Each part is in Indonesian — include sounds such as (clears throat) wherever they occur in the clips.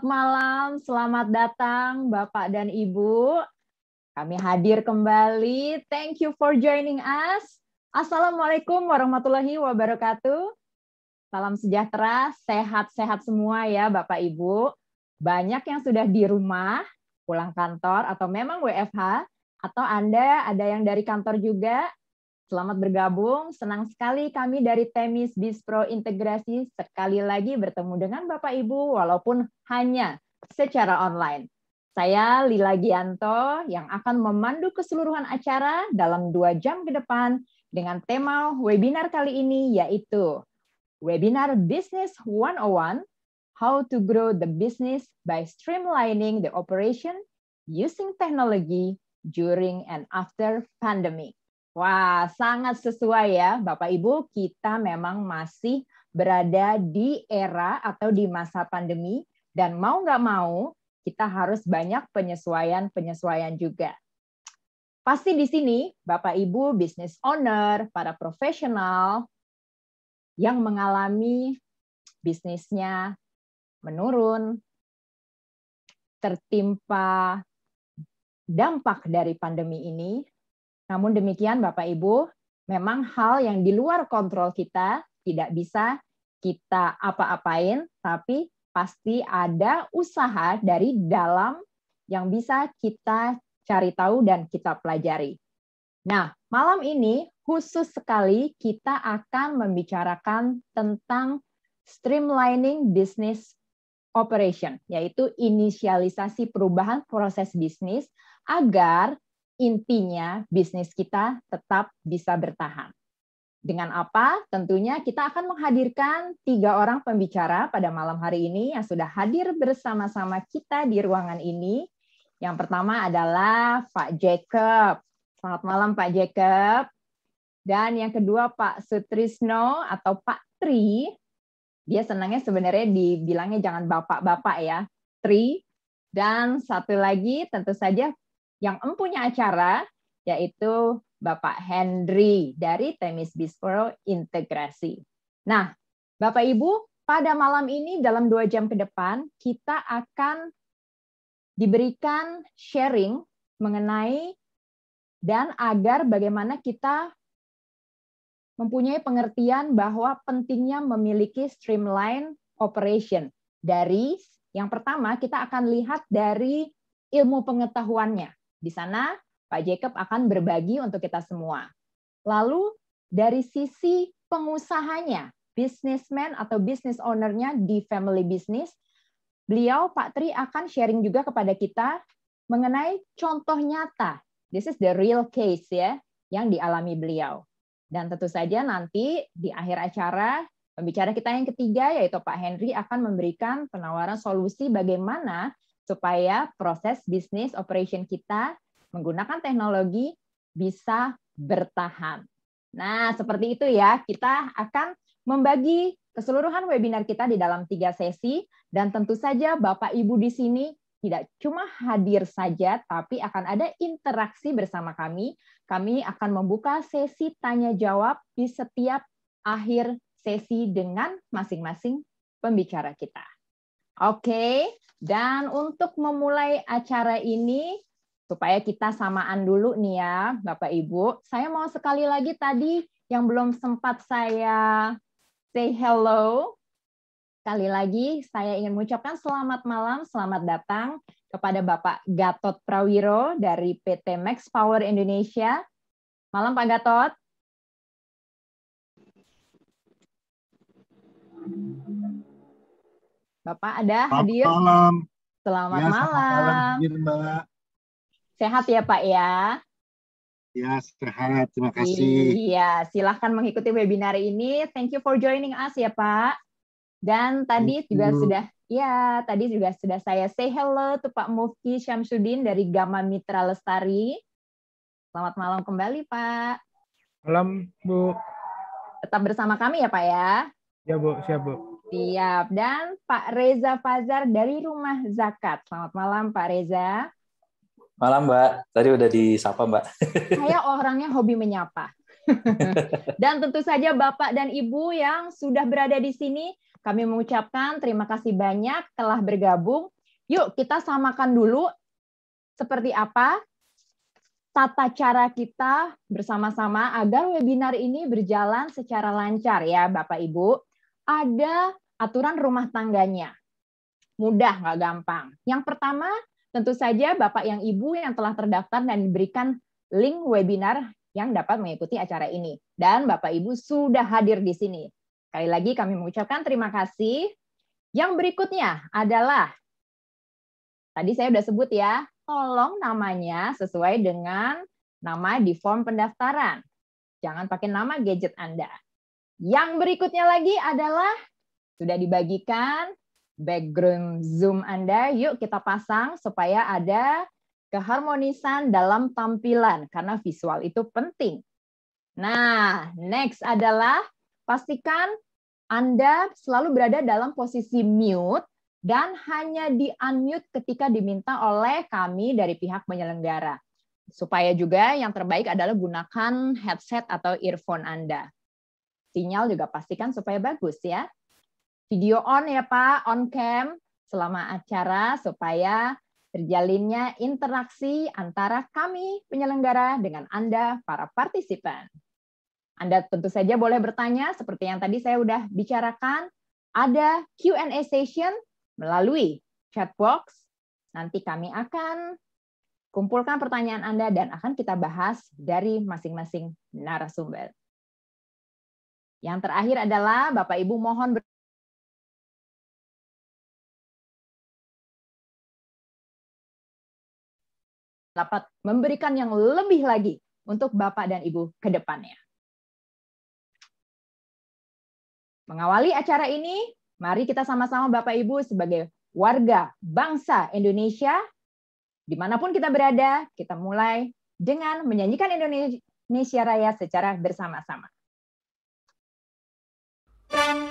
Selamat malam, selamat datang Bapak dan Ibu. Kami hadir kembali. Thank you for joining us. Assalamualaikum warahmatullahi wabarakatuh. Salam sejahtera, sehat-sehat semua ya Bapak Ibu. Banyak yang sudah di rumah, pulang kantor atau memang WFH atau Anda ada yang dari kantor juga Selamat bergabung. Senang sekali kami dari Temis Bispro Integrasi sekali lagi bertemu dengan Bapak Ibu walaupun hanya secara online. Saya Lila Gianto yang akan memandu keseluruhan acara dalam dua jam ke depan dengan tema webinar kali ini yaitu webinar Business 101 How to Grow the Business by Streamlining the Operation Using Technology During and After Pandemic. Wah, sangat sesuai ya, Bapak Ibu. Kita memang masih berada di era atau di masa pandemi, dan mau nggak mau, kita harus banyak penyesuaian-penyesuaian juga. Pasti di sini, Bapak Ibu, business owner, para profesional yang mengalami bisnisnya menurun, tertimpa dampak dari pandemi ini, namun demikian Bapak Ibu, memang hal yang di luar kontrol kita tidak bisa kita apa-apain, tapi pasti ada usaha dari dalam yang bisa kita cari tahu dan kita pelajari. Nah, malam ini khusus sekali kita akan membicarakan tentang streamlining business operation, yaitu inisialisasi perubahan proses bisnis agar intinya bisnis kita tetap bisa bertahan. Dengan apa? Tentunya kita akan menghadirkan tiga orang pembicara pada malam hari ini yang sudah hadir bersama-sama kita di ruangan ini. Yang pertama adalah Pak Jacob. Selamat malam Pak Jacob. Dan yang kedua Pak Sutrisno atau Pak Tri. Dia senangnya sebenarnya dibilangnya jangan bapak-bapak ya, Tri. Dan satu lagi tentu saja yang empunya acara yaitu Bapak Henry dari Temis Bispro Integrasi. Nah, Bapak Ibu, pada malam ini dalam dua jam ke depan kita akan diberikan sharing mengenai dan agar bagaimana kita mempunyai pengertian bahwa pentingnya memiliki streamline operation dari yang pertama kita akan lihat dari ilmu pengetahuannya di sana Pak Jacob akan berbagi untuk kita semua. Lalu dari sisi pengusahanya, businessman atau business ownernya di family business, beliau Pak Tri akan sharing juga kepada kita mengenai contoh nyata. This is the real case ya yang dialami beliau. Dan tentu saja nanti di akhir acara pembicara kita yang ketiga yaitu Pak Henry akan memberikan penawaran solusi bagaimana supaya proses bisnis operation kita menggunakan teknologi bisa bertahan. Nah, seperti itu ya, kita akan membagi keseluruhan webinar kita di dalam tiga sesi, dan tentu saja Bapak Ibu di sini tidak cuma hadir saja, tapi akan ada interaksi bersama kami. Kami akan membuka sesi tanya jawab di setiap akhir sesi dengan masing-masing pembicara kita. Oke, dan untuk memulai acara ini, supaya kita samaan dulu nih ya, Bapak Ibu. Saya mau sekali lagi tadi yang belum sempat saya say hello. Sekali lagi saya ingin mengucapkan selamat malam, selamat datang kepada Bapak Gatot Prawiro dari PT Max Power Indonesia. Malam Pak Gatot. Bapak ada hadir? Selamat Malam. Selamat ya, malam. malam Mbak. Sehat ya Pak ya. Ya, sehat. Terima kasih. Iya, silahkan mengikuti webinar ini. Thank you for joining us ya, Pak. Dan tadi Thank juga you. sudah, ya, tadi juga sudah saya say hello to Pak Mufti Syamsuddin dari Gama Mitra Lestari. Selamat malam kembali, Pak. Malam, Bu. Tetap bersama kami ya, Pak ya. Ya, Bu. Siap, Bu. Siap. Dan Pak Reza Fazar dari Rumah Zakat. Selamat malam Pak Reza. Malam Mbak. Tadi udah disapa Mbak. (laughs) Saya orangnya hobi menyapa. (laughs) dan tentu saja Bapak dan Ibu yang sudah berada di sini, kami mengucapkan terima kasih banyak telah bergabung. Yuk kita samakan dulu seperti apa tata cara kita bersama-sama agar webinar ini berjalan secara lancar ya Bapak Ibu ada aturan rumah tangganya. Mudah, nggak gampang. Yang pertama, tentu saja Bapak yang Ibu yang telah terdaftar dan diberikan link webinar yang dapat mengikuti acara ini. Dan Bapak Ibu sudah hadir di sini. Sekali lagi kami mengucapkan terima kasih. Yang berikutnya adalah, tadi saya sudah sebut ya, tolong namanya sesuai dengan nama di form pendaftaran. Jangan pakai nama gadget Anda. Yang berikutnya lagi adalah sudah dibagikan background Zoom Anda. Yuk kita pasang supaya ada keharmonisan dalam tampilan karena visual itu penting. Nah, next adalah pastikan Anda selalu berada dalam posisi mute dan hanya di-unmute ketika diminta oleh kami dari pihak penyelenggara. Supaya juga yang terbaik adalah gunakan headset atau earphone Anda. Sinyal juga pastikan supaya bagus ya. Video on ya Pak, on cam selama acara supaya terjalinnya interaksi antara kami penyelenggara dengan Anda para partisipan. Anda tentu saja boleh bertanya seperti yang tadi saya sudah bicarakan, ada Q&A session melalui chat box. Nanti kami akan kumpulkan pertanyaan Anda dan akan kita bahas dari masing-masing narasumber. Yang terakhir adalah Bapak Ibu mohon ber dapat memberikan yang lebih lagi untuk Bapak dan Ibu ke depannya. Mengawali acara ini, mari kita sama-sama Bapak Ibu sebagai warga bangsa Indonesia, dimanapun kita berada, kita mulai dengan menyanyikan Indonesia Raya secara bersama-sama. Thank you.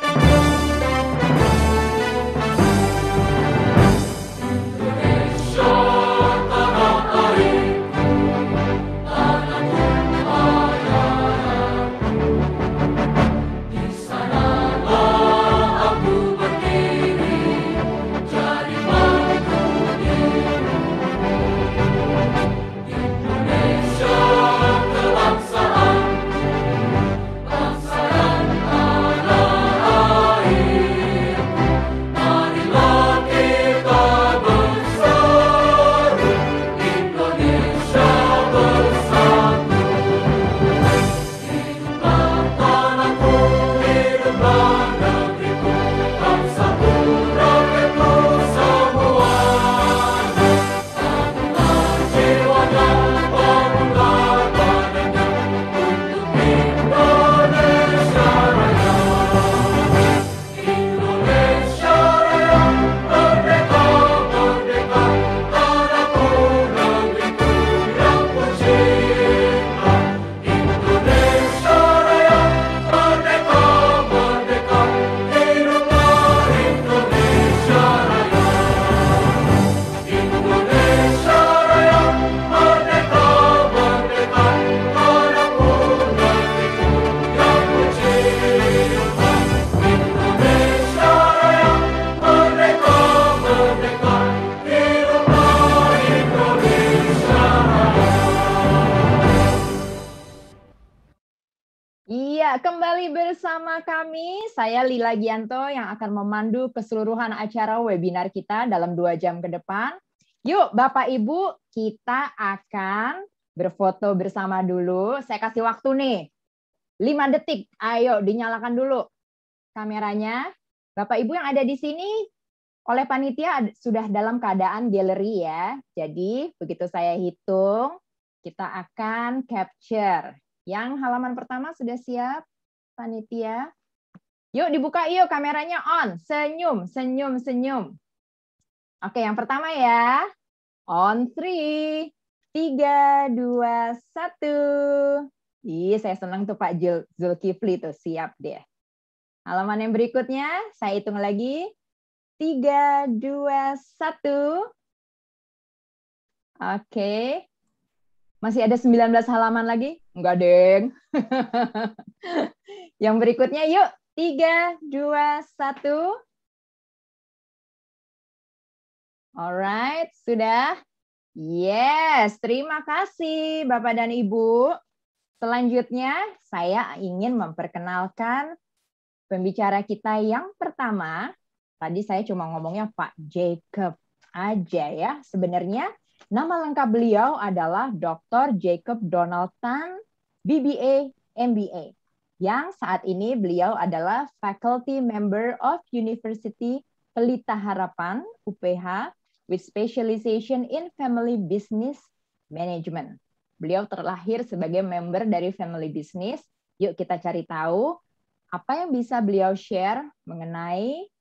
kembali bersama kami. Saya Lila Gianto yang akan memandu keseluruhan acara webinar kita dalam dua jam ke depan. Yuk, Bapak Ibu, kita akan berfoto bersama dulu. Saya kasih waktu nih, 5 detik. Ayo, dinyalakan dulu kameranya. Bapak Ibu yang ada di sini oleh panitia sudah dalam keadaan galeri ya. Jadi, begitu saya hitung, kita akan capture. Yang halaman pertama sudah siap? panitia. Yuk dibuka yuk kameranya on. Senyum, senyum, senyum. Oke, yang pertama ya. On three. Tiga, dua, satu. Ih, saya senang tuh Pak Jul, Zulkifli tuh. Siap deh. Halaman yang berikutnya, saya hitung lagi. Tiga, dua, satu. Oke. Masih ada 19 halaman lagi? Enggak, Deng. (laughs) Yang berikutnya yuk. Tiga, dua, satu. Alright, sudah? Yes, terima kasih Bapak dan Ibu. Selanjutnya, saya ingin memperkenalkan pembicara kita yang pertama. Tadi saya cuma ngomongnya Pak Jacob aja ya. Sebenarnya nama lengkap beliau adalah Dr. Jacob Donald Tan, BBA, MBA yang saat ini beliau adalah faculty member of University Pelita Harapan UPH with specialization in family business management. Beliau terlahir sebagai member dari family business. Yuk kita cari tahu apa yang bisa beliau share mengenai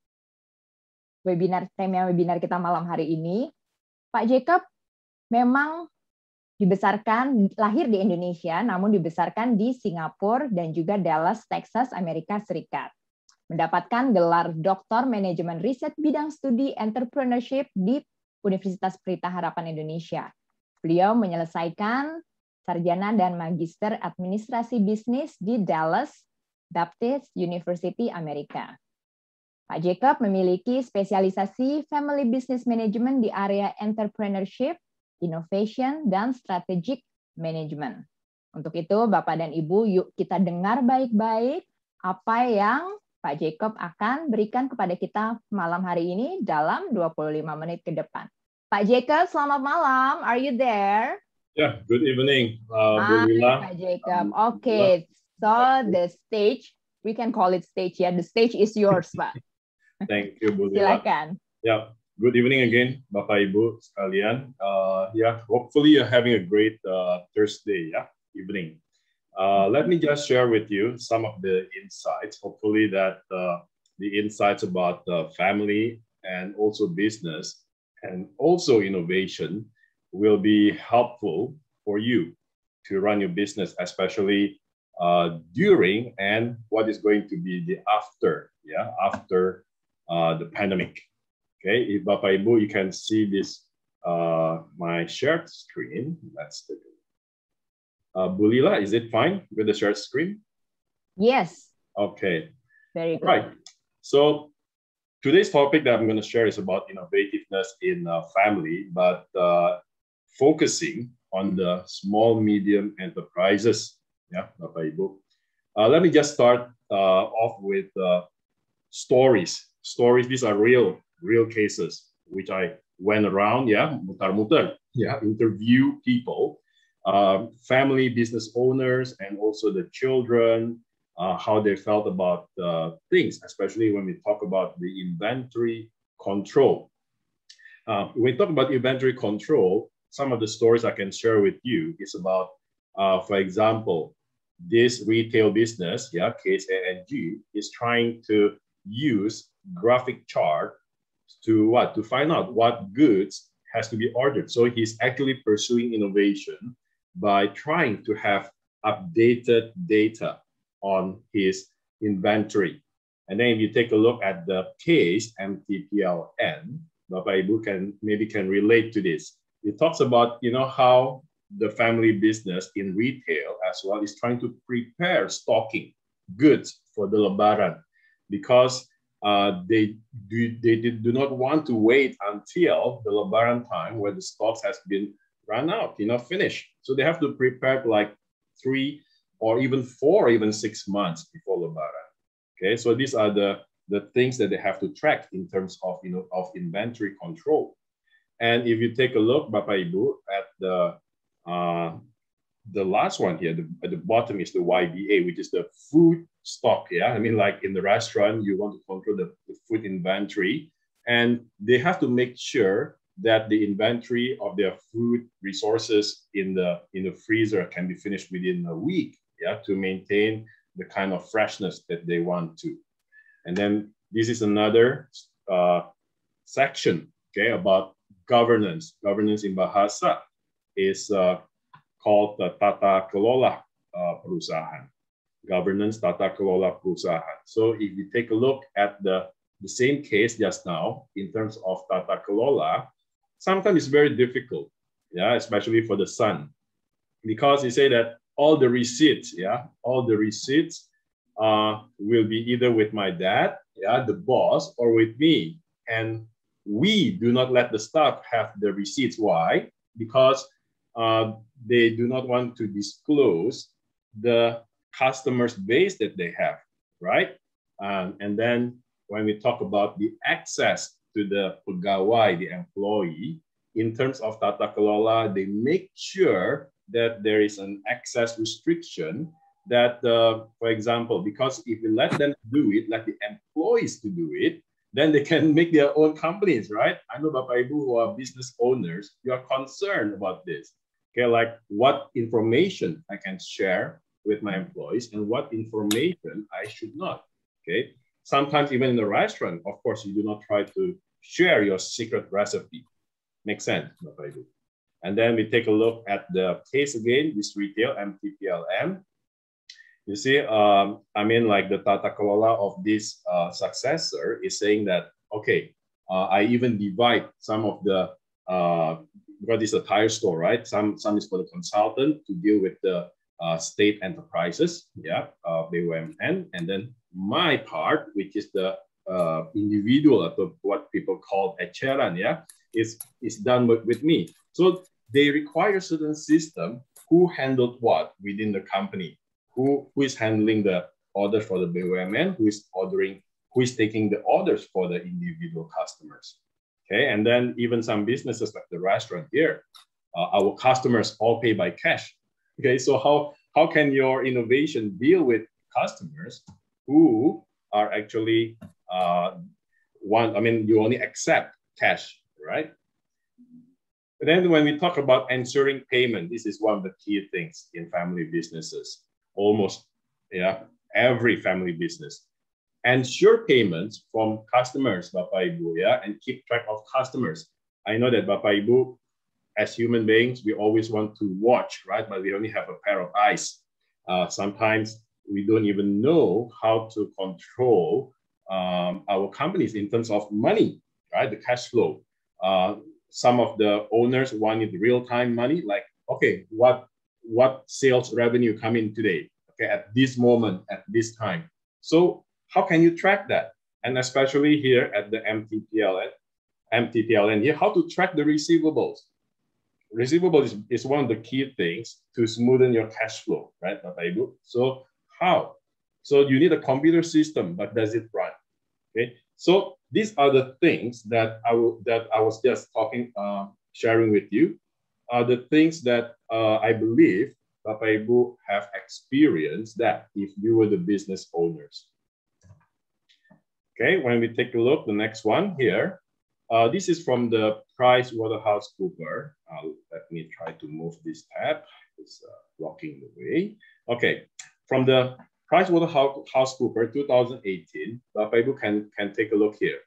webinar tema webinar kita malam hari ini. Pak Jacob memang dibesarkan lahir di Indonesia namun dibesarkan di Singapura dan juga Dallas, Texas, Amerika Serikat. Mendapatkan gelar Doktor Manajemen Riset Bidang Studi Entrepreneurship di Universitas Pelita Harapan Indonesia. Beliau menyelesaikan sarjana dan magister administrasi bisnis di Dallas Baptist University Amerika. Pak Jacob memiliki spesialisasi Family Business Management di area entrepreneurship innovation, dan strategic management. Untuk itu, Bapak dan Ibu, yuk kita dengar baik-baik apa yang Pak Jacob akan berikan kepada kita malam hari ini dalam 25 menit ke depan. Pak Jacob, selamat malam. Are you there? Yeah, good evening. Uh, Hi, Pak Jacob. Okay, so the stage, we can call it stage ya. Yeah? The stage is yours, Pak. (laughs) Thank you, Bu Silakan. Ya, yeah. Good evening again, Bapak Ibu sekalian. Uh, yeah, hopefully you're having a great uh, Thursday yeah, evening. Uh, let me just share with you some of the insights. Hopefully that uh, the insights about uh, family and also business and also innovation will be helpful for you to run your business, especially uh, during and what is going to be the after, yeah, after the pandemic. Okay, if Bapaibu, you can see this, uh, my shared screen. Let's take it. Uh, Bulila, is it fine with the shared screen? Yes. Okay. Very good. Right. So today's topic that I'm going to share is about innovativeness in a uh, family, but uh, focusing on the small, medium enterprises. Yeah, Bapaibu. Uh, let me just start uh, off with uh, stories. Stories, these are real real cases, which I went around, yeah, mutar mutar, yeah, interview people, uh, family business owners, and also the children, uh, how they felt about uh, things, especially when we talk about the inventory control. Uh, when we talk about inventory control, some of the stories I can share with you is about, uh, for example, this retail business, yeah, case ANG, is trying to use graphic chart to what? To find out what goods has to be ordered. So he's actually pursuing innovation by trying to have updated data on his inventory. And then if you take a look at the case MTPLN, Bapak Ibu can maybe can relate to this. It talks about you know how the family business in retail as well is trying to prepare stocking goods for the Lebaran because uh, they, do, they do not want to wait until the Lebaran time where the stocks has been run out, you know, finished. So they have to prepare like three or even four, even six months before Lebaran. Okay, so these are the, the things that they have to track in terms of, you know, of inventory control. And if you take a look, Bapak Ibu, at the uh, the last one here, the, at the bottom is the YBA, which is the food stock. Yeah, I mean, like in the restaurant, you want to control the, the food inventory, and they have to make sure that the inventory of their food resources in the in the freezer can be finished within a week. Yeah, to maintain the kind of freshness that they want to. And then this is another uh, section, okay, about governance. Governance in Bahasa is uh, called the Tata Kelola uh, Perusahaan, governance Tata Kelola Perusahaan. So if you take a look at the, the same case just now in terms of Tata Kelola, sometimes it's very difficult, yeah, especially for the son, because you say that all the receipts, yeah, all the receipts uh, will be either with my dad, yeah, the boss, or with me. And we do not let the staff have the receipts. Why? Because uh, they do not want to disclose the customers base that they have, right? Um, and then when we talk about the access to the pegawai, the employee, in terms of tata kelola, they make sure that there is an access restriction that, uh, for example, because if we let them do it, let the employees to do it, then they can (laughs) make their own companies, right? I know Bapak Ibu who are business owners, you are concerned about this okay, like what information I can share with my employees and what information I should not, okay? Sometimes even in the restaurant, of course, you do not try to share your secret recipe. Makes sense, what I do. And then we take a look at the case again, this retail MTPLM. You see, um, I mean, like the Tata Kelola of this uh, successor is saying that, okay, uh, I even divide some of the uh, because it's a tire store, right? Some some is for the consultant to deal with the uh, state enterprises, yeah, uh, BUMN, and then my part, which is the uh, individual, uh, what people call echeran, yeah, is is done with, with me. So they require certain system who handled what within the company, who who is handling the order for the BUMN, who is ordering, who is taking the orders for the individual customers. Okay, and then even some businesses like the restaurant here, uh, our customers all pay by cash. Okay, so how how can your innovation deal with customers who are actually uh, one? I mean, you only accept cash, right? And then when we talk about ensuring payment, this is one of the key things in family businesses. Almost, yeah, every family business ensure payments from customers, Bapak Ibu, yeah, and keep track of customers. I know that Bapak Ibu, as human beings, we always want to watch, right? But we only have a pair of eyes. Uh, sometimes we don't even know how to control um, our companies in terms of money, right? The cash flow. Uh, some of the owners wanted real-time money, like, okay, what what sales revenue come in today? Okay, at this moment, at this time. So how can you track that? And especially here at the MTPLN, MTPLN here, how to track the receivables. Receivables is, is one of the key things to smoothen your cash flow, right, Ibu? So how? So you need a computer system, but does it run? Okay, so these are the things that I, that I was just talking, uh, sharing with you, are the things that uh, I believe Bapak Ibu have experienced that if you were the business owners. Okay, when we take a look, the next one here, uh, this is from the Price Waterhouse Cooper. Uh, let me try to move this tab. It's uh, blocking the way. Okay, from the Price Waterhouse Cooper 2018, the people can can take a look here.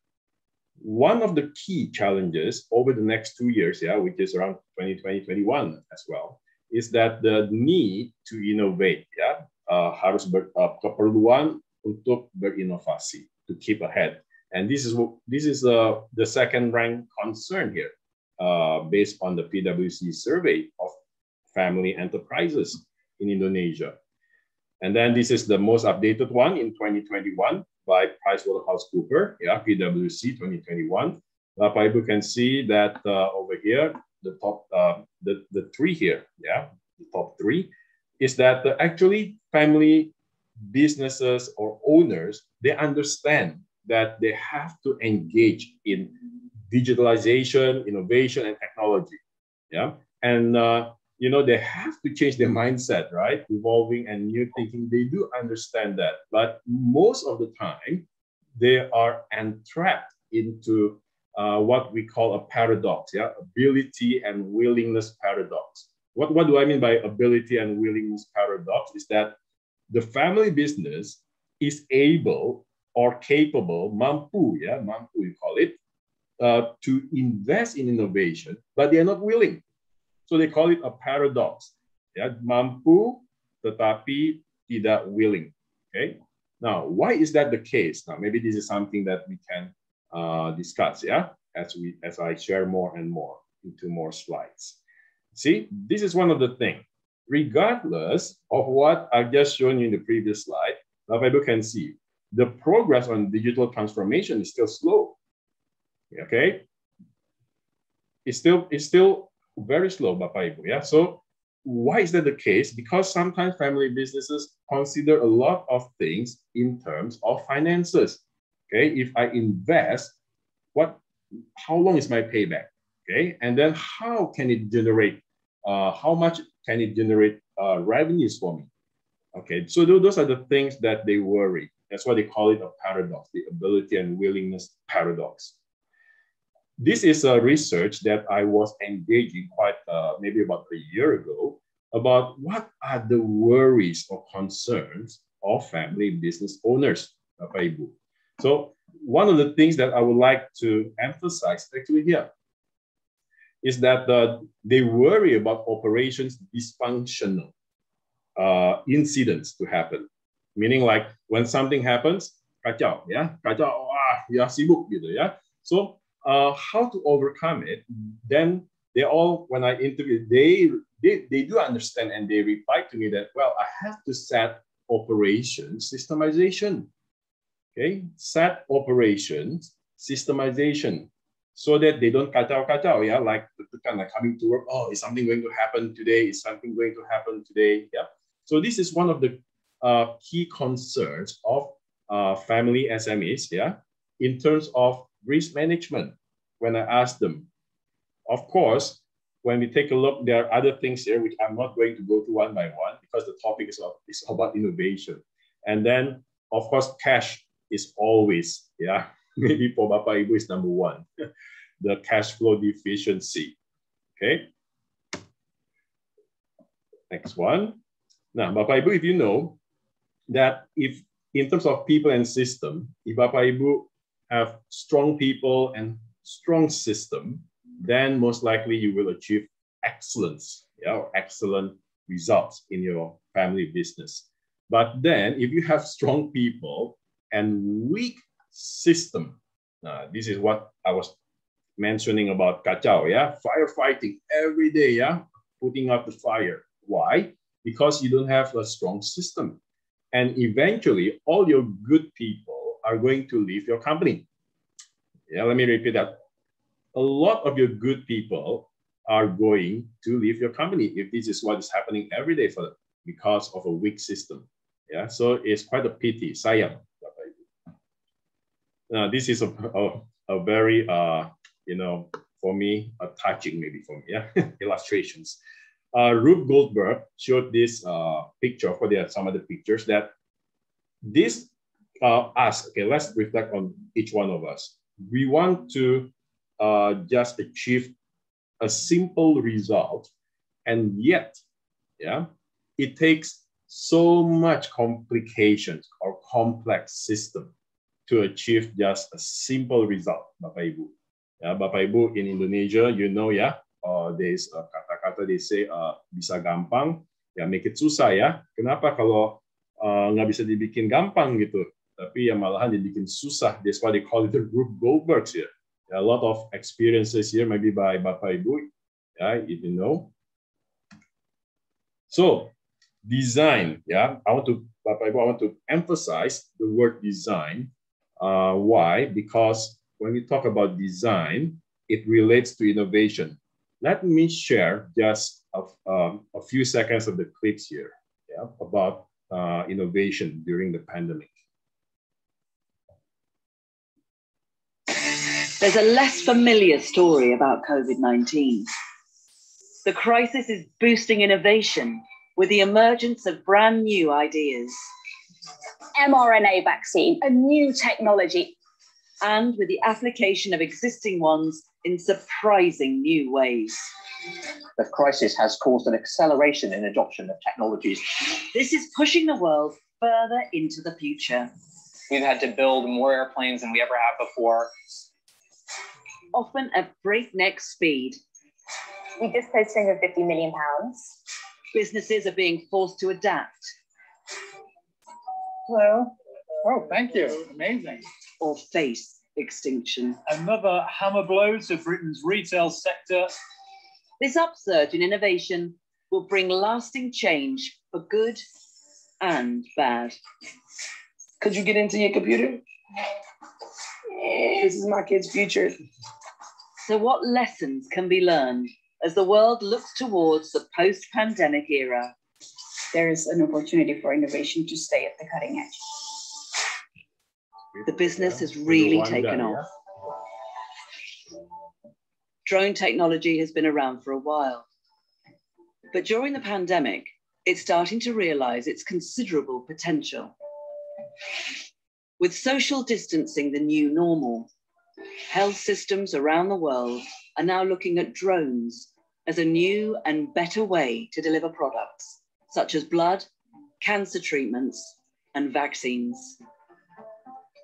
One of the key challenges over the next two years, yeah, which is around 2020, 21 as well, is that the need to innovate, yeah? uh, harus ber, uh, keperluan untuk berinovasi to keep ahead. And this is this is uh, the second rank concern here, uh, based on the PwC survey of family enterprises in Indonesia. And then this is the most updated one in 2021 by PricewaterhouseCooper, yeah, PwC 2021. But uh, you can see that uh, over here, the top, uh, the, the three here, yeah, the top three, is that actually family businesses or owners, they understand that they have to engage in digitalization, innovation, and technology. Yeah. And, uh, you know, they have to change their mindset, right? Evolving and new thinking. They do understand that. But most of the time, they are entrapped into uh, what we call a paradox, yeah, ability and willingness paradox. What, what do I mean by ability and willingness paradox? Is that the family business is able or capable, mampu, yeah, mampu you call it, uh, to invest in innovation, but they are not willing. So they call it a paradox. Yeah, mampu tetapi tidak willing. Okay. Now, why is that the case? Now, maybe this is something that we can uh, discuss. Yeah, as we as I share more and more into more slides. See, this is one of the things regardless of what I've just shown you in the previous slide, people can see the progress on digital transformation is still slow. Okay, it's still it's still very slow, Bapak Ibu. Yeah. So why is that the case? Because sometimes family businesses consider a lot of things in terms of finances. Okay, if I invest, what how long is my payback? Okay, and then how can it generate? Uh, how much can it generate uh, revenues for me? Okay, so th those are the things that they worry. That's why they call it a paradox, the ability and willingness paradox. This is a research that I was engaging quite uh, maybe about a year ago about what are the worries or concerns of family business owners of uh, Ibu. So one of the things that I would like to emphasize actually here, is that uh, they worry about operations dysfunctional uh, incidents to happen. Meaning like when something happens, kacau yeah, kacau, wah, ya sibuk gitu ya. So uh, how to overcome it? Then they all, when I interview, they, they, they do understand and they reply to me that, well, I have to set operations systemization. Okay, set operations systemization so that they don't cut out, cut out, yeah, like kind of coming to work, oh, is something going to happen today? Is something going to happen today? Yeah. So this is one of the uh, key concerns of uh, family SMEs, yeah, in terms of risk management. When I ask them, of course, when we take a look, there are other things here which I'm not going to go to one by one because the topic is, of, is about innovation. And then, of course, cash is always, yeah, (laughs) maybe for Papa Ibu is number one, (laughs) the cash flow deficiency. Okay. Next one. Now, Bapak Ibu, if you know that if in terms of people and system, if Bapak Ibu have strong people and strong system, then most likely you will achieve excellence yeah, or excellent results in your family business. But then if you have strong people and weak system. Uh, this is what I was mentioning about Kachao, yeah? Firefighting every day, yeah? Putting out the fire. Why? Because you don't have a strong system. And eventually, all your good people are going to leave your company. Yeah, let me repeat that. A lot of your good people are going to leave your company if this is what is happening every day for them because of a weak system. Yeah, so it's quite a pity, sayang. Now uh, this is a, a, a very, uh, you know, for me, a touching maybe for me, yeah, (laughs) illustrations. Uh, Rube Goldberg showed this uh, picture, for there are some other pictures that this uh, us, okay, let's reflect on each one of us. We want to uh, just achieve a simple result and yet, yeah, it takes so much complications or complex system to achieve just a simple result, Bapak Ibu. Ya, Bapak Ibu in Indonesia, you know ya, uh, there's uh, kata-kata they say uh, bisa gampang, ya make it susah ya. Kenapa kalau uh, nggak bisa dibikin gampang gitu, tapi ya malahan dibikin susah. That's why they call it the group Goldbergs here. Yeah, a lot of experiences here, maybe by Bapak Ibu, ya, if you know. So design, yeah, I want to Bapak Ibu, I want to emphasize the word design Uh, why? Because when we talk about design, it relates to innovation. Let me share just a, um, a few seconds of the clips here yeah, about uh, innovation during the pandemic. There's a less familiar story about COVID 19. The crisis is boosting innovation with the emergence of brand new ideas mRNA vaccine, a new technology, and with the application of existing ones in surprising new ways. The crisis has caused an acceleration in adoption of technologies. This is pushing the world further into the future. We've had to build more airplanes than we ever have before. Often at breakneck speed. We just posted over 50 million pounds. Businesses are being forced to adapt Hello. Oh, thank you. Amazing. Or face extinction. Another hammer blow to Britain's retail sector. This upsurge in innovation will bring lasting change for good and bad. Could you get into your computer? This is my kid's future. So, what lessons can be learned as the world looks towards the post pandemic era? there is an opportunity for innovation to stay at the cutting edge. The business has really taken off. Drone technology has been around for a while. But during the pandemic, it's starting to realize its considerable potential. With social distancing the new normal, health systems around the world are now looking at drones as a new and better way to deliver products such as blood, cancer treatments, and vaccines.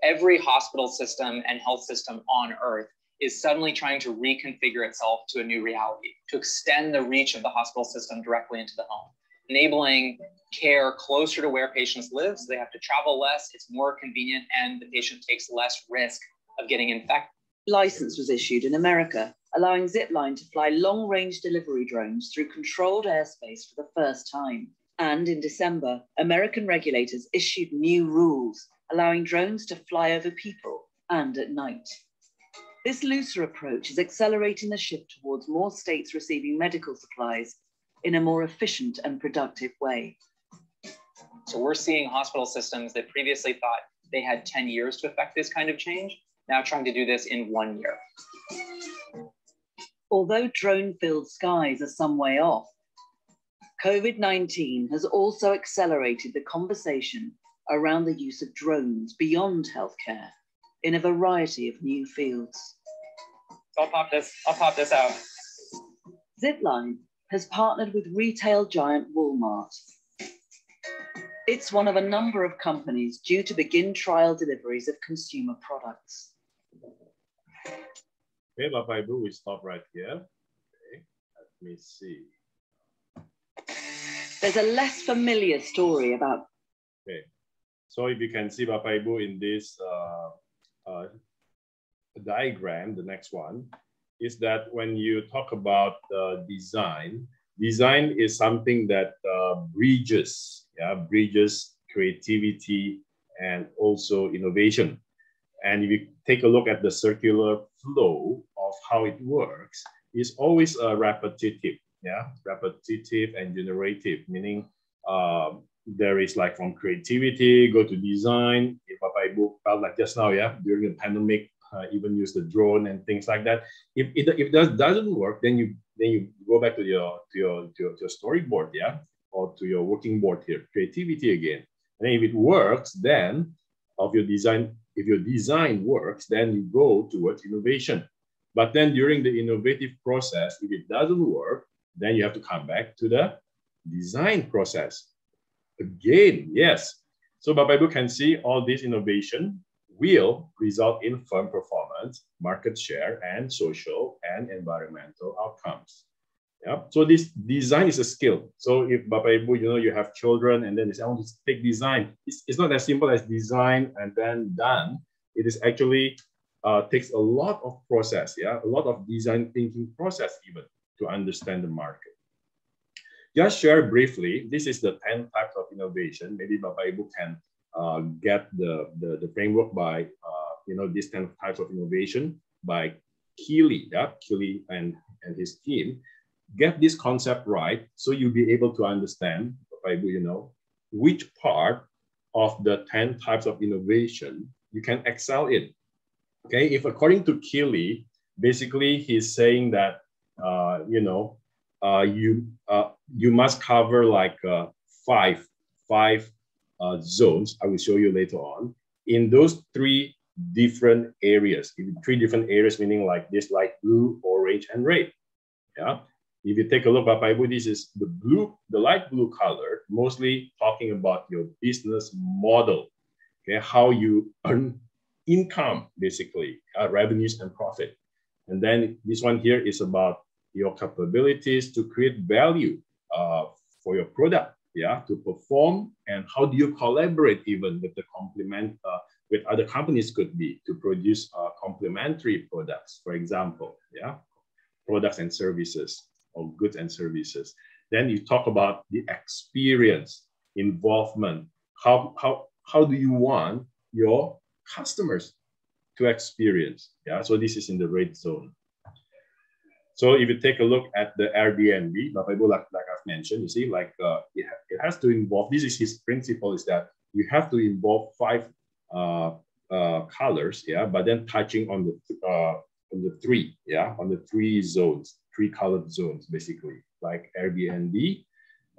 Every hospital system and health system on earth is suddenly trying to reconfigure itself to a new reality, to extend the reach of the hospital system directly into the home, enabling care closer to where patients live so they have to travel less, it's more convenient, and the patient takes less risk of getting infected. License was issued in America, allowing Zipline to fly long range delivery drones through controlled airspace for the first time. And in December, American regulators issued new rules allowing drones to fly over people and at night. This looser approach is accelerating the shift towards more states receiving medical supplies in a more efficient and productive way. So we're seeing hospital systems that previously thought they had 10 years to effect this kind of change, now trying to do this in one year. Although drone-filled skies are some way off, COVID 19 has also accelerated the conversation around the use of drones beyond healthcare in a variety of new fields. I'll pop this, I'll pop this out. Zipline has partnered with retail giant Walmart. It's one of a number of companies due to begin trial deliveries of consumer products. Okay, but I do, we stop right here. Okay, let me see. There's a less familiar story about. Okay, so if you can see Bapak Ibu in this uh, uh, diagram, the next one, is that when you talk about uh, design, design is something that uh, bridges, yeah, bridges creativity and also innovation. And if you take a look at the circular flow of how it works, it's always a uh, repetitive yeah, repetitive and generative, meaning um, there is like from creativity, go to design. If I felt like just now, yeah, during the pandemic, uh, even use the drone and things like that. If it if that doesn't work, then you then you go back to your to your to your, to your storyboard, yeah, or to your working board here, creativity again. And if it works, then of your design, if your design works, then you go towards innovation. But then during the innovative process, if it doesn't work, then you have to come back to the design process. Again, yes. So Bapak Ibu can see all this innovation will result in firm performance, market share, and social and environmental outcomes. Yeah. So this design is a skill. So if Bapak Ibu, you know, you have children and then they say, I want to take design. It's, it's not as simple as design and then done. It is actually uh, takes a lot of process, yeah, a lot of design thinking process even to understand the market. Just share briefly, this is the 10 types of innovation. Maybe Bapak Ibu can uh, get the, the, the, framework by, uh, you know, these 10 types of innovation by Keeley, yeah? Keeley and, and his team. Get this concept right so you'll be able to understand, Bapak Ibu, you know, which part of the 10 types of innovation you can excel in. Okay, if according to Keeley, basically he's saying that uh, you know, uh, you uh, you must cover like uh, five five uh, zones. I will show you later on. In those three different areas, three different areas, meaning like this light blue, orange, and red. Yeah. If you take a look at Paibu, this is the blue, the light blue color, mostly talking about your business model. Okay, how you earn income basically, uh, revenues and profit. And then this one here is about your capabilities to create value uh, for your product, yeah, to perform, and how do you collaborate even with the complement uh, with other companies could be to produce uh, complementary products, for example, yeah, products and services or goods and services. Then you talk about the experience, involvement. How how how do you want your customers to experience? Yeah, so this is in the red zone. So if you take a look at the Airbnb, like, like I've mentioned, you see, like uh, it, it has to involve, this is his principle is that you have to involve five uh, uh, colors, yeah, but then touching on the, th uh, on the three, yeah, on the three zones, three colored zones, basically, like Airbnb.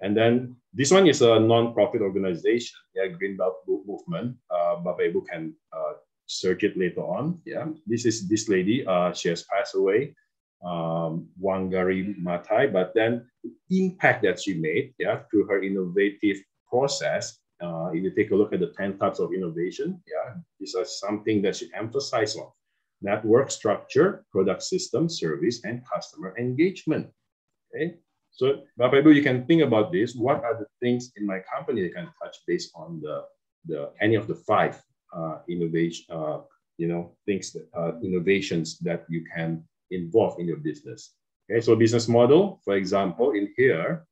And then this one is a non-profit organization, yeah, Greenbelt Movement. Uh, Babebo can uh, search it later on, yeah. This is this lady, uh, she has passed away um, Wangari Maathai, but then the impact that she made yeah, through her innovative process. Uh, if you take a look at the 10 types of innovation, yeah, this is something that she emphasized on. Network structure, product system, service, and customer engagement. Okay? So, Bapak Ibu, you can think about this. What are the things in my company that can touch based on the, the any of the five uh, innovation, uh, you know, things that, uh, innovations that you can involved in your business. Okay, so business model, for example, in here,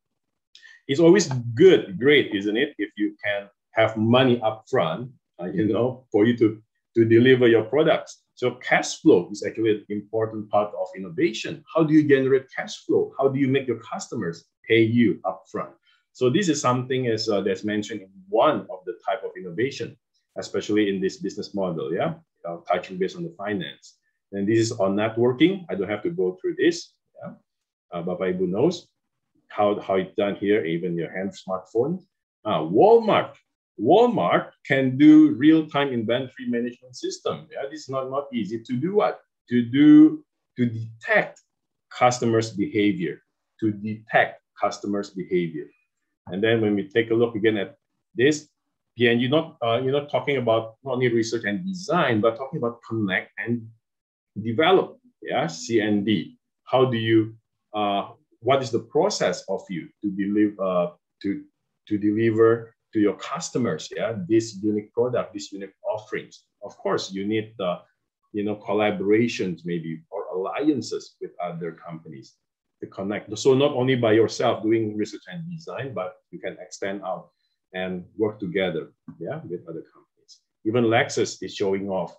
it's always good, great, isn't it? If you can have money upfront, uh, you mm-hmm. know, for you to to deliver your products. So cash flow is actually an important part of innovation. How do you generate cash flow? How do you make your customers pay you upfront? So this is something as uh, that's mentioned in one of the type of innovation, especially in this business model. Yeah, uh, touching based on the finance. And this is on networking. I don't have to go through this. Yeah. Uh, Baba Ibu knows how, how it's done here, even your hand smartphone. Uh, Walmart. Walmart can do real-time inventory management system. Yeah, this is not, not easy to do what? To do, to detect customers' behavior, to detect customers' behavior. And then when we take a look again at this, yeah, and you're not, uh, you're not talking about not only research and design, but talking about connect and develop yeah, CND? How do you, uh, what is the process of you to deliver, uh, to, to deliver to your customers, yeah, this unique product, this unique offerings? Of course, you need the, you know, collaborations maybe or alliances with other companies to connect. So not only by yourself doing research and design, but you can extend out and work together, yeah, with other companies. Even Lexus is showing off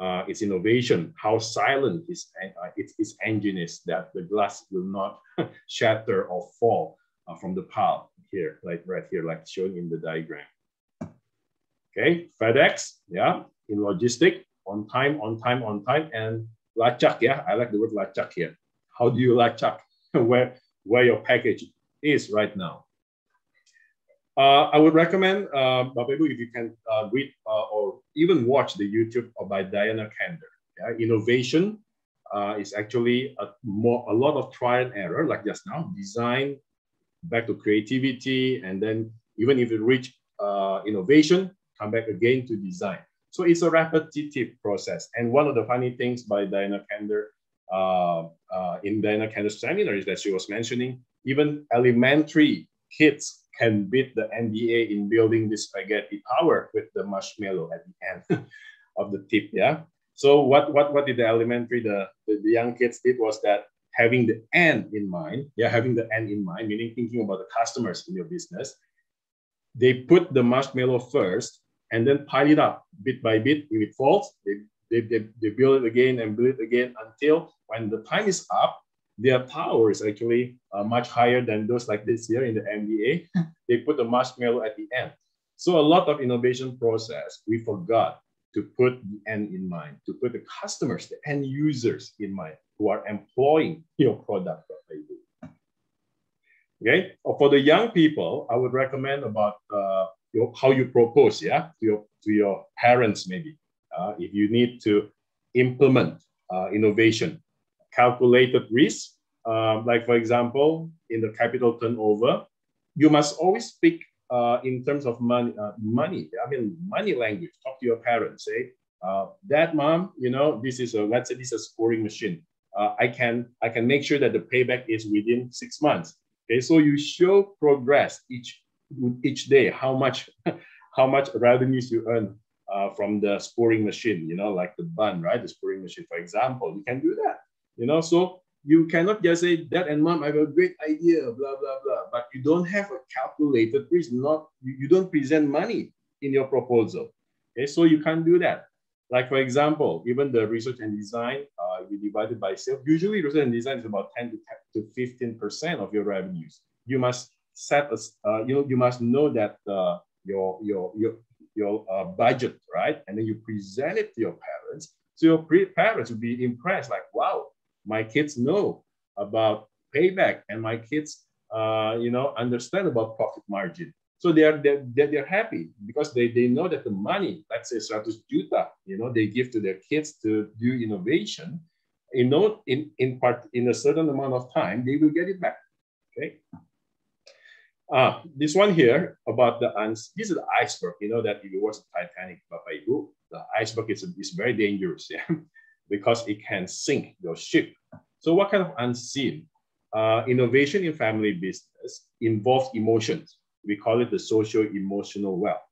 uh, its innovation, how silent its, uh, its, its engine is that the glass will not (laughs) shatter or fall uh, from the pile here, like right here, like shown in the diagram. Okay, FedEx, yeah, in logistic, on time, on time, on time, and lachak, yeah, I like the word lachak here. How do you lachak? (laughs) where, where your package is right now? Uh, I would recommend, uh, if you can uh, read uh, or even watch the YouTube by Diana Kander. Yeah? Innovation uh, is actually a, more, a lot of trial and error, like just now, design, back to creativity, and then even if you reach uh, innovation, come back again to design. So it's a repetitive process. And one of the funny things by Diana Kander, uh, uh in Diana Kander's seminar is that she was mentioning even elementary kids can beat the NBA in building this spaghetti tower with the marshmallow at the end (laughs) of the tip. Yeah. So what what what did the elementary the, the, the young kids did was that having the end in mind, yeah, having the end in mind, meaning thinking about the customers in your business, they put the marshmallow first and then pile it up bit by bit. If it falls, they, they, they, they build it again and build it again until when the time is up, their power is actually uh, much higher than those like this year in the MBA. they put a marshmallow at the end. So a lot of innovation process, we forgot to put the end in mind, to put the customers, the end users in mind who are employing your product or Okay, uh, for the young people, I would recommend about uh, your, how you propose, yeah, to your, to your parents maybe. Uh, if you need to implement uh, innovation calculated risk, uh, like for example, in the capital turnover, you must always speak uh, in terms of money, uh, money, I mean, money language, talk to your parents, say, uh, dad, mom, you know, this is a, let's say this is a scoring machine. Uh, I can, I can make sure that the payback is within six months. Okay, so you show progress each, each day, how much, (laughs) how much revenues you earn uh, from the scoring machine, you know, like the bun, right? The scoring machine, for example, you can do that. You know, so you cannot just say, Dad and Mom, I have a great idea, blah, blah, blah. But you don't have a calculated risk, not you, you don't present money in your proposal. Okay, so you can't do that. Like for example, even the research and design, uh, you divide it by sales. Usually research and design is about 10 to 15% of your revenues. You must set a, uh, you know, you must know that uh, your, your, your, your uh, budget, right? And then you present it to your parents. So your parents will be impressed like, wow, my kids know about payback and my kids, uh, you know, understand about profit margin. So they are they're, they're happy because they, they know that the money, let's say 100 juta, you know, they give to their kids to do innovation, you know, in, in part in a certain amount of time, they will get it back. Okay. Uh, this one here about the ants. This is the iceberg. You know that if it was the Titanic, Papa Ibu, the iceberg is, is very dangerous. (laughs) Yeah because it can sink your ship. So what kind of unseen? Uh, innovation in family business involves emotions. We call it the social emotional wealth.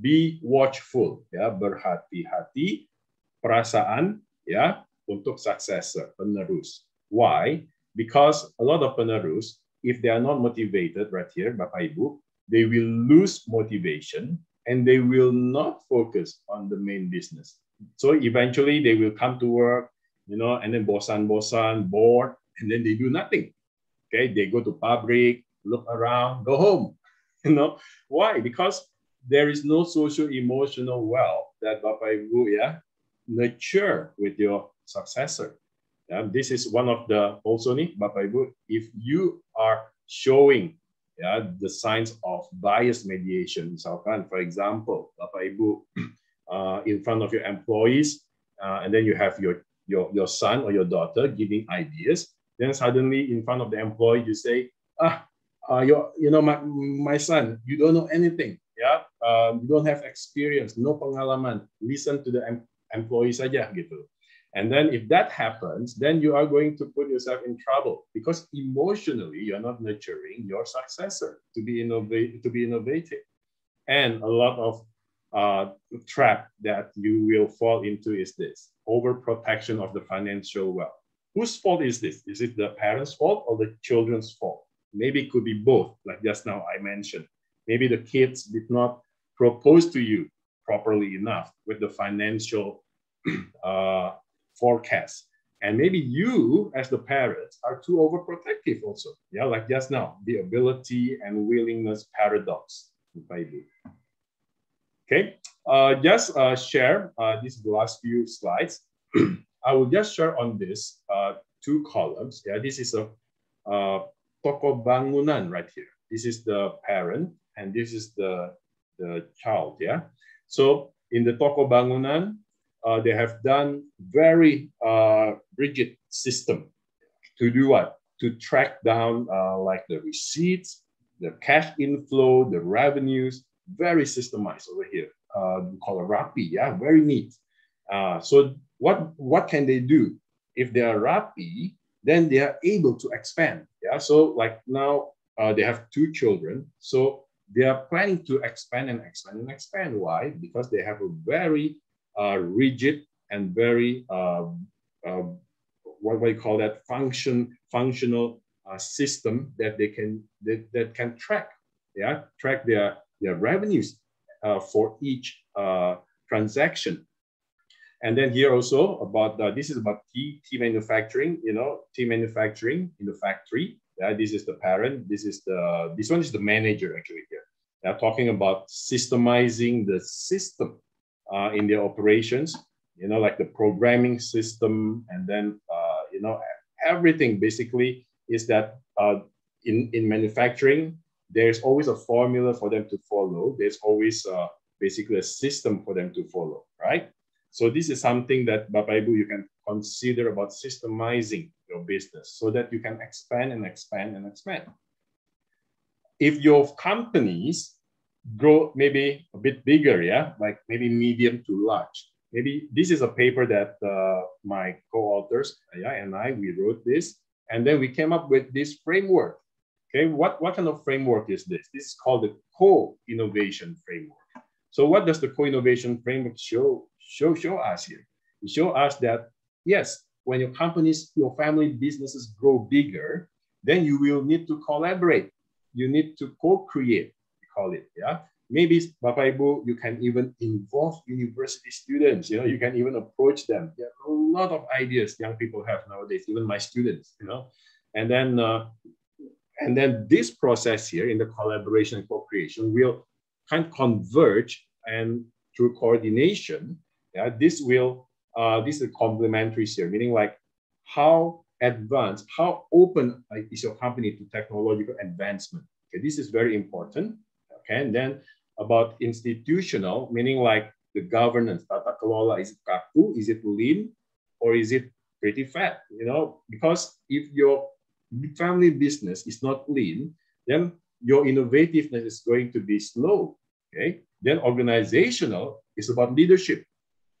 Be watchful, yeah, berhati-hati, perasaan, yeah, untuk successor, penerus. Why? Because a lot of penerus, if they are not motivated right here, Bapak Ibu, they will lose motivation and they will not focus on the main business. So eventually they will come to work, you know, and then bosan, bosan, bored, and then they do nothing. Okay, they go to public, look around, go home. (laughs) You know why? Because there is no social emotional wealth that Bapak Ibu yeah, nurture with your successor. Yeah, this is one of the also ni Bapak Ibu. If you are showing yeah, the signs of bias mediation, misalkan, for example, Bapak Ibu (clears throat) uh, in front of your employees, uh, and then you have your, your, your son or your daughter giving ideas. Then suddenly in front of the employee, you say, ah, uh, your, you know, my, my son, you don't know anything. Yeah, um, you don't have experience, no pengalaman. Listen to the em employee saja gitu. And then if that happens, then you are going to put yourself in trouble because emotionally you're not nurturing your successor to be innovate to be innovative. And a lot of uh, trap that you will fall into is this overprotection of the financial wealth. Whose fault is this? Is it the parents' fault or the children's fault? Maybe it could be both, like just now I mentioned. Maybe the kids did not propose to you properly enough with the financial (clears throat) uh, forecast. And maybe you, as the parents, are too overprotective also. Yeah, like just now, the ability and willingness paradox, maybe. Okay, uh, just uh, share uh, these last few slides. (clears throat) I will just share on this uh, two columns. Yeah, this is a uh, toko bangunan right here. This is the parent and this is the, the child, yeah? So in the toko bangunan, uh, they have done very uh, rigid system to do what? To track down like the receipts, the cash inflow, the revenues, very systemized over here. Uh, we call it RAPI, yeah, very neat. Uh, so what, what can they do? If they are RAPI, then they are able to expand, yeah? So like now uh, they have two children, so they are planning to expand and expand and expand. Why? Because they have a very uh, rigid and very, uh, what do you call that, function, functional uh, system that they can, that, that can track, yeah? Track their the revenues uh, for each uh, transaction. And then here also about this is about T T manufacturing, you know, T manufacturing in the factory. Yeah, this is the parent. This is the this one is the manager actually here. They're talking about systemizing the system uh, in their operations. You know, like the programming system, and then uh, you know everything basically is that uh, in in manufacturing there's always a formula for them to follow. There's always uh, basically a system for them to follow, right? So this is something that Bapaibu, you can consider about systemizing your business so that you can expand and expand and expand. If your companies grow maybe a bit bigger, yeah, like maybe medium to large. Maybe this is a paper that uh, my co-authors yeah, and I, we wrote this, and then we came up with this framework Okay, what, what kind of framework is this? This is called the co-innovation framework. So what does the co-innovation framework show, show, show us here? It show us that, yes, when your companies, your family businesses grow bigger, then you will need to collaborate. You need to co-create, we call it, yeah? Maybe, Bapak Ibu, you can even involve university students. You know, you can even approach them. There are a lot of ideas young people have nowadays, even my students, you know? And then uh, and then this process here in the collaboration and co-creation will kind of converge and through coordination, yeah, this will, uh, this is complementary here, meaning like how advanced, how open is your company to technological advancement? Okay, this is very important. Okay, and then about institutional, meaning like the governance, Tata Kelola, is it kaku, is it lean, or is it pretty fat? You know, because if your family business is not lean, then your innovativeness is going to be slow. Okay. Then organizational is about leadership.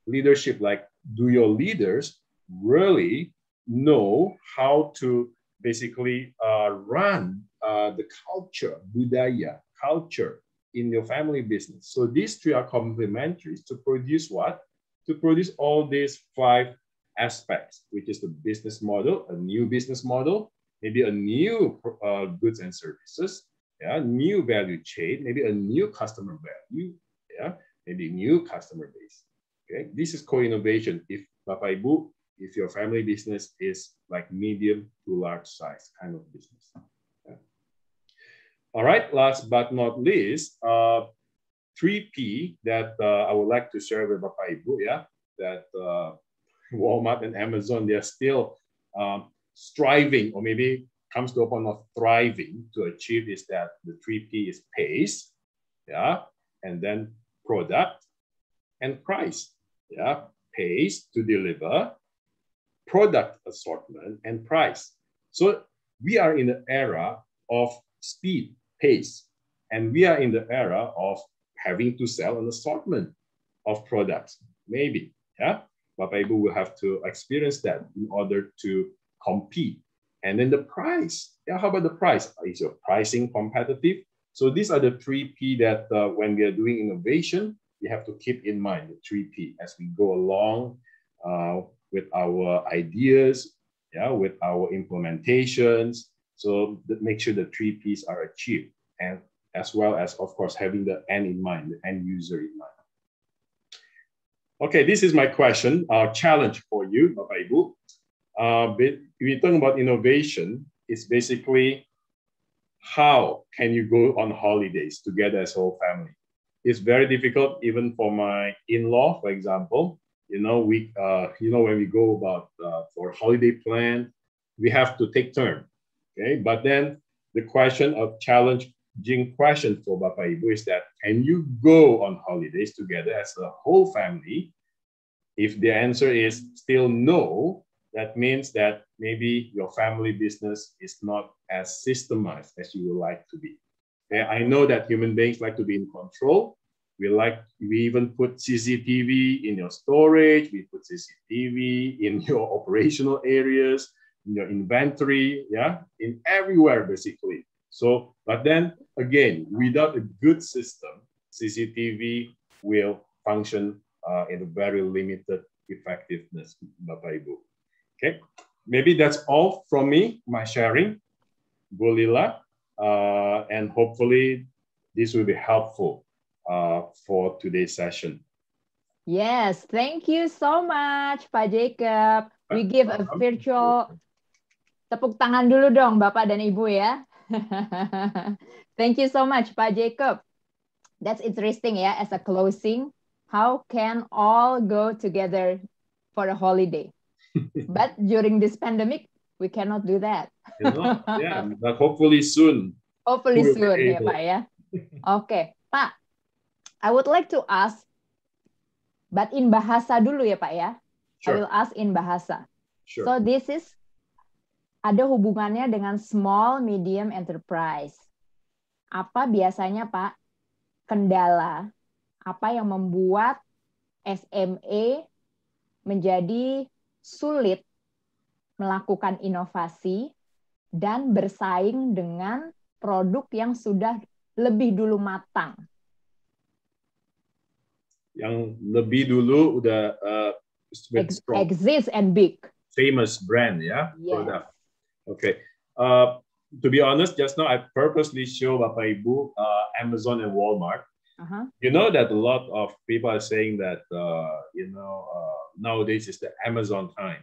Leadership, like do your leaders really know how to basically uh, run uh, the culture, budaya, culture in your family business. So these three are complementary to produce what? To produce all these five aspects, which is the business model, a new business model, maybe a new uh, goods and services, yeah, new value chain, maybe a new customer value, yeah, maybe new customer base. Okay, this is co-innovation. If Bapaibu, if your family business is like medium to large size kind of business. All right, last but not least, uh, 3P that uh, I would like to share with Ibu. yeah, that uh, (laughs) Walmart and Amazon, they're still um, striving or maybe comes to a point of thriving to achieve is that the three P is pace, yeah, and then product and price, yeah, pace to deliver, product assortment and price. So we are in the era of speed, pace, and we are in the era of having to sell an assortment of products, maybe, yeah. But maybe we have to experience that in order to compete. And then the price. Yeah, how about the price? Is your pricing competitive? So these are the three P that uh, when we are doing innovation, we have to keep in mind the three P as we go along uh, with our ideas, yeah, with our implementations. So make sure the three P's are achieved, and as well as of course having the end in mind, the end user in mind. Okay, this is my question, our uh, challenge for you, Bapak Ibu. Uh, if we talk about innovation, it's basically how can you go on holidays together as a whole family? It's very difficult, even for my in-law, for example. You know, we, uh, you know, when we go about uh, for holiday plan, we have to take turn. Okay, but then the question of challenging question for Bapa Ibu is that can you go on holidays together as a whole family? If the answer is still no, that means that maybe your family business is not as systemized as you would like to be. I know that human beings like to be in control. We like we even put CCTV in your storage. We put CCTV in (laughs) your operational areas, in your inventory, yeah, in everywhere basically. So, but then again, without a good system, CCTV will function uh, in a very limited effectiveness, Bapak Ibu. Okay, maybe that's all from me, my sharing. Bulila, uh, and hopefully this will be helpful uh, for today's session. Yes, thank you so much, Pak Jacob. We give a virtual tepuk tangan dulu dong, Bapak dan Ibu ya. (laughs) thank you so much, Pak Jacob. That's interesting yeah. as a closing. How can all go together for a holiday? (laughs) but during this pandemic, we cannot do that. Yeah, but hopefully soon. Hopefully soon ya Pak ya. Oke, okay. Pak. I would like to ask, but in bahasa dulu ya Pak ya. Sure. I will ask in bahasa. Sure. So this is ada hubungannya dengan small medium enterprise. Apa biasanya Pak kendala apa yang membuat SME menjadi sulit melakukan inovasi dan bersaing dengan produk yang sudah lebih dulu matang. Yang lebih dulu udah uh, Ex exist and big. Famous brand, ya. Yeah? Yes. Oke. Okay. Uh, to be honest, just now I purposely show Bapak Ibu uh, Amazon and Walmart Uh-huh. You know that a lot of people are saying that uh, you know uh, nowadays it's the Amazon time,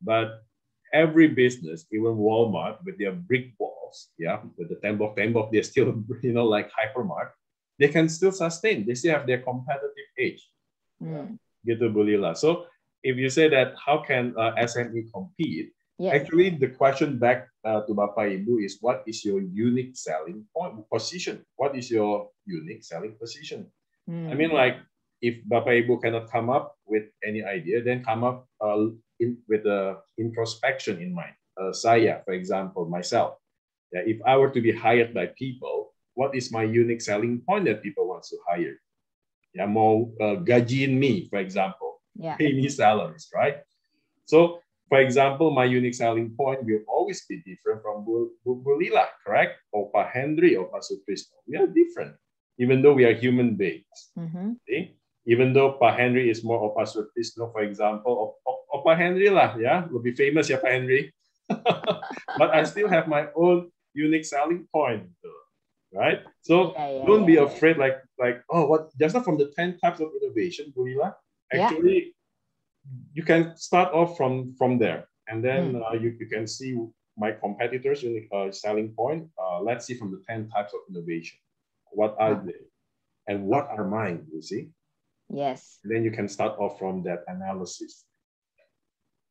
but every business, even Walmart with their brick walls, yeah, with the 10 block, 10 they're still (laughs) you know like hypermart, they can still sustain. They still have their competitive edge. Mm. Gitu, Bulila. So if you say that how can uh, SME compete? Yes. Actually, the question back uh, to Bapak Ibu is what is your unique selling point position? What is your unique selling position? Mm. I mean, like if Bapak Ibu cannot come up with any idea, then come up uh, in, with the introspection in mind. Uh, saya, for example, myself. Yeah, if I were to be hired by people, what is my unique selling point that people want to hire? Yeah, more uh, gaji in me, for example. Yeah. Pay me salaries, right? So for example, my unique selling point will always be different from Bulila, correct? Opa Henry, Opa Supristo. We are different, even though we are human beings. Mm-hmm. See? Even though Pa Henry is more Opa Supristo, for example, Opa Henry lah, yeah, will be famous, yeah, Pa Henry. (laughs) but I still have my own unique selling point, right? So yeah, yeah, don't yeah, be afraid, like like oh, what? That's not from the ten types of innovation, Bulila. Actually, you can start off from from there, and then mm. uh, you, you can see my competitors' unique uh, selling point. Uh, let's see from the ten types of innovation, what are hmm. they, and what are mine? You see. Yes. And then you can start off from that analysis.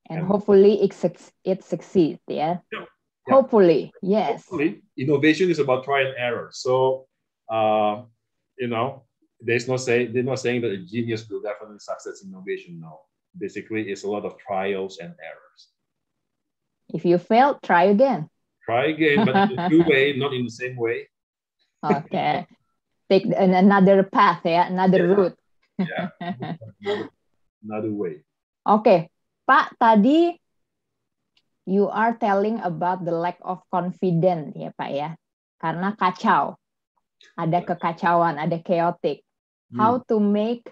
And, and hopefully it, su- it succeeds, yeah? yeah? Hopefully, yes. Hopefully, innovation is about try and error. So, uh, you know, there's no say they're not saying that a genius will definitely success innovation. No, basically it's a lot of trials and errors. If you fail, try again. Try again, but in a (laughs) new way, not in the same way. Okay. Take another path, yeah, another yeah. route. yeah, another, (laughs) another way. Okay, Pak, tadi you are telling about the lack of confidence ya Pak ya, karena kacau, ada kekacauan, ada chaotic. Hmm. How hmm. to make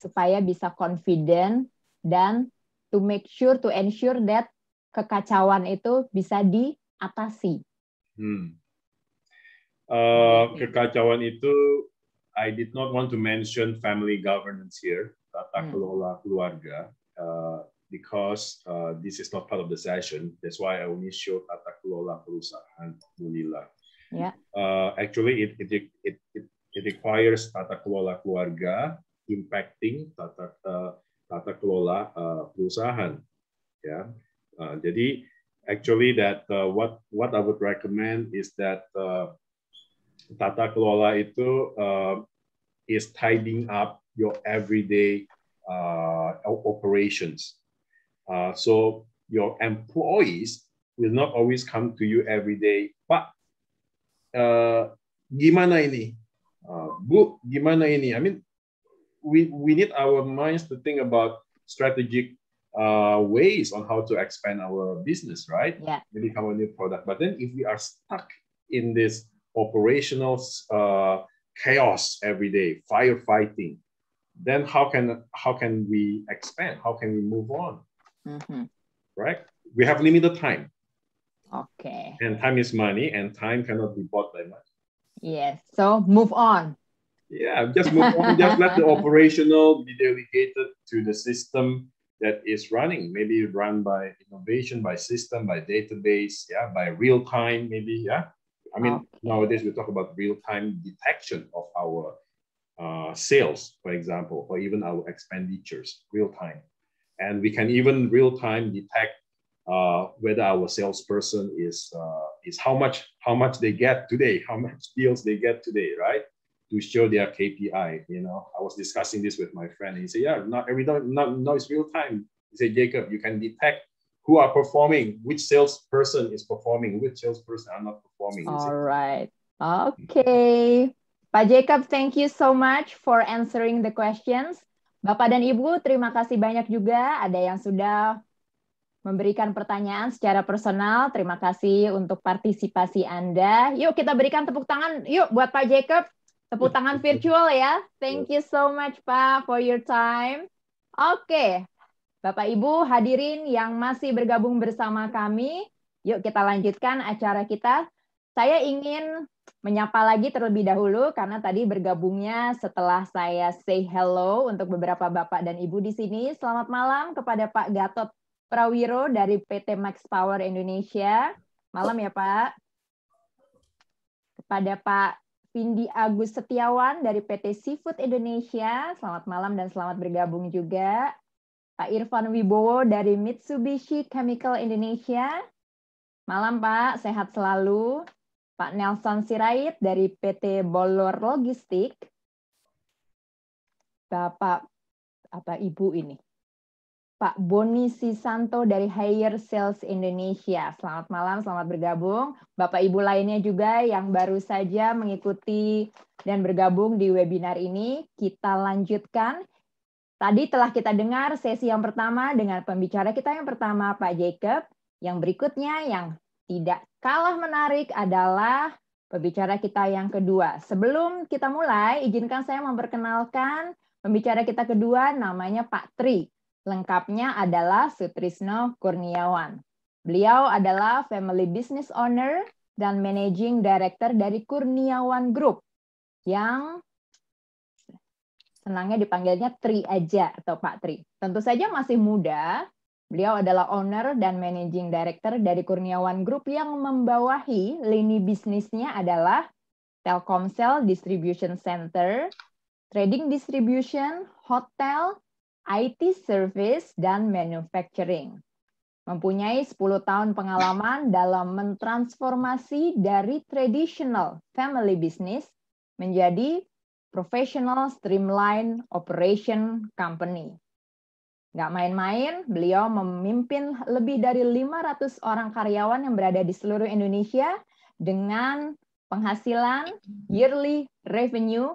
supaya bisa confident dan to make sure to ensure that kekacauan itu bisa diatasi. Hmm. Uh, kekacauan itu I did not want to mention family governance here, tata hmm. kelola hmm. keluarga, uh, because uh, this is not part of the session. That's why I only show tata kelola perusahaan Munila. Yeah. Ya. Uh, actually, it, it, it, it, it requires tata kelola keluarga, impacting tata uh, tata kelola uh, perusahaan. Ya, uh, jadi actually that uh, what what I would recommend is that uh, tata kelola itu uh, is tidying up your everyday uh, operations. Uh, so your employees will not always come to you every day. But uh, gimana ini? Uh, Bu, gimana ini? I mean, we, we need our minds to think about strategic uh, ways on how to expand our business, right? Yeah. Maybe come a new product. But then if we are stuck in this operational uh, chaos every day, firefighting, then how can how can we expand? How can we move on? Mm-hmm. Right? We have limited time. Okay. And time is money, and time cannot be bought by money. Yes. So move on. Yeah, just move on. just let the (laughs) operational be delegated to the system that is running. Maybe run by innovation, by system, by database, yeah, by real time, maybe, yeah. I mean, okay. Oh. nowadays we talk about real time detection of our uh, sales, for example, or even our expenditures, real time. And we can even real time detect uh, whether our salesperson is uh, is how much how much they get today, how much deals they get today, right? to show their KPI. You know, I was discussing this with my friend, and he said, "Yeah, not every time, not, no, it's real time." He said, "Jacob, you can detect who are performing, which salesperson is performing, which salesperson are not performing." All right. Hmm. Okay. Pak Jacob, thank you so much for answering the questions. Bapak dan Ibu, terima kasih banyak juga. Ada yang sudah memberikan pertanyaan secara personal. Terima kasih untuk partisipasi Anda. Yuk kita berikan tepuk tangan yuk buat Pak Jacob Tepuk ya, tangan virtual ya. Thank ya. you so much Pak for your time. Oke, Bapak Ibu hadirin yang masih bergabung bersama kami, yuk kita lanjutkan acara kita. Saya ingin menyapa lagi terlebih dahulu karena tadi bergabungnya setelah saya say hello untuk beberapa Bapak dan Ibu di sini. Selamat malam kepada Pak Gatot Prawiro dari PT Max Power Indonesia. Malam ya Pak. Kepada Pak Pindi Agus Setiawan dari PT Seafood Indonesia. Selamat malam dan selamat bergabung juga. Pak Irfan Wibowo dari Mitsubishi Chemical Indonesia. Malam Pak, sehat selalu. Pak Nelson Sirait dari PT Bolor Logistik. Bapak apa Ibu ini? Pak Boni Sisanto dari Higher Sales Indonesia. Selamat malam, selamat bergabung. Bapak Ibu lainnya juga yang baru saja mengikuti dan bergabung di webinar ini, kita lanjutkan. Tadi telah kita dengar sesi yang pertama dengan pembicara kita yang pertama Pak Jacob. Yang berikutnya yang tidak kalah menarik adalah pembicara kita yang kedua. Sebelum kita mulai, izinkan saya memperkenalkan pembicara kita kedua namanya Pak Tri. Lengkapnya adalah Sutrisno Kurniawan. Beliau adalah Family Business Owner dan Managing Director dari Kurniawan Group yang senangnya dipanggilnya Tri aja atau Pak Tri. Tentu saja masih muda, beliau adalah owner dan managing director dari Kurniawan Group yang membawahi lini bisnisnya adalah Telkomsel Distribution Center, Trading Distribution, Hotel, IT Service, dan Manufacturing. Mempunyai 10 tahun pengalaman dalam mentransformasi dari traditional family business menjadi professional streamline operation company. Gak main-main, beliau memimpin lebih dari 500 orang karyawan yang berada di seluruh Indonesia dengan penghasilan yearly revenue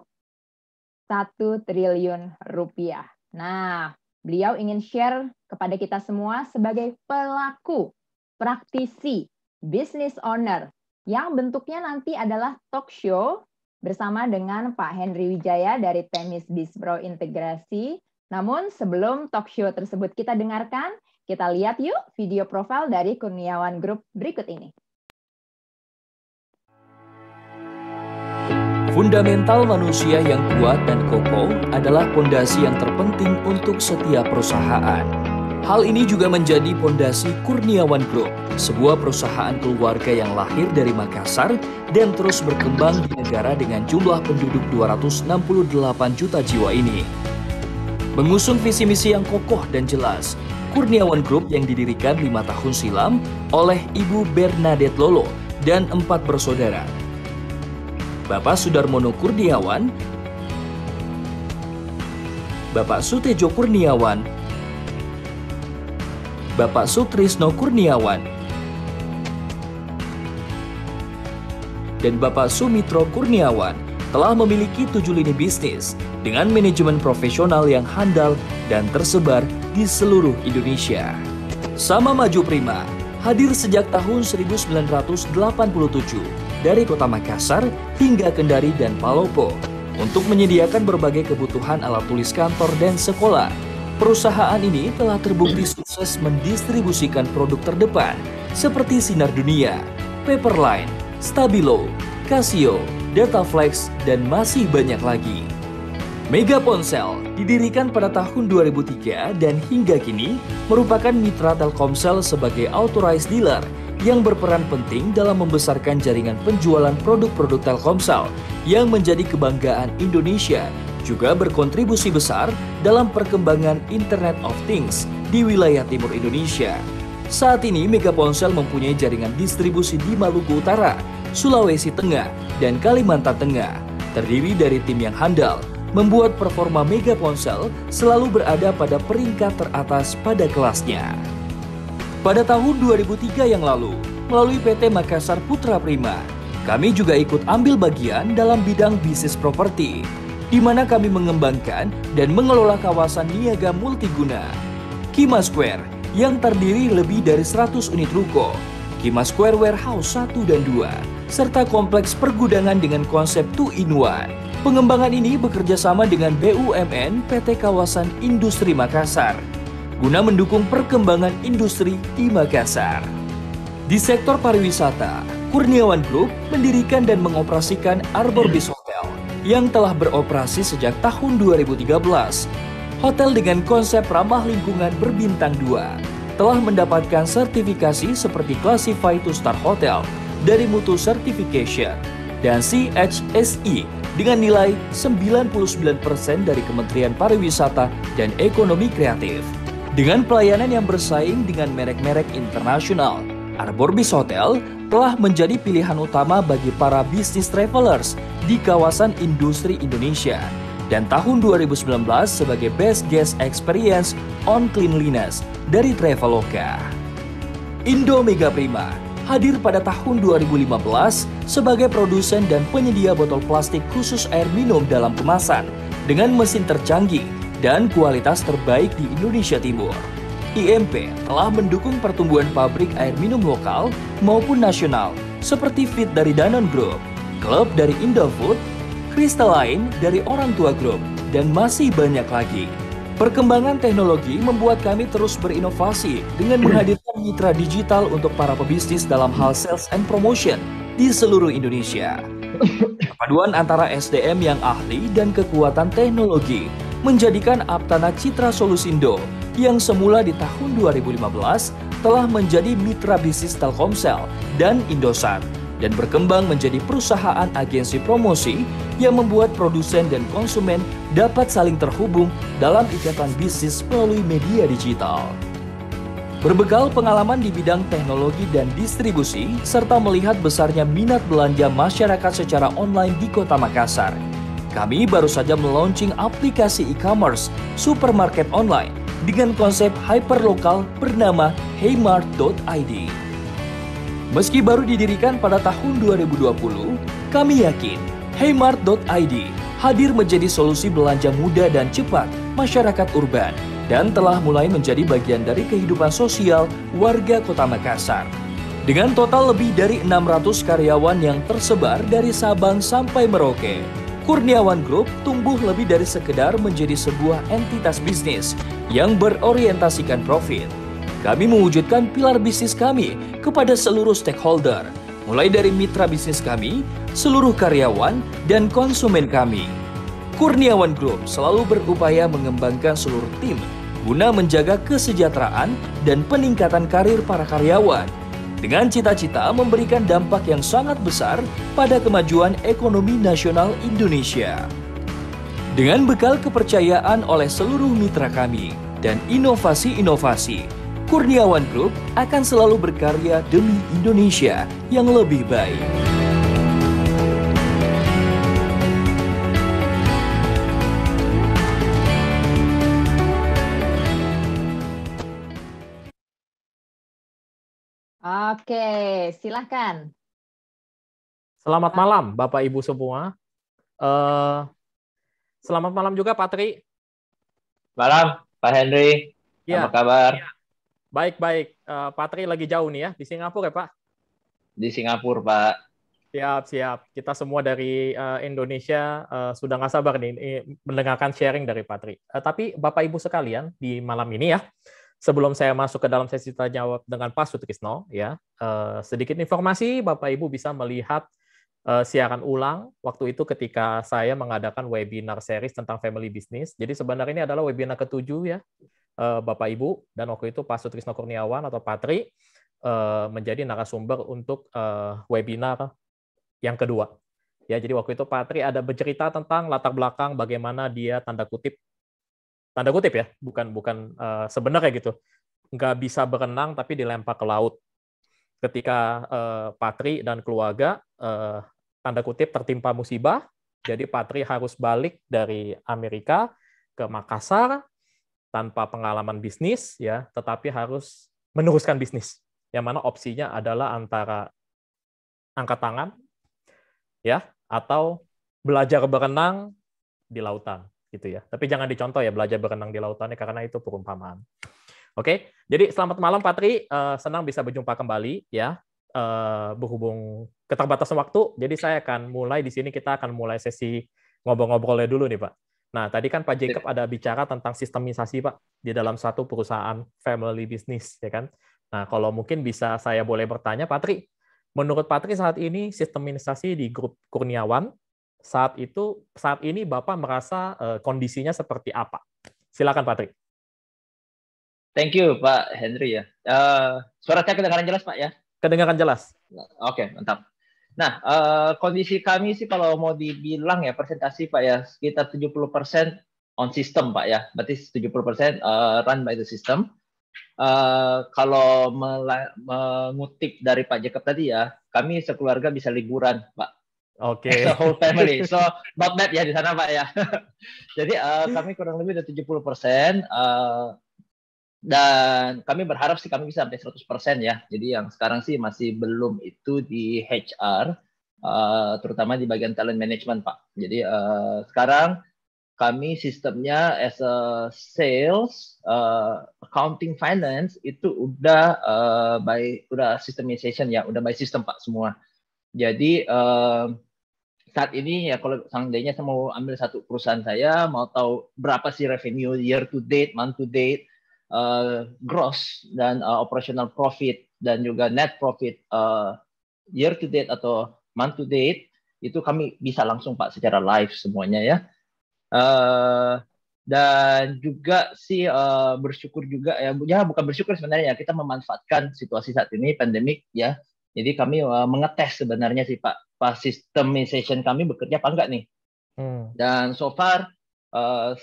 1 triliun rupiah. Nah, beliau ingin share kepada kita semua sebagai pelaku, praktisi, business owner, yang bentuknya nanti adalah talk show bersama dengan Pak Henry Wijaya dari Temis Bispro Integrasi. Namun sebelum talk show tersebut kita dengarkan, kita lihat yuk video profil dari Kurniawan Group berikut ini. Fundamental manusia yang kuat dan kokoh adalah pondasi yang terpenting untuk setiap perusahaan. Hal ini juga menjadi pondasi Kurniawan Group, sebuah perusahaan keluarga yang lahir dari Makassar dan terus berkembang di negara dengan jumlah penduduk 268 juta jiwa ini. Mengusung visi misi yang kokoh dan jelas, Kurniawan Group yang didirikan lima tahun silam oleh Ibu Bernadette Lolo dan empat bersaudara Bapak Sudarmono Kurniawan, Bapak Sutejo Kurniawan, Bapak Sutrisno Kurniawan, dan Bapak Sumitro Kurniawan telah memiliki tujuh lini bisnis dengan manajemen profesional yang handal dan tersebar di seluruh Indonesia. Sama Maju Prima hadir sejak tahun 1987 dari kota Makassar hingga Kendari dan Palopo untuk menyediakan berbagai kebutuhan alat tulis kantor dan sekolah. Perusahaan ini telah terbukti sukses mendistribusikan produk terdepan seperti Sinar Dunia, Paperline, Stabilo, Casio, Dataflex, dan masih banyak lagi. Mega Ponsel didirikan pada tahun 2003 dan hingga kini merupakan mitra Telkomsel sebagai authorized dealer yang berperan penting dalam membesarkan jaringan penjualan produk-produk Telkomsel yang menjadi kebanggaan Indonesia juga berkontribusi besar dalam perkembangan Internet of Things di wilayah timur Indonesia. Saat ini Megaponsel mempunyai jaringan distribusi di Maluku Utara, Sulawesi Tengah, dan Kalimantan Tengah. Terdiri dari tim yang handal, membuat performa Megaponsel selalu berada pada peringkat teratas pada kelasnya pada tahun 2003 yang lalu melalui PT Makassar Putra Prima. Kami juga ikut ambil bagian dalam bidang bisnis properti, di mana kami mengembangkan dan mengelola kawasan niaga multiguna. Kima Square yang terdiri lebih dari 100 unit ruko, Kima Square Warehouse 1 dan 2, serta kompleks pergudangan dengan konsep 2 in 1. Pengembangan ini bekerja sama dengan BUMN PT Kawasan Industri Makassar guna mendukung perkembangan industri di Makassar. Di sektor pariwisata, Kurniawan Group mendirikan dan mengoperasikan Arbor Beach Hotel yang telah beroperasi sejak tahun 2013. Hotel dengan konsep ramah lingkungan berbintang dua telah mendapatkan sertifikasi seperti Classified to Star Hotel dari Mutu Certification dan CHSE dengan nilai 99% dari Kementerian Pariwisata dan Ekonomi Kreatif. Dengan pelayanan yang bersaing dengan merek-merek internasional, Arborbis Hotel telah menjadi pilihan utama bagi para bisnis travelers di kawasan industri Indonesia dan tahun 2019 sebagai Best Guest Experience on Cleanliness dari Traveloka. Indo Mega Prima hadir pada tahun 2015 sebagai produsen dan penyedia botol plastik khusus air minum dalam kemasan dengan mesin tercanggih dan kualitas terbaik di Indonesia Timur. IMP telah mendukung pertumbuhan pabrik air minum lokal maupun nasional seperti Fit dari Danone Group, Club dari Indofood, Crystal dari Orang Tua Group, dan masih banyak lagi. Perkembangan teknologi membuat kami terus berinovasi dengan menghadirkan mitra digital untuk para pebisnis dalam hal sales and promotion di seluruh Indonesia. Paduan antara SDM yang ahli dan kekuatan teknologi menjadikan Aptana Citra Solusindo yang semula di tahun 2015 telah menjadi mitra bisnis Telkomsel dan Indosat dan berkembang menjadi perusahaan agensi promosi yang membuat produsen dan konsumen dapat saling terhubung dalam ikatan bisnis melalui media digital. Berbekal pengalaman di bidang teknologi dan distribusi, serta melihat besarnya minat belanja masyarakat secara online di kota Makassar, kami baru saja meluncing aplikasi e-commerce supermarket online dengan konsep hyperlokal bernama heymart.id. Meski baru didirikan pada tahun 2020, kami yakin heymart.id hadir menjadi solusi belanja mudah dan cepat masyarakat urban dan telah mulai menjadi bagian dari kehidupan sosial warga kota Makassar. Dengan total lebih dari 600 karyawan yang tersebar dari Sabang sampai Merauke, Kurniawan Group tumbuh lebih dari sekedar menjadi sebuah entitas bisnis yang berorientasikan profit. Kami mewujudkan pilar bisnis kami kepada seluruh stakeholder, mulai dari mitra bisnis kami, seluruh karyawan, dan konsumen kami. Kurniawan Group selalu berupaya mengembangkan seluruh tim guna menjaga kesejahteraan dan peningkatan karir para karyawan dengan cita-cita memberikan dampak yang sangat besar pada kemajuan ekonomi nasional Indonesia. Dengan bekal kepercayaan oleh seluruh mitra kami dan inovasi-inovasi, Kurniawan Group akan selalu berkarya demi Indonesia yang lebih baik. Oke, silahkan. Selamat Pak. malam, Bapak Ibu semua. Uh, selamat malam juga, Pak Tri. Malam, Pak Henry. Ya. Apa kabar? Ya. Baik, baik. Uh, Pak Tri lagi jauh nih ya, di Singapura ya, Pak? Di Singapura, Pak. Siap, siap. Kita semua dari uh, Indonesia uh, sudah nggak sabar nih mendengarkan sharing dari Pak Tri. Uh, tapi Bapak Ibu sekalian, di malam ini ya, sebelum saya masuk ke dalam sesi tanya jawab dengan Pak Sutrisno, ya eh, sedikit informasi Bapak Ibu bisa melihat eh, siaran ulang waktu itu ketika saya mengadakan webinar series tentang family business. Jadi sebenarnya ini adalah webinar ketujuh ya eh, Bapak Ibu dan waktu itu Pak Sutrisno Kurniawan atau Patri eh, menjadi narasumber untuk webinar yang kedua. Ya, jadi waktu itu Patri ada bercerita tentang latar belakang bagaimana dia tanda kutip tanda kutip ya, bukan bukan uh, sebenarnya gitu. Nggak bisa berenang tapi dilempar ke laut. Ketika uh, Patri dan keluarga uh, tanda kutip tertimpa musibah, jadi Patri harus balik dari Amerika ke Makassar tanpa pengalaman bisnis ya, tetapi harus meneruskan bisnis. Yang mana opsinya adalah antara angkat tangan ya atau belajar berenang di lautan gitu ya. Tapi jangan dicontoh ya belajar berenang di lautan ya karena itu perumpamaan. Oke, jadi selamat malam Patri, uh, senang bisa berjumpa kembali ya. Uh, berhubung keterbatasan waktu, jadi saya akan mulai di sini kita akan mulai sesi ngobrol-ngobrolnya dulu nih Pak. Nah, tadi kan Pak Jacob ada bicara tentang sistemisasi Pak di dalam satu perusahaan family business ya kan. Nah, kalau mungkin bisa saya boleh bertanya Patri, menurut Patri saat ini sistemisasi di grup Kurniawan saat itu saat ini Bapak merasa eh, kondisinya seperti apa? Silakan Patrick. Thank you Pak Henry ya. Uh, suara saya kedengaran jelas Pak ya? Kedengaran jelas. Oke, okay, mantap. Nah, uh, kondisi kami sih kalau mau dibilang ya presentasi Pak ya sekitar 70% on system Pak ya. Berarti 70% uh, run by the system. Uh, kalau mengutip dari Pak Jacob tadi ya, kami sekeluarga bisa liburan Pak Oke. Okay. The whole (laughs) family. So not bad ya di sana Pak ya. (laughs) Jadi uh, kami kurang lebih udah 70 persen. Eh, dan kami berharap sih kami bisa sampai 100 persen ya. Jadi yang sekarang sih masih belum itu di HR, uh, eh, terutama di bagian talent management Pak. Jadi uh, sekarang kami sistemnya as a sales, uh, accounting, finance itu udah uh, by udah systemization ya, udah by system Pak semua. Jadi uh, saat ini ya kalau seandainya saya mau ambil satu perusahaan saya mau tahu berapa sih revenue year to date month to date uh, gross dan uh, operational profit dan juga net profit uh, year to date atau month to date itu kami bisa langsung pak secara live semuanya ya uh, dan juga sih uh, bersyukur juga ya, ya bukan bersyukur sebenarnya kita memanfaatkan situasi saat ini pandemik ya jadi kami uh, mengetes sebenarnya sih Pak, Pak sistemization kami bekerja apa enggak nih. Hmm. Dan so far uh,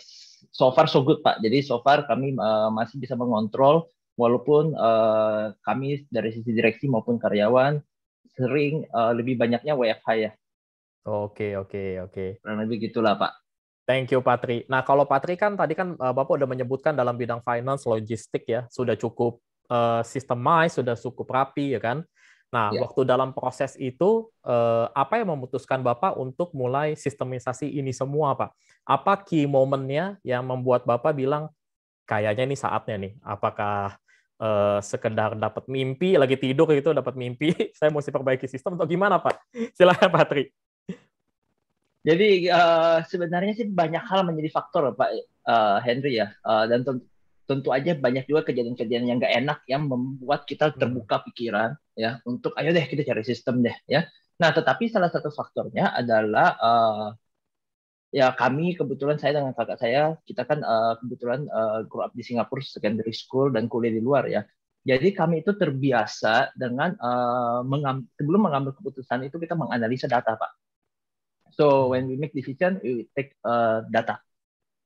so far so good Pak. Jadi so far kami uh, masih bisa mengontrol walaupun uh, kami dari sisi direksi maupun karyawan sering uh, lebih banyaknya WFH ya. Oke, oke, oke. Kurang lebih gitulah Pak. Thank you, Patri. Nah, kalau Patri kan tadi kan Bapak udah menyebutkan dalam bidang finance, logistik ya, sudah cukup uh, sudah cukup rapi ya kan. Nah, ya. waktu dalam proses itu, eh, apa yang memutuskan Bapak untuk mulai sistemisasi ini semua, Pak? Apa key momennya yang membuat Bapak bilang, kayaknya ini saatnya nih? Apakah eh, sekedar dapat mimpi, lagi tidur gitu, dapat mimpi, (laughs) saya mesti perbaiki sistem atau gimana, Pak? (laughs) Silakan, Pak Tri. Jadi eh, sebenarnya sih banyak hal menjadi faktor, Pak Henry ya, dan tentu aja banyak juga kejadian-kejadian yang nggak enak yang membuat kita hmm. terbuka pikiran ya untuk ayo deh kita cari sistem deh ya. Nah tetapi salah satu faktornya adalah uh, ya kami kebetulan saya dengan kakak saya kita kan uh, kebetulan uh, grow up di Singapura secondary school dan kuliah di luar ya. Jadi kami itu terbiasa dengan uh, mengam sebelum mengambil keputusan itu kita menganalisa data pak. So when we make decision we take uh, data.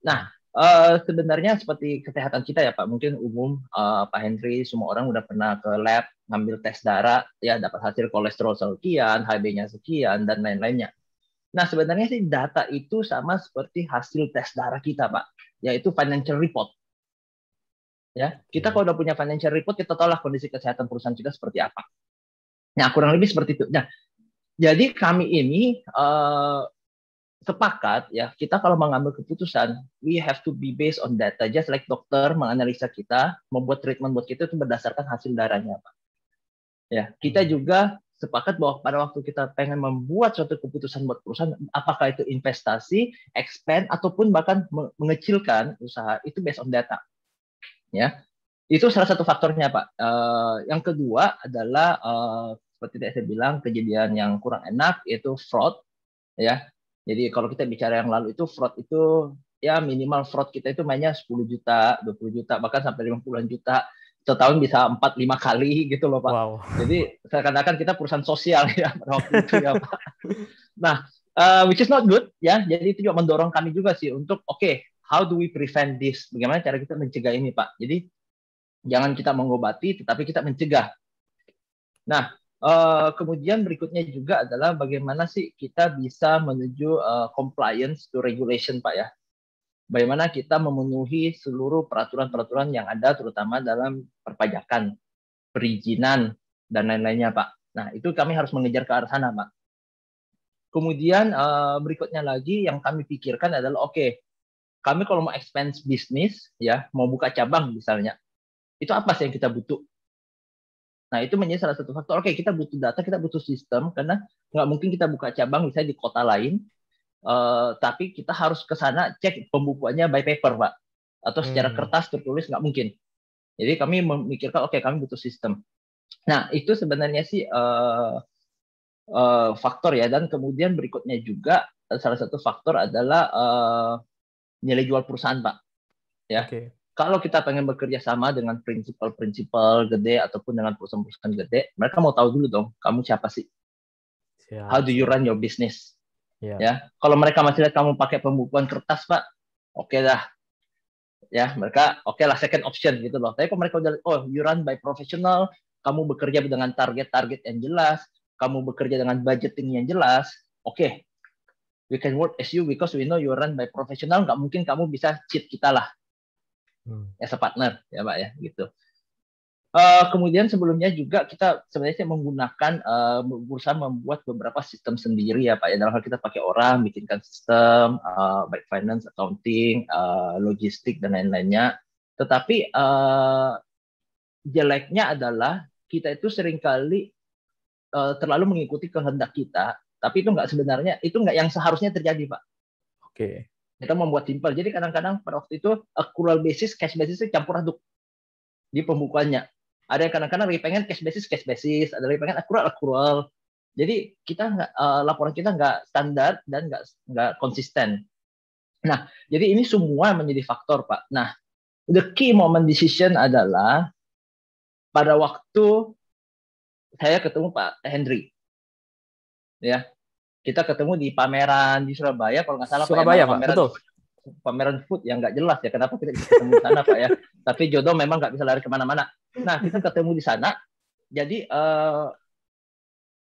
Nah Eh, sebenarnya seperti kesehatan kita ya Pak, mungkin umum uh, Pak Henry semua orang udah pernah ke lab ngambil tes darah ya dapat hasil kolesterol sekian, HB-nya sekian dan lain-lainnya. Nah sebenarnya sih data itu sama seperti hasil tes darah kita Pak, yaitu financial report. Ya, kita hmm. kalau udah punya financial report kita tahu lah kondisi kesehatan perusahaan kita seperti apa. Nah kurang lebih seperti itu. Nah jadi kami ini uh, sepakat ya kita kalau mengambil keputusan we have to be based on data just like dokter menganalisa kita membuat treatment buat kita itu berdasarkan hasil darahnya pak ya kita hmm. juga sepakat bahwa pada waktu kita pengen membuat suatu keputusan buat perusahaan apakah itu investasi expand ataupun bahkan mengecilkan usaha itu based on data ya itu salah satu faktornya pak eh, yang kedua adalah eh, seperti saya bilang kejadian yang kurang enak yaitu fraud ya jadi kalau kita bicara yang lalu itu fraud itu ya minimal fraud kita itu mainnya 10 juta, 20 juta, bahkan sampai 50 puluh juta. Setahun bisa 4 5 kali gitu loh, Pak. Wow. Jadi saya katakan kita perusahaan sosial (laughs) ya pada waktu itu ya, Pak. Nah, uh, which is not good ya. Jadi itu juga mendorong kami juga sih untuk oke, okay, how do we prevent this? Bagaimana cara kita mencegah ini, Pak? Jadi jangan kita mengobati tetapi kita mencegah. Nah, Eh, kemudian berikutnya juga adalah bagaimana sih kita bisa menuju uh, compliance to regulation, Pak ya. Bagaimana kita memenuhi seluruh peraturan-peraturan yang ada, terutama dalam perpajakan, perizinan, dan lain-lainnya, Pak. Nah, itu kami harus mengejar ke arah sana, Pak. Kemudian uh, berikutnya lagi yang kami pikirkan adalah, oke, okay, kami kalau mau expense bisnis, ya, mau buka cabang misalnya, itu apa sih yang kita butuh? Nah, itu menjadi salah satu faktor. Oke, kita butuh data, kita butuh sistem, karena nggak mungkin kita buka cabang misalnya di kota lain, uh, tapi kita harus ke sana cek pembukuannya by paper, Pak. Atau secara hmm. kertas tertulis, nggak mungkin. Jadi kami memikirkan, oke, kami butuh sistem. Nah, itu sebenarnya sih uh, uh, faktor ya. Dan kemudian berikutnya juga, salah satu faktor adalah uh, nilai jual perusahaan, Pak. Ya. Okay kalau kita pengen bekerja sama dengan prinsipal-prinsipal gede ataupun dengan perusahaan-perusahaan gede, mereka mau tahu dulu dong, kamu siapa sih? Yeah. How do you run your business? Yeah. Ya, kalau mereka masih lihat kamu pakai pembukuan kertas, Pak, oke okay dah. Ya, mereka oke okay lah second option gitu loh. Tapi kalau mereka udah oh you run by professional, kamu bekerja dengan target-target yang jelas, kamu bekerja dengan budgeting yang jelas, oke. Okay. We can work as you because we know you run by professional, nggak mungkin kamu bisa cheat kita lah hmm. ya separtner ya pak ya gitu Uh, kemudian sebelumnya juga kita sebenarnya menggunakan uh, berusaha membuat beberapa sistem sendiri ya Pak. Ya, dalam hal kita pakai orang, bikinkan sistem, uh, baik finance, accounting, uh, logistik dan lain-lainnya. Tetapi uh, jeleknya adalah kita itu seringkali uh, terlalu mengikuti kehendak kita, tapi itu nggak sebenarnya itu nggak yang seharusnya terjadi Pak. Oke. Okay. Kita membuat simpel. Jadi kadang-kadang pada waktu itu accrual basis, cash basis itu campur aduk di pembukuannya. Ada yang kadang-kadang lebih pengen cash basis, cash basis. Ada yang pengen accrual, accrual. Jadi kita nggak uh, laporan kita nggak standar dan nggak nggak konsisten. Nah, jadi ini semua menjadi faktor, Pak. Nah, the key moment decision adalah pada waktu saya ketemu Pak Henry. Ya, kita ketemu di pameran di Surabaya kalau nggak salah ya, Surabaya Pak, pameran, betul pameran food yang nggak jelas ya kenapa kita bisa ketemu di sana Pak ya (laughs) tapi jodoh memang nggak bisa lari kemana-mana nah kita ketemu di sana jadi uh,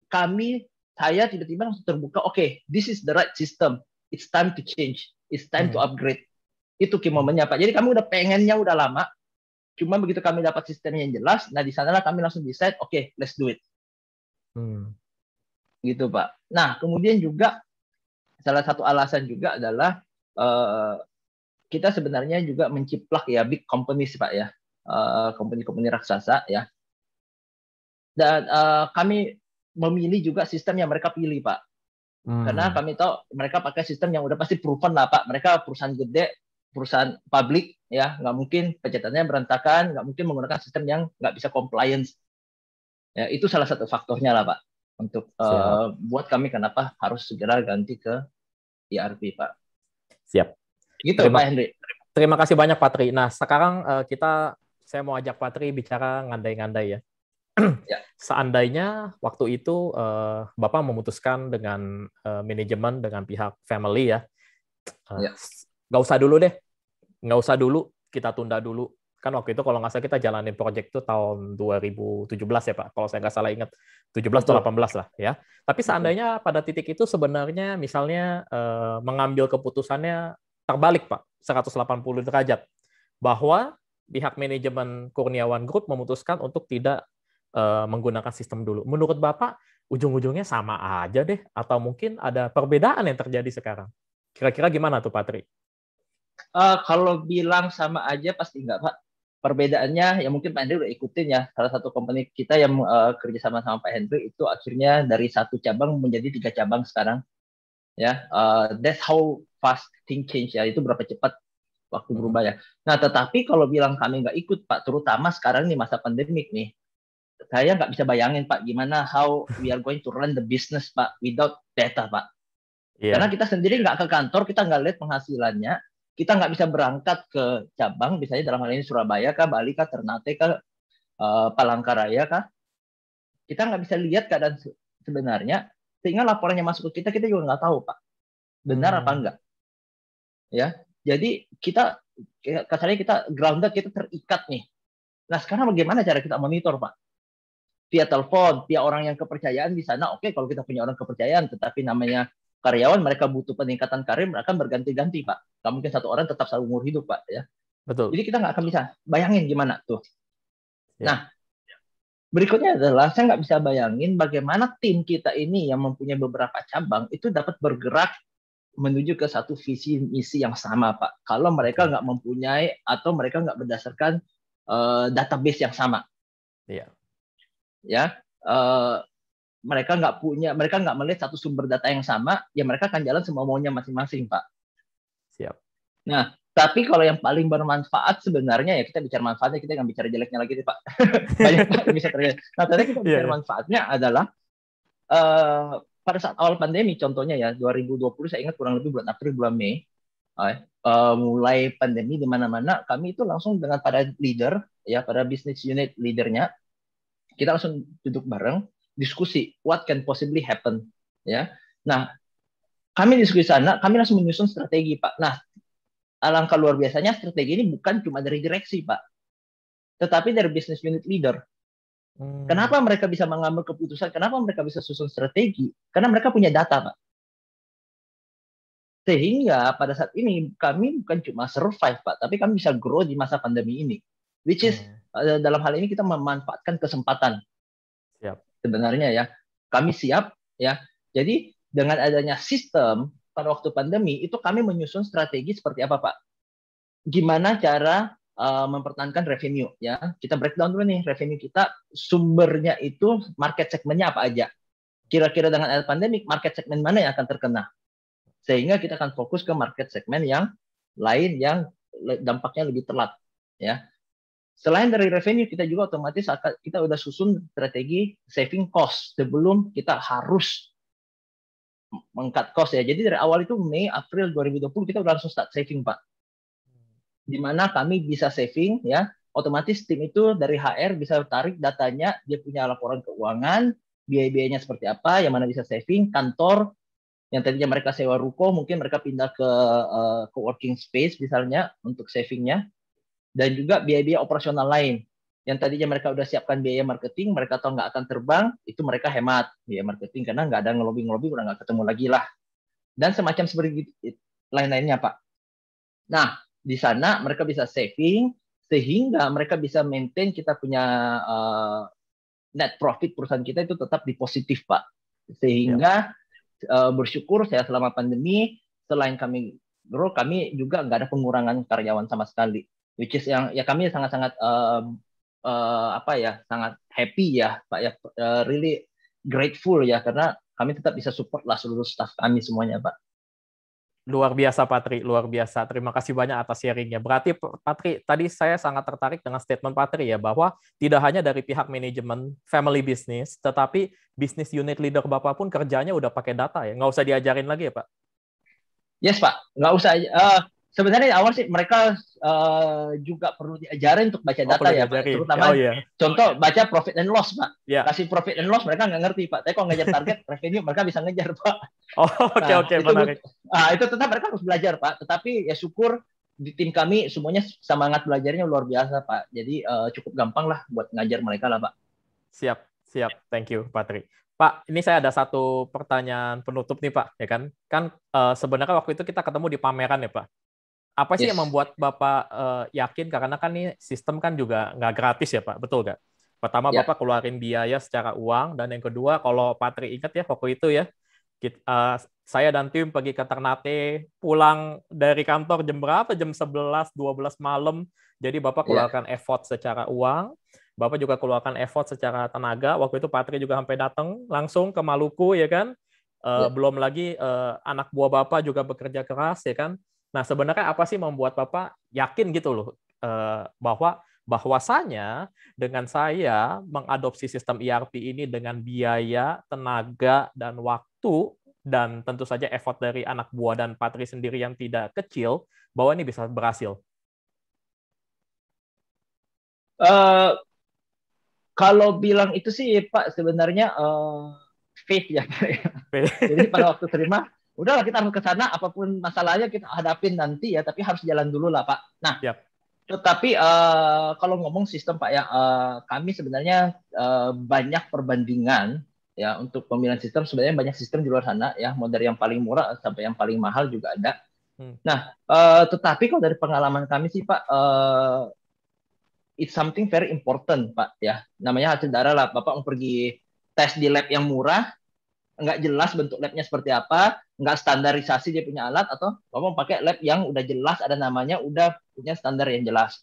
kami saya tiba-tiba langsung terbuka oke okay, this is the right system it's time to change it's time hmm. to upgrade itu kimomennya Pak jadi kami udah pengennya udah lama cuma begitu kami dapat sistemnya yang jelas nah di sanalah kami langsung decide oke okay, let's do it hmm gitu pak. Nah kemudian juga salah satu alasan juga adalah uh, kita sebenarnya juga menciplak ya big companies pak ya, eh, company-company uh, raksasa ya. Dan uh, kami memilih juga sistem yang mereka pilih pak. Hmm. Karena kami tahu mereka pakai sistem yang udah pasti proven lah pak. Mereka perusahaan gede, perusahaan publik ya nggak mungkin pencetannya berantakan, nggak mungkin menggunakan sistem yang nggak bisa compliance. Ya, itu salah satu faktornya lah pak untuk uh, buat kami kenapa harus segera ganti ke ERP Pak. Siap. Gitu terima, Pak Hendri. Terima kasih banyak Pak Tri. Nah sekarang uh, kita saya mau ajak Pak Tri bicara ngandai-ngandai ya. (clears throat) ya. Seandainya waktu itu uh, Bapak memutuskan dengan uh, manajemen dengan pihak family ya. Uh, ya. Gak usah dulu deh, nggak usah dulu kita tunda dulu kan waktu itu kalau nggak salah kita jalanin proyek itu tahun 2017 ya Pak, kalau saya nggak salah ingat 17 atau 18 lah ya. Tapi seandainya pada titik itu sebenarnya misalnya eh, mengambil keputusannya terbalik Pak, 180 derajat, bahwa pihak manajemen Kurniawan Group memutuskan untuk tidak eh, menggunakan sistem dulu. Menurut Bapak, ujung-ujungnya sama aja deh, atau mungkin ada perbedaan yang terjadi sekarang? Kira-kira gimana tuh Patri? Uh, kalau bilang sama aja pasti enggak Pak perbedaannya ya mungkin Pak Hendri udah ikutin ya salah satu company kita yang uh, eh, kerjasama sama Pak Hendri itu akhirnya dari satu cabang menjadi tiga cabang sekarang ya uh, that's how fast thing change ya itu berapa cepat waktu hmm. berubah ya nah tetapi kalau bilang kami nggak ikut Pak terutama sekarang nih masa pandemik nih saya nggak bisa bayangin Pak gimana how we are going to run the business Pak without data Pak yeah. karena kita sendiri nggak ke kantor kita nggak lihat penghasilannya kita nggak bisa berangkat ke cabang, misalnya dalam hal ini Surabaya kah, Bali kah, Ternate kah, eh, Palangkaraya kah, kita nggak bisa lihat keadaan sebenarnya, sehingga laporannya masuk ke kita, kita juga nggak tahu Pak, benar hmm. apa enggak. Ya, jadi kita kasarnya kita grounded, kita terikat nih. Nah sekarang bagaimana cara kita monitor Pak? via telepon, via orang yang kepercayaan di sana. Oke, okay, kalau kita punya orang kepercayaan, tetapi namanya karyawan mereka butuh peningkatan karir mereka berganti-ganti pak nggak mungkin satu orang tetap seumur hidup pak ya betul jadi kita nggak akan bisa bayangin gimana tuh ya. nah berikutnya adalah saya nggak bisa bayangin bagaimana tim kita ini yang mempunyai beberapa cabang itu dapat bergerak menuju ke satu visi misi yang sama pak kalau mereka nggak mempunyai atau mereka nggak berdasarkan uh, database yang sama iya. ya ya uh, mereka nggak punya, mereka nggak melihat satu sumber data yang sama, ya mereka akan jalan semau maunya masing-masing, Pak. Siap. Nah, tapi kalau yang paling bermanfaat sebenarnya ya kita bicara manfaatnya, kita nggak bicara jeleknya lagi Pak. (laughs) Banyak Pak bisa terjadi. Nah, tadi kita iya, bicara yeah. manfaatnya adalah uh, pada saat awal pandemi, contohnya ya, 2020 saya ingat kurang lebih bulan April, bulan Mei, uh, mulai pandemi di mana-mana, kami itu langsung dengan para leader, ya, para business unit leadernya, kita langsung duduk bareng, diskusi what can possibly happen ya. Nah, kami diskusi sana, kami langsung menyusun strategi, Pak. Nah, alangkah luar biasanya strategi ini bukan cuma dari direksi, Pak. Tetapi dari business unit leader. Hmm. Kenapa mereka bisa mengambil keputusan? Kenapa mereka bisa susun strategi? Karena mereka punya data, Pak. Sehingga pada saat ini kami bukan cuma survive, Pak, tapi kami bisa grow di masa pandemi ini. Which is hmm. Eh, dalam hal ini kita memanfaatkan kesempatan sebenarnya ya. Kami siap ya. Jadi dengan adanya sistem pada waktu pandemi itu kami menyusun strategi seperti apa Pak? Gimana cara uh, mempertahankan revenue ya? Kita breakdown dulu nih revenue kita sumbernya itu market segmennya apa aja? Kira-kira dengan ada pandemi market segmen mana yang akan terkena? Sehingga kita akan fokus ke market segmen yang lain yang dampaknya lebih telat ya. Selain dari revenue, kita juga otomatis akan, kita udah susun strategi saving cost sebelum kita harus mengkat cost ya. Jadi dari awal itu Mei, April 2020 kita udah langsung start saving Pak. Di mana kami bisa saving ya, otomatis tim itu dari HR bisa tarik datanya, dia punya laporan keuangan, biaya-biayanya seperti apa, yang mana bisa saving, kantor, yang tadinya mereka sewa ruko, mungkin mereka pindah ke uh, eh, co-working space misalnya untuk savingnya dan juga biaya-biaya operasional lain yang tadinya mereka udah siapkan biaya marketing, mereka tahu nggak akan terbang, itu mereka hemat biaya marketing karena nggak ada ngelobi-ngelobi, udah nggak ketemu lagi lah. Dan semacam seperti gitu, lain-lainnya, Pak. Nah, di sana mereka bisa saving, sehingga mereka bisa maintain kita punya uh, net profit perusahaan kita itu tetap di positif, Pak. Sehingga ya. uh, bersyukur saya selama pandemi, selain kami grow, kami juga nggak ada pengurangan karyawan sama sekali which is yang ya kami sangat-sangat uh, uh, apa ya sangat happy ya Pak ya uh, really grateful ya karena kami tetap bisa support lah seluruh staff kami semuanya Pak. Luar biasa Patri, luar biasa. Terima kasih banyak atas sharingnya. Berarti Patri, tadi saya sangat tertarik dengan statement Patri ya bahwa tidak hanya dari pihak manajemen family business, tetapi bisnis unit leader Bapak pun kerjanya udah pakai data ya. Nggak usah diajarin lagi ya Pak. Yes Pak, nggak usah. Uh, sebenarnya awal sih mereka uh, juga perlu diajarin untuk baca oh, data oh, ya Pak. Terutama oh, yeah. contoh baca profit and loss Pak. Yeah. Kasih profit and loss mereka nggak ngerti Pak. Tapi kalau ngejar target (laughs) revenue mereka bisa ngejar Pak. Oh oke okay, nah, oke okay, menarik. Ah, itu tetap mereka harus belajar Pak. Tetapi ya syukur di tim kami semuanya semangat belajarnya luar biasa Pak. Jadi uh, cukup gampang lah buat ngajar mereka lah Pak. Siap siap. Thank you Patrick. Pak, ini saya ada satu pertanyaan penutup nih Pak, ya kan? Kan uh, sebenarnya waktu itu kita ketemu di pameran ya Pak. Apa sih yes. yang membuat Bapak uh, yakin? Karena kan ini sistem kan juga nggak gratis ya Pak, betul nggak? Pertama ya. Bapak keluarin biaya secara uang, dan yang kedua kalau Patri ingat ya waktu itu ya, kita, uh, eh, saya dan tim pergi ke Ternate, pulang dari kantor jam berapa? Jam 11, 12 malam. Jadi Bapak ya. keluarkan ya. effort secara uang, Bapak juga keluarkan effort secara tenaga. Waktu itu Patri juga sampai datang langsung ke Maluku ya kan. Uh, ya. belum lagi uh, anak buah Bapak juga bekerja keras ya kan. Nah, sebenarnya apa sih membuat Bapak yakin gitu loh eh, bahwa bahwasanya dengan saya mengadopsi sistem ERP ini dengan biaya, tenaga, dan waktu dan tentu saja effort dari anak buah dan patri sendiri yang tidak kecil bahwa ini bisa berhasil. Uh, kalau bilang itu sih Pak sebenarnya uh, faith ya, ya. Faith. Jadi pada waktu terima udahlah kita harus ke sana apapun masalahnya kita hadapin nanti ya tapi harus jalan dulu lah pak nah yep. tetapi uh, kalau ngomong sistem pak ya uh, kami sebenarnya uh, banyak perbandingan ya untuk pemilihan sistem sebenarnya banyak sistem di luar sana ya model yang paling murah sampai yang paling mahal juga ada hmm. nah uh, tetapi kalau dari pengalaman kami sih pak uh, it's something very important pak ya namanya hasil darah lah bapak mau pergi tes di lab yang murah nggak jelas bentuk labnya seperti apa, nggak standarisasi dia punya alat, atau ngomong pakai lab yang udah jelas, ada namanya, udah punya standar yang jelas.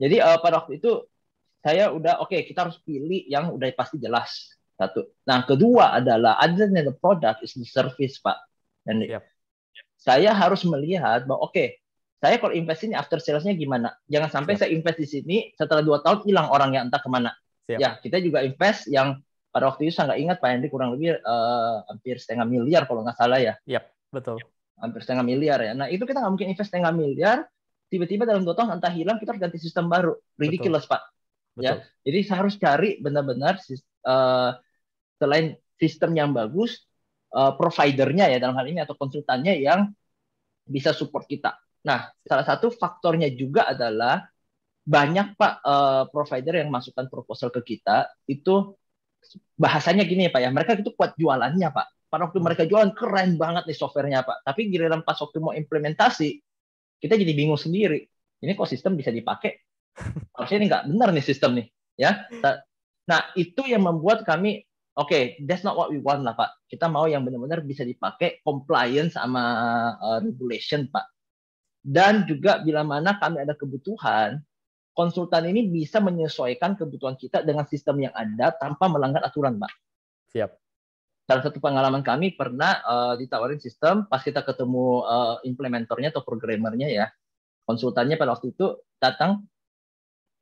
Jadi uh, pada waktu itu saya udah oke okay, kita harus pilih yang udah pasti jelas satu. Nah kedua adalah other than the product is the service pak. Dan yep. Iya. saya harus melihat bahwa oke okay, saya kalau invest ini after salesnya gimana? Jangan sampai yep. Iya. saya invest di sini setelah dua tahun hilang orang yang entah kemana. Yep. Ya kita juga invest yang pada waktu itu saya nggak ingat Pak Henry kurang lebih uh, hampir setengah miliar kalau nggak salah ya. Iya, yep, betul. Hampir setengah miliar ya. Nah itu kita nggak mungkin invest setengah miliar, tiba-tiba dalam dua tahun entah hilang kita harus ganti sistem baru. Ridiculous betul. Pak. Ya, betul. Ya, jadi saya harus cari benar-benar uh, selain sistem yang bagus, uh, providernya ya dalam hal ini atau konsultannya yang bisa support kita. Nah, salah satu faktornya juga adalah banyak pak uh, provider yang masukkan proposal ke kita itu bahasanya gini ya Pak ya, mereka itu kuat jualannya Pak. Pada waktu hmm. mereka jualan keren banget nih softwarenya Pak. Tapi giliran pas waktu mau implementasi, kita jadi bingung sendiri. Ini kok sistem bisa dipakai? (laughs) Harusnya ini nggak benar nih sistem nih, ya. Hmm. Nah itu yang membuat kami Oke, okay, that's not what we want lah Pak. Kita mau yang benar-benar bisa dipakai compliance sama uh, regulation Pak. Dan juga bila mana kami ada kebutuhan, konsultan ini bisa menyesuaikan kebutuhan kita dengan sistem yang ada tanpa melanggar aturan, Pak. Siap. Salah satu pengalaman kami pernah uh, ditawarin sistem pas kita ketemu uh, implementornya atau programmernya ya, konsultannya pada waktu itu datang,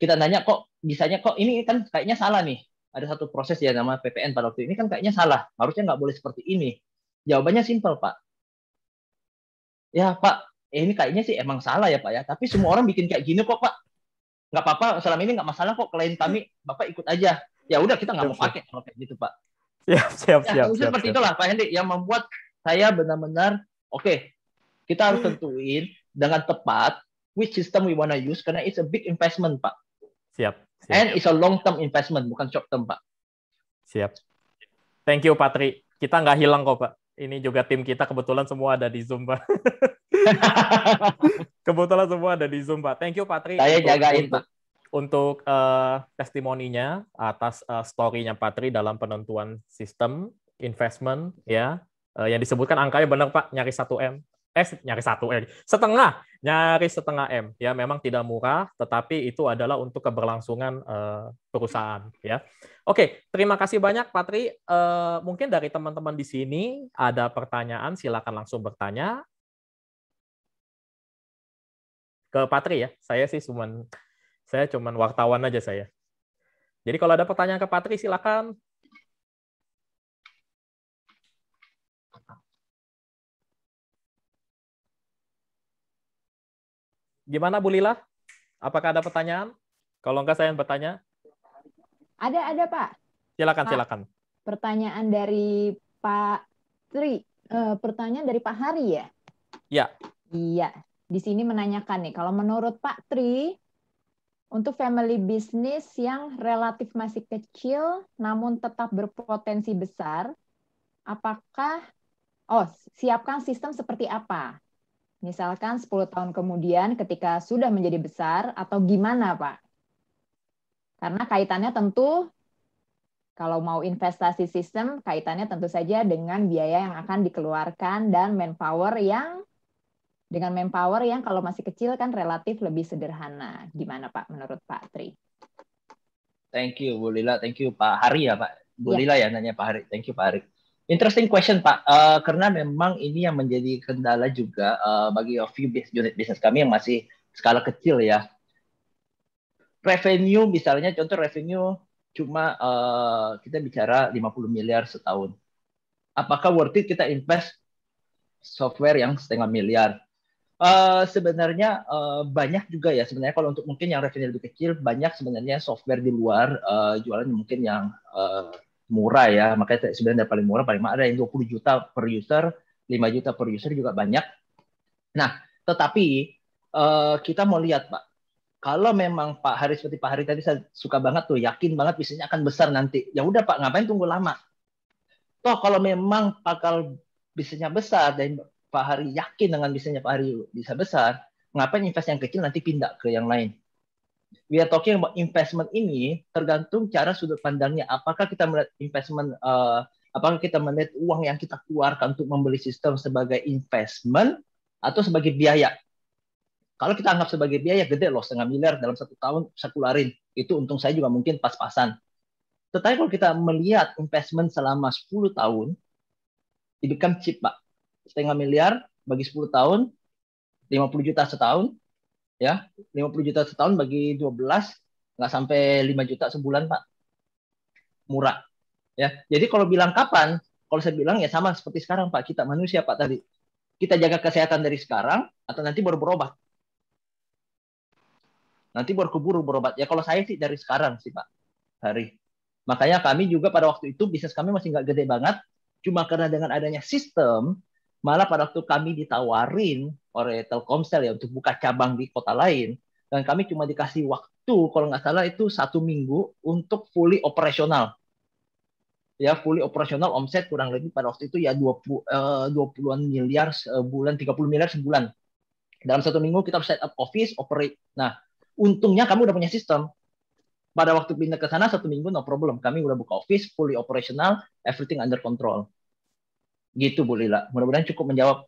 kita nanya kok bisanya kok ini kan kayaknya salah nih. Ada satu proses ya nama PPN pada waktu ini kan kayaknya salah. Harusnya nggak boleh seperti ini. Jawabannya simpel, Pak. Ya, Pak, eh, ini kayaknya sih emang salah ya, Pak ya. Tapi semua orang bikin kayak gini kok, Pak nggak apa-apa selama ini nggak masalah kok klien kami hmm. bapak ikut aja ya udah kita nggak mau pakai kalau kayak gitu pak siap siap ya, siap, siap seperti siap. itulah pak Hendy yang membuat saya benar-benar oke okay, kita harus hmm. tentuin dengan tepat which system we wanna use karena it's a big investment pak siap, siap. and it's a long term investment bukan short term pak siap thank you Patri kita nggak hilang kok pak ini juga tim kita kebetulan semua ada di Zoom pak (laughs) (laughs) Kebetulan semua ada di Zoom, Pak. Thank you, Patri. Saya untuk, jagain, Pak. Untuk uh, testimoninya atas uh, story-nya Patri dalam penentuan sistem investment, ya. Uh, yang disebutkan angkanya benar, Pak. Nyari 1M. Eh, nyari 1M. Setengah. Nyari setengah M. Ya, memang tidak murah, tetapi itu adalah untuk keberlangsungan uh, perusahaan, ya. Oke, terima kasih banyak, Patri. Uh, mungkin dari teman-teman di sini ada pertanyaan, silakan langsung bertanya ke Patri ya. Saya sih cuma saya cuman wartawan aja saya. Jadi kalau ada pertanyaan ke Patri silakan. Gimana Bu Lila? Apakah ada pertanyaan? Kalau enggak saya yang bertanya. Ada ada Pak. Silakan Pak, silakan. Pertanyaan dari Pak Tri. E, eh, pertanyaan dari Pak Hari ya? ya. iya Iya di sini menanyakan nih, kalau menurut Pak Tri, untuk family business yang relatif masih kecil namun tetap berpotensi besar, apakah oh, siapkan sistem seperti apa? Misalkan 10 tahun kemudian ketika sudah menjadi besar atau gimana, Pak? Karena kaitannya tentu kalau mau investasi sistem, kaitannya tentu saja dengan biaya yang akan dikeluarkan dan manpower yang dengan manpower yang kalau masih kecil kan relatif lebih sederhana. Gimana Pak menurut Pak Tri? Thank you Bu Lila, thank you Pak Hari ya Pak. Bu yeah. Lila ya nanya Pak Hari. Thank you Pak Hari. Interesting question Pak, uh, karena memang ini yang menjadi kendala juga uh, bagi a few business, unit bisnis kami yang masih skala kecil ya. Revenue misalnya contoh revenue cuma uh, kita bicara 50 miliar setahun. Apakah worth it kita invest software yang setengah miliar? Uh, sebenarnya uh, banyak juga ya sebenarnya kalau untuk mungkin yang revenue lebih kecil banyak sebenarnya software di luar uh, jualan mungkin yang uh, murah ya makanya sebenarnya paling murah paling mahal ada yang 20 juta per user 5 juta per user juga banyak nah tetapi uh, kita mau lihat pak kalau memang Pak Hari seperti Pak Hari tadi saya suka banget tuh yakin banget bisnisnya akan besar nanti ya udah Pak ngapain tunggu lama toh kalau memang bakal bisnisnya besar dan Pak Hari yakin dengan bisnisnya Pak Hari bisa besar, ngapain invest yang kecil nanti pindah ke yang lain? We are talking about investment ini tergantung cara sudut pandangnya. Apakah kita melihat investment, uh, apakah kita melihat uang yang kita keluarkan untuk membeli sistem sebagai investment atau sebagai biaya? Kalau kita anggap sebagai biaya gede loh setengah miliar dalam satu tahun saya keluarin itu untung saya juga mungkin pas-pasan. Tetapi kalau kita melihat investment selama 10 tahun, it become Pak setengah miliar bagi 10 tahun, 50 juta setahun, ya 50 juta setahun bagi 12 nggak sampai 5 juta sebulan pak murah ya jadi kalau bilang kapan kalau saya bilang ya sama seperti sekarang pak kita manusia pak tadi kita jaga kesehatan dari sekarang atau nanti baru berobat nanti baru keburu berobat ya kalau saya sih dari sekarang sih pak hari makanya kami juga pada waktu itu bisnis kami masih nggak gede banget cuma karena dengan adanya sistem Malah pada waktu kami ditawarin oleh Telkomsel ya untuk buka cabang di kota lain, dan kami cuma dikasih waktu kalau nggak salah itu satu minggu untuk fully operasional. Ya, fully operasional omset kurang lebih pada waktu itu ya 20 20 an miliar sebulan, 30 miliar sebulan. Dalam satu minggu kita set up office, operate. Nah, untungnya kamu udah punya sistem pada waktu pindah ke sana satu minggu no problem kami udah buka office fully operational everything under control Gitu Bu Lila. Mudah-mudahan cukup menjawab.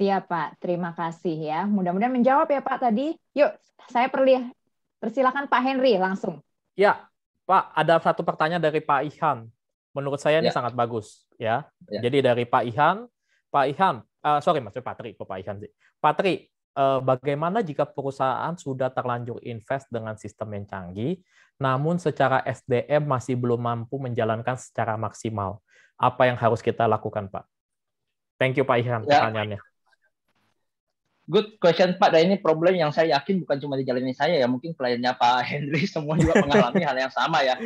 Siap Pak, terima kasih ya. Mudah-mudahan menjawab ya Pak tadi. Yuk, saya perli persilakan Pak Henry langsung. Ya, Pak, ada satu pertanyaan dari Pak Ihan. Menurut saya ini ya. sangat bagus ya. ya. Jadi dari Pak Ihan, Pak Ihan, uh, sorry maksudnya Pak Tri Pak Ihan sih. Tri uh, eh, bagaimana jika perusahaan sudah terlanjur invest dengan sistem yang canggih, namun secara SDM masih belum mampu menjalankan secara maksimal? apa yang harus kita lakukan, Pak? Thank you, Pak Ihsan, ya. pertanyaannya. Good question, Pak. Dan ini problem yang saya yakin bukan cuma di ini saya ya, mungkin kliennya Pak (laughs) Henry semua juga (laughs) mengalami hal yang sama ya.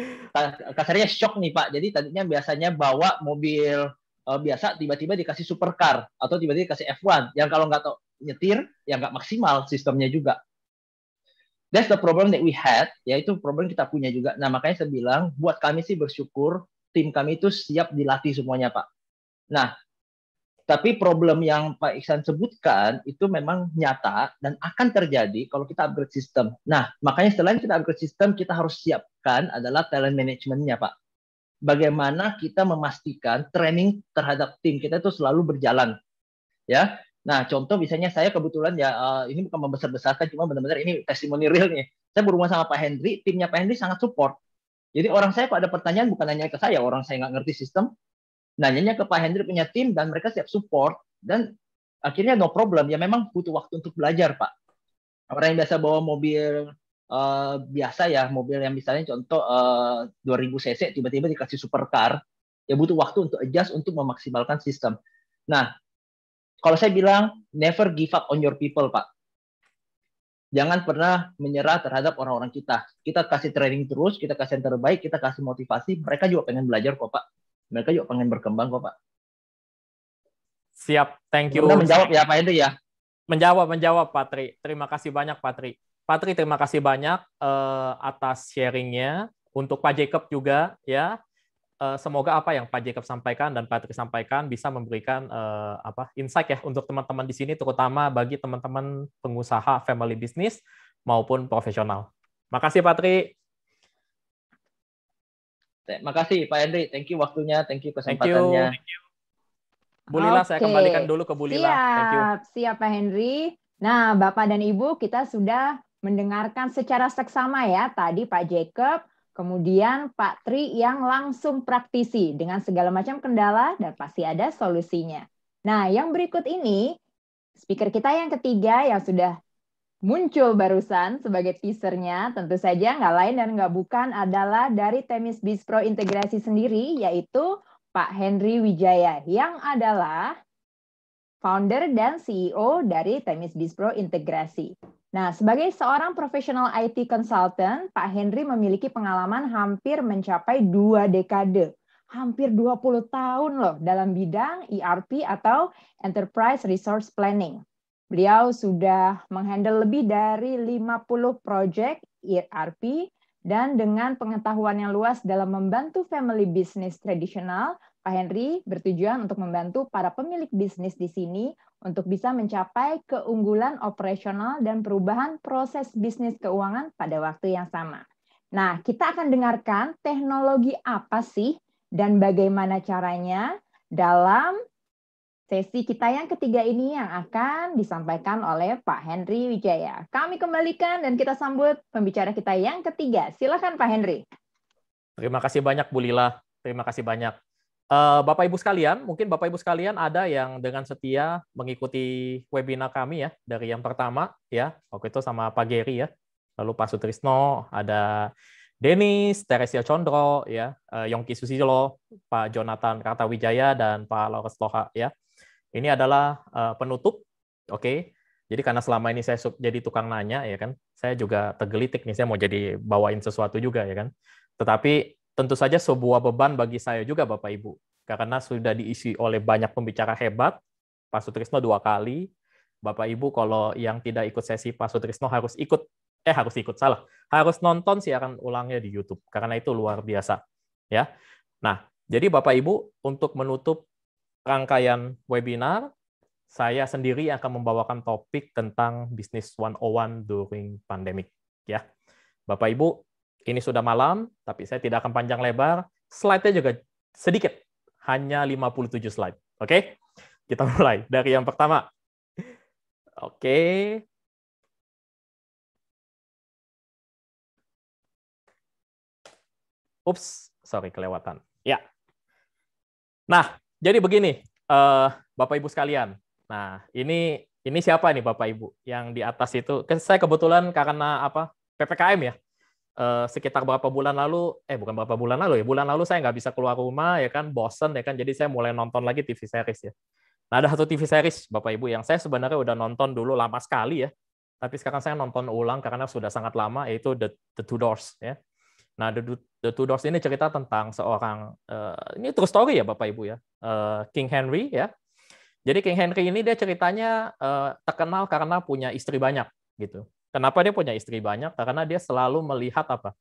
Kasarnya shock nih, Pak. Jadi tadinya biasanya bawa mobil uh, biasa tiba-tiba dikasih supercar atau tiba-tiba dikasih F1 yang kalau nggak tahu nyetir ya nggak maksimal sistemnya juga. That's the problem that we had, yaitu problem kita punya juga. Nah makanya saya bilang buat kami sih bersyukur tim kami itu siap dilatih semuanya Pak. Nah, tapi problem yang Pak Iksan sebutkan itu memang nyata dan akan terjadi kalau kita upgrade sistem. Nah, makanya selain kita upgrade sistem, kita harus siapkan adalah talent management-nya, Pak. Bagaimana kita memastikan training terhadap tim kita itu selalu berjalan, ya. Nah, contoh misalnya saya kebetulan ya eh, ini bukan membesar-besarkan, cuma benar-benar ini testimoni real nih. Saya berhubungan sama Pak Hendri, timnya Pak Hendri sangat support jadi orang saya pada pertanyaan bukan nanya ke saya, orang saya nggak ngerti sistem, nanyanya ke Pak Hendrik punya tim dan mereka siap support dan akhirnya no problem ya memang butuh waktu untuk belajar Pak. Orang yang biasa bawa mobil uh, biasa ya mobil yang misalnya contoh uh, eh, 2000 cc tiba-tiba dikasih supercar ya butuh waktu untuk adjust untuk memaksimalkan sistem. Nah kalau saya bilang never give up on your people Pak jangan pernah menyerah terhadap orang-orang kita. Kita kasih training terus, kita kasih yang terbaik, kita kasih motivasi. Mereka juga pengen belajar kok, Pak. Mereka juga pengen berkembang kok, Pak. Siap, thank you. Kita menjawab ya, Pak Hendri ya. Menjawab, menjawab, Pak Tri. Terima kasih banyak, Pak Tri. Pak Tri, terima kasih banyak uh, atas sharingnya. Untuk Pak Jacob juga, ya. Eh, semoga apa yang Pak Jacob sampaikan dan Patrick sampaikan bisa memberikan uh, apa insight ya untuk teman-teman di sini terutama bagi teman-teman pengusaha family business maupun profesional. Makasih Patrick. Tri. Makasih Pak Henry, thank you waktunya, thank you kesempatannya. Thank you. Bu Lila, okay. saya kembalikan dulu ke Bu Lila. Siap, thank you. siap Pak Henry. Nah, Bapak dan Ibu, kita sudah mendengarkan secara seksama ya tadi Pak Jacob, Kemudian Pak Tri yang langsung praktisi dengan segala macam kendala dan pasti ada solusinya. Nah, yang berikut ini speaker kita yang ketiga yang sudah muncul barusan sebagai teasernya, tentu saja nggak lain dan nggak bukan adalah dari Temis Bispro Integrasi sendiri, yaitu Pak Henry Wijaya, yang adalah founder dan CEO dari Temis Bispro Integrasi. Nah, sebagai seorang profesional IT consultant, Pak Henry memiliki pengalaman hampir mencapai dua dekade, hampir 20 tahun loh dalam bidang ERP atau Enterprise Resource Planning. Beliau sudah menghandle lebih dari 50 proyek ERP dan dengan pengetahuan yang luas dalam membantu family business tradisional Pak Henry bertujuan untuk membantu para pemilik bisnis di sini untuk bisa mencapai keunggulan operasional dan perubahan proses bisnis keuangan pada waktu yang sama. Nah, kita akan dengarkan teknologi apa sih dan bagaimana caranya dalam sesi kita yang ketiga ini yang akan disampaikan oleh Pak Henry Wijaya. Kami kembalikan dan kita sambut pembicara kita yang ketiga. Silakan Pak Henry. Terima kasih banyak Bu Lila. Terima kasih banyak. Eh, Bapak Ibu sekalian, mungkin Bapak Ibu sekalian ada yang dengan setia mengikuti webinar kami ya dari yang pertama ya waktu itu sama Pak Geri ya, lalu Pak Sutrisno, ada Denis, Teresia Chondro, ya, eh, Yongki Susilo, Pak Jonathan Kartawijaya dan Pak Lores Loha ya. Ini adalah eh, penutup, oke. Jadi karena selama ini saya jadi tukang nanya ya kan, saya juga tergelitik nih saya mau jadi bawain sesuatu juga ya kan. Tetapi tentu saja sebuah beban bagi saya juga Bapak Ibu karena sudah diisi oleh banyak pembicara hebat Pak Sutrisno dua kali Bapak Ibu kalau yang tidak ikut sesi Pak Sutrisno harus ikut eh harus ikut salah harus nonton siaran ulangnya di YouTube karena itu luar biasa ya nah jadi Bapak Ibu untuk menutup rangkaian webinar saya sendiri akan membawakan topik tentang bisnis 101 during pandemic ya Bapak Ibu ini sudah malam, tapi saya tidak akan panjang lebar. Slide-nya juga sedikit, hanya 57 slide. Oke, okay? kita mulai dari yang pertama. Oke. Okay. Ups, sorry kelewatan. Ya. Nah, jadi begini, uh, Bapak Ibu sekalian. Nah, ini ini siapa nih Bapak Ibu yang di atas itu? Saya kebetulan karena apa? PPKM ya eh, sekitar berapa bulan lalu, eh bukan berapa bulan lalu ya, bulan lalu saya nggak bisa keluar rumah ya kan, bosen ya kan, jadi saya mulai nonton lagi TV series ya. Nah ada satu TV series Bapak Ibu yang saya sebenarnya udah nonton dulu lama sekali ya, tapi sekarang saya nonton ulang karena sudah sangat lama yaitu The, The Two Doors ya. Nah, The, The Two Doors ini cerita tentang seorang uh, ini true story ya Bapak Ibu ya. Uh, King Henry ya. Jadi King Henry ini dia ceritanya uh, terkenal karena punya istri banyak gitu. Kenapa dia punya istri banyak? Karena dia selalu melihat apa?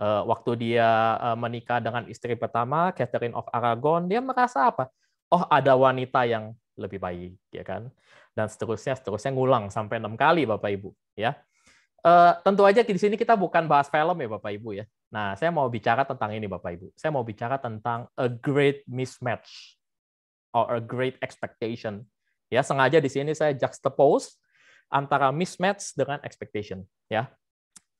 Eh, waktu dia eh, menikah dengan istri pertama, Catherine of Aragon, dia merasa apa? Oh, ada wanita yang lebih baik, ya kan? Dan seterusnya, seterusnya ngulang sampai enam kali, Bapak Ibu, ya. Eh, tentu aja di sini kita bukan bahas film ya Bapak Ibu ya. Nah, saya mau bicara tentang ini Bapak Ibu. Saya mau bicara tentang a great mismatch or a great expectation. Ya, sengaja di sini saya juxtapose antara mismatch dengan expectation ya.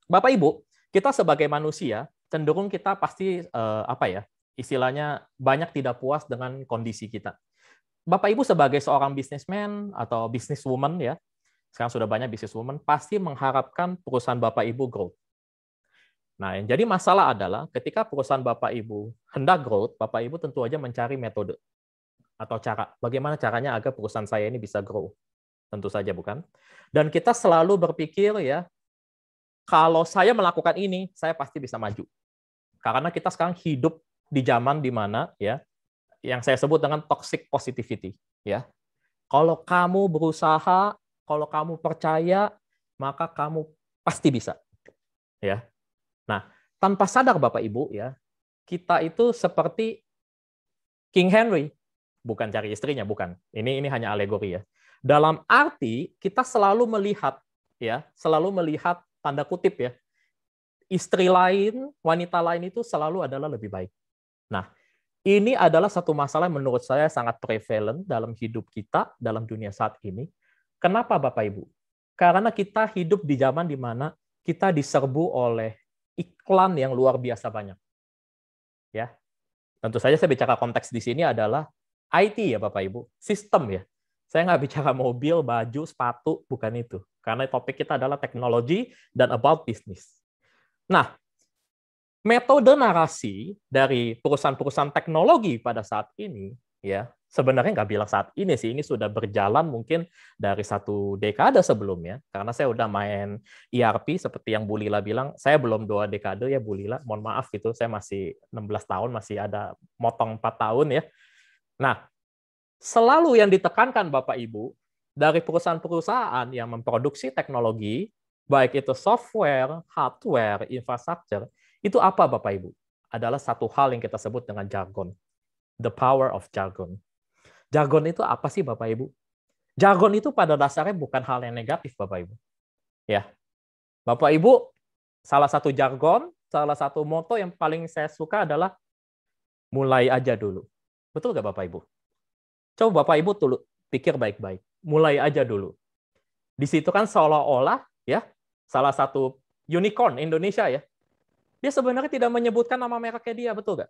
Bapak Ibu, kita sebagai manusia cenderung kita pasti eh, apa ya? istilahnya banyak tidak puas dengan kondisi kita. Bapak Ibu sebagai seorang businessman atau businesswoman ya, sekarang sudah banyak businesswoman pasti mengharapkan perusahaan Bapak Ibu growth. Nah, yang jadi masalah adalah ketika perusahaan Bapak Ibu hendak growth, Bapak Ibu tentu aja mencari metode atau cara bagaimana caranya agar perusahaan saya ini bisa grow tentu saja bukan. Dan kita selalu berpikir ya, kalau saya melakukan ini, saya pasti bisa maju. Karena kita sekarang hidup di zaman di mana ya, yang saya sebut dengan toxic positivity ya. Kalau kamu berusaha, kalau kamu percaya, maka kamu pasti bisa. Ya. Nah, tanpa sadar Bapak Ibu ya, kita itu seperti King Henry bukan cari istrinya, bukan. Ini ini hanya alegori ya. Dalam arti kita selalu melihat ya, selalu melihat tanda kutip ya. Istri lain, wanita lain itu selalu adalah lebih baik. Nah, ini adalah satu masalah yang menurut saya sangat prevalent dalam hidup kita dalam dunia saat ini. Kenapa Bapak Ibu? Karena kita hidup di zaman di mana kita diserbu oleh iklan yang luar biasa banyak. Ya. Tentu saja saya bicara konteks di sini adalah IT ya Bapak Ibu, sistem ya. Saya nggak bicara mobil, baju, sepatu, bukan itu. Karena topik kita adalah teknologi dan about business. Nah, metode narasi dari perusahaan-perusahaan teknologi pada saat ini, ya sebenarnya nggak bilang saat ini sih, ini sudah berjalan mungkin dari satu dekade sebelumnya, karena saya udah main ERP seperti yang Bu Lila bilang, saya belum dua dekade ya Bu Lila, mohon maaf gitu, saya masih 16 tahun, masih ada motong 4 tahun ya. Nah, selalu yang ditekankan Bapak Ibu dari perusahaan-perusahaan yang memproduksi teknologi, baik itu software, hardware, infrastruktur, itu apa Bapak Ibu? Adalah satu hal yang kita sebut dengan jargon. The power of jargon. Jargon itu apa sih Bapak Ibu? Jargon itu pada dasarnya bukan hal yang negatif Bapak Ibu. Ya. Bapak Ibu, salah satu jargon, salah satu moto yang paling saya suka adalah mulai aja dulu. Betul nggak Bapak Ibu? Coba Bapak Ibu dulu pikir baik-baik. Mulai aja dulu. Di situ kan seolah-olah ya salah satu unicorn Indonesia ya. Dia sebenarnya tidak menyebutkan nama mereknya dia, betul nggak?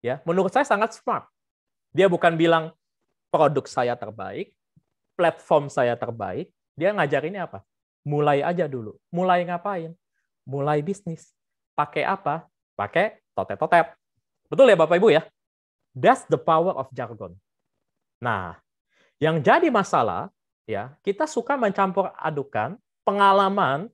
Ya, menurut saya sangat smart. Dia bukan bilang produk saya terbaik, platform saya terbaik. Dia ini apa? Mulai aja dulu. Mulai ngapain? Mulai bisnis. Pakai apa? Pakai totep-totep. Betul ya Bapak Ibu ya? That's the power of jargon. Nah, yang jadi masalah ya, kita suka mencampur adukan pengalaman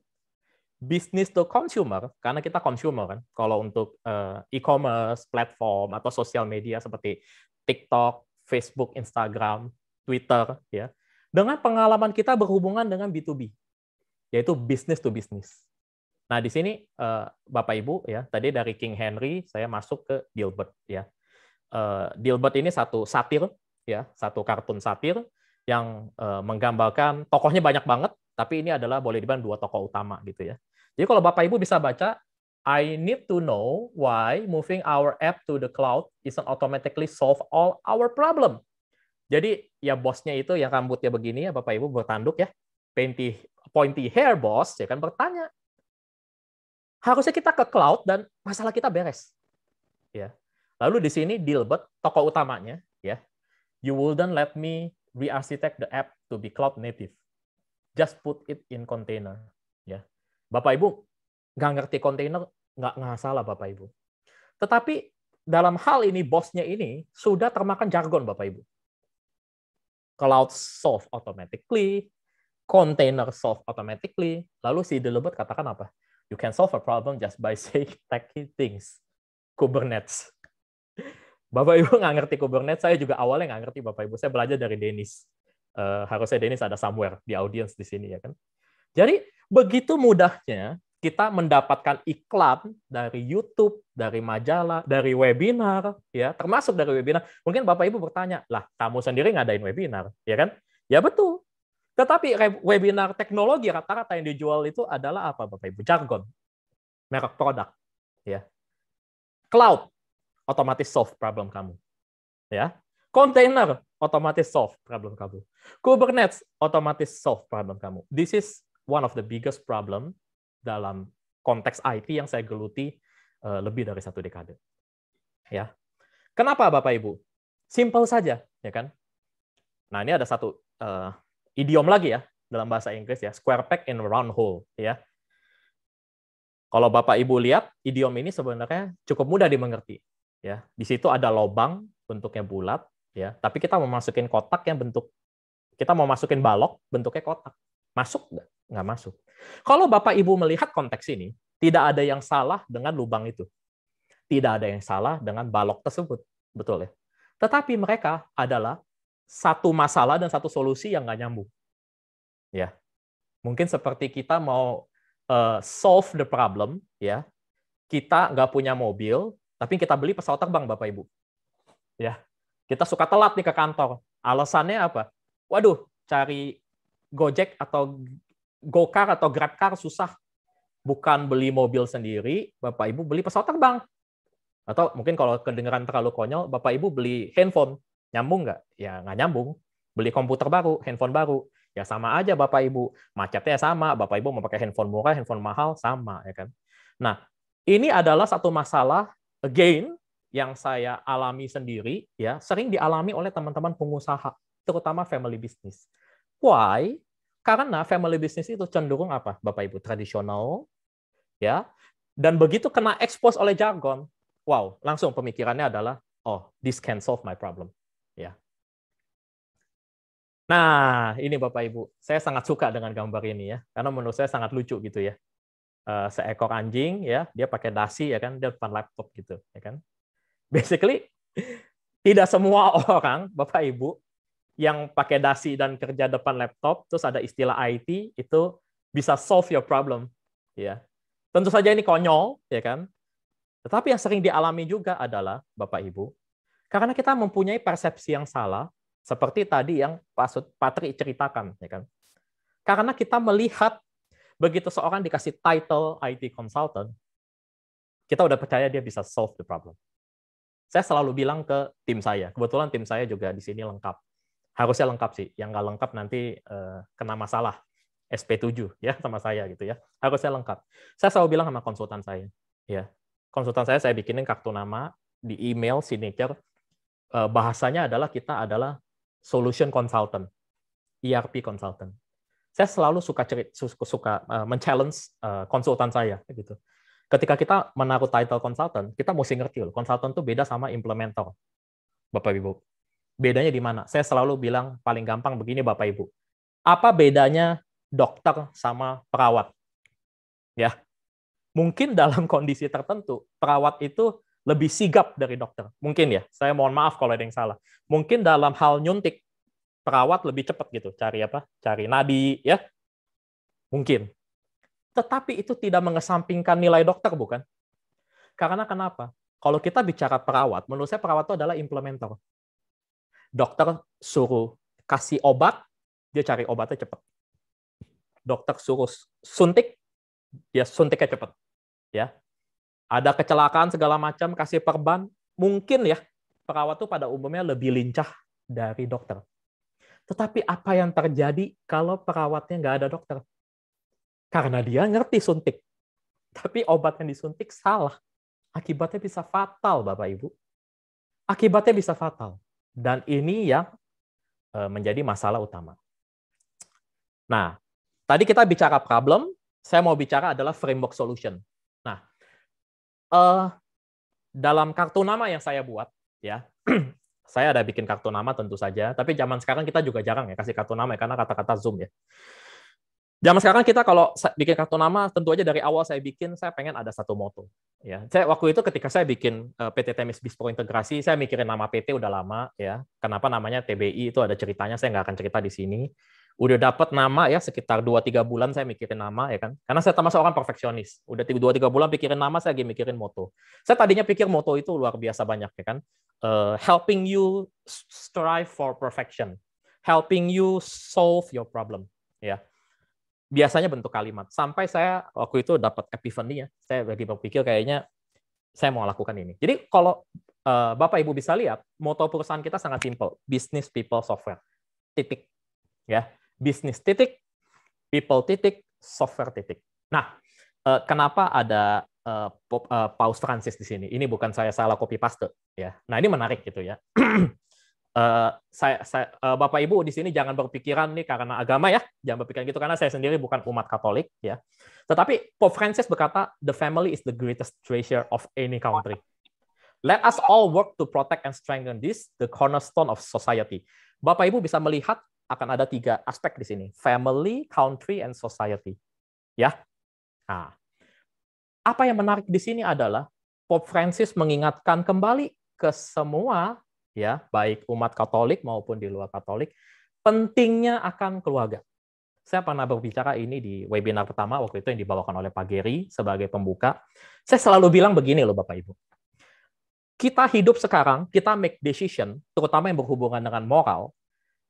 bisnis to consumer karena kita consumer kan. Kalau untuk eh, e-commerce, platform atau sosial media seperti TikTok, Facebook, Instagram, Twitter ya. Dengan pengalaman kita berhubungan dengan B2B yaitu bisnis to business. Nah, di sini eh, Bapak Ibu ya, tadi dari King Henry saya masuk ke Dilbert ya. Eh, Dilbert ini satu satir ya satu kartun satir yang eh, menggambarkan tokohnya banyak banget tapi ini adalah boleh dibilang dua tokoh utama gitu ya jadi kalau bapak ibu bisa baca I need to know why moving our app to the cloud isn't automatically solve all our problem. Jadi ya bosnya itu yang rambutnya begini ya Bapak Ibu bertanduk ya, pointy, pointy hair boss ya kan bertanya. Harusnya kita ke cloud dan masalah kita beres. Ya. Lalu di sini Dilbert tokoh utamanya ya, you wouldn't let me re-architect the app to be cloud native. Just put it in container. Ya, Bapak Ibu nggak ngerti container nggak nggak salah Bapak Ibu. Tetapi dalam hal ini bosnya ini sudah termakan jargon Bapak Ibu. Cloud solve automatically, container solve automatically. Lalu si Delebert katakan apa? You can solve a problem just by (laughs) saying techy things. Kubernetes. Bapak Ibu (laughs) nggak ngerti Kubernetes, saya juga awalnya nggak ngerti Bapak Ibu. Saya belajar dari Dennis. Uh, eh, harusnya Dennis ada somewhere di audience di sini ya kan. Jadi begitu mudahnya kita mendapatkan iklan dari YouTube, dari majalah, dari webinar, ya termasuk dari webinar. Mungkin bapak ibu bertanya, lah kamu sendiri ngadain webinar, ya kan? Ya betul. Tetapi webinar teknologi rata-rata yang dijual itu adalah apa bapak ibu? Jargon, merek produk, ya, cloud, otomatis solve problem kamu. Ya. Container otomatis solve problem kamu. Kubernetes otomatis solve problem kamu. This is one of the biggest problem dalam konteks IT yang saya geluti eh, lebih dari satu dekade. Ya. Kenapa Bapak Ibu? Simple saja, ya kan? Nah, ini ada satu uh, idiom lagi ya dalam bahasa Inggris ya, square peg in a round hole, ya. Kalau Bapak Ibu lihat, idiom ini sebenarnya cukup mudah dimengerti ya di situ ada lobang bentuknya bulat ya tapi kita mau masukin kotak yang bentuk kita mau masukin balok bentuknya kotak masuk nggak nggak masuk kalau bapak ibu melihat konteks ini tidak ada yang salah dengan lubang itu tidak ada yang salah dengan balok tersebut betul ya tetapi mereka adalah satu masalah dan satu solusi yang nggak nyambung ya mungkin seperti kita mau uh, solve the problem ya kita nggak punya mobil tapi kita beli pesawat terbang, Bapak Ibu. Ya, kita suka telat nih ke kantor. Alasannya apa? Waduh, cari Gojek atau GoCar atau GrabCar susah. Bukan beli mobil sendiri, Bapak Ibu beli pesawat terbang. Atau mungkin kalau kedengeran terlalu konyol, Bapak Ibu beli handphone. Nyambung nggak? Ya nggak nyambung. Beli komputer baru, handphone baru. Ya sama aja Bapak Ibu. Macetnya sama, Bapak Ibu mau pakai handphone murah, handphone mahal, sama. ya kan. Nah, ini adalah satu masalah again yang saya alami sendiri ya sering dialami oleh teman-teman pengusaha terutama family business. Why? Karena family business itu cenderung apa, Bapak Ibu? Tradisional, ya. Dan begitu kena expose oleh jargon, wow, langsung pemikirannya adalah, oh, this can solve my problem, ya. Nah, ini Bapak Ibu, saya sangat suka dengan gambar ini ya, karena menurut saya sangat lucu gitu ya. Eh, seekor anjing ya dia pakai dasi ya kan dia depan laptop gitu ya kan basically tidak semua (laughs) orang bapak ibu yang pakai dasi dan kerja depan laptop terus ada istilah IT itu bisa solve your problem ya tentu saja ini konyol ya kan tetapi yang sering dialami juga adalah bapak ibu karena kita mempunyai persepsi yang salah seperti tadi yang Pak Patri ceritakan ya kan karena kita melihat Begitu seorang dikasih title IT consultant, kita udah percaya dia bisa solve the problem. Saya selalu bilang ke tim saya, kebetulan tim saya juga di sini lengkap. Harusnya lengkap sih, yang nggak lengkap nanti uh, kena masalah. SP7 ya sama saya gitu ya. Harusnya lengkap. Saya selalu bilang sama konsultan saya, ya. Konsultan saya saya bikinin kartu nama di email signature eh, bahasanya adalah kita adalah solution consultant, ERP consultant saya selalu suka cerit, suka uh, men-challenge uh, konsultan saya gitu. Ketika kita menaruh title konsultan, kita mesti ngerti loh, konsultan itu beda sama implementer. Bapak Ibu. Bedanya di mana? Saya selalu bilang paling gampang begini Bapak Ibu. Apa bedanya dokter sama perawat? Ya. Mungkin dalam kondisi tertentu perawat itu lebih sigap dari dokter. Mungkin ya. Saya mohon maaf kalau ada yang salah. Mungkin dalam hal nyuntik perawat lebih cepat gitu cari apa cari nadi ya mungkin tetapi itu tidak mengesampingkan nilai dokter bukan karena kenapa kalau kita bicara perawat menurut saya perawat itu adalah implementer dokter suruh kasih obat dia cari obatnya cepat dokter suruh suntik dia suntiknya cepat ya ada kecelakaan segala macam kasih perban mungkin ya perawat itu pada umumnya lebih lincah dari dokter tetapi apa yang terjadi kalau perawatnya nggak ada dokter? Karena dia ngerti suntik. Tapi obat yang disuntik salah. Akibatnya bisa fatal, Bapak Ibu. Akibatnya bisa fatal. Dan ini yang e, menjadi masalah utama. Nah, tadi kita bicara problem, saya mau bicara adalah framework solution. Nah, uh, dalam kartu nama yang saya buat, ya, (clears throat) saya ada bikin kartu nama tentu saja, tapi zaman sekarang kita juga jarang ya kasih kartu nama ya, karena kata-kata Zoom ya. Zaman sekarang kita kalau bikin kartu nama tentu aja dari awal saya bikin saya pengen ada satu moto ya. Saya waktu itu ketika saya bikin eh, PT Temis Bispo Integrasi saya mikirin nama PT udah lama ya. Kenapa namanya TBI itu ada ceritanya saya nggak akan cerita di sini. Udah dapat nama ya sekitar 2 3 bulan saya mikirin nama ya kan. Karena saya termasuk orang perfeksionis. Udah 2 3 bulan pikirin nama saya lagi mikirin moto. Saya tadinya pikir moto itu luar biasa banyak ya kan uh, helping you strive for perfection, helping you solve your problem. Ya, biasanya bentuk kalimat. Sampai saya waktu itu dapat epiphany ya, saya lagi berpikir kayaknya saya mau lakukan ini. Jadi kalau uh, Bapak Ibu bisa lihat, moto perusahaan kita sangat simple, business people software. Titik. Ya, business titik, people titik, software titik. Nah, uh, kenapa ada Eh, eh, Paus Francis di sini. Ini bukan saya salah copy paste ya. Nah ini menarik gitu ya. uh, (clears throat) saya, saya uh, Bapak Ibu di sini jangan berpikiran nih karena agama ya, jangan berpikiran gitu karena saya sendiri bukan umat Katolik ya. Tetapi Pope Francis berkata, "The family is the greatest treasure of any country. Let us all work to protect and strengthen this, the cornerstone of society." Bapak Ibu bisa melihat akan ada tiga aspek di sini: family, country, and society. Ya, nah, apa yang menarik di sini adalah Pope Francis mengingatkan kembali ke semua ya, baik umat Katolik maupun di luar Katolik, pentingnya akan keluarga. Saya pernah berbicara ini di webinar pertama waktu itu yang dibawakan oleh Pak Geri sebagai pembuka. Saya selalu bilang begini loh Bapak Ibu. Kita hidup sekarang, kita make decision, terutama yang berhubungan dengan moral,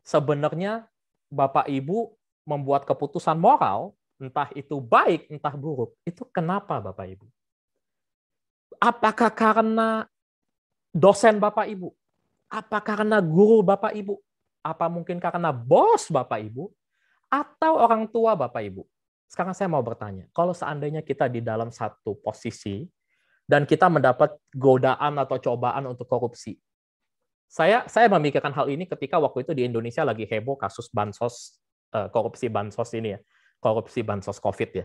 sebenarnya Bapak Ibu membuat keputusan moral entah itu baik, entah buruk, itu kenapa Bapak Ibu? Apakah karena dosen Bapak Ibu? Apa karena guru Bapak Ibu? Apa mungkin karena bos Bapak Ibu? Atau orang tua Bapak Ibu? Sekarang saya mau bertanya, kalau seandainya kita di dalam satu posisi dan kita mendapat godaan atau cobaan untuk korupsi. Saya saya memikirkan hal ini ketika waktu itu di Indonesia lagi heboh kasus bansos eh, korupsi bansos ini ya korupsi bansos COVID ya.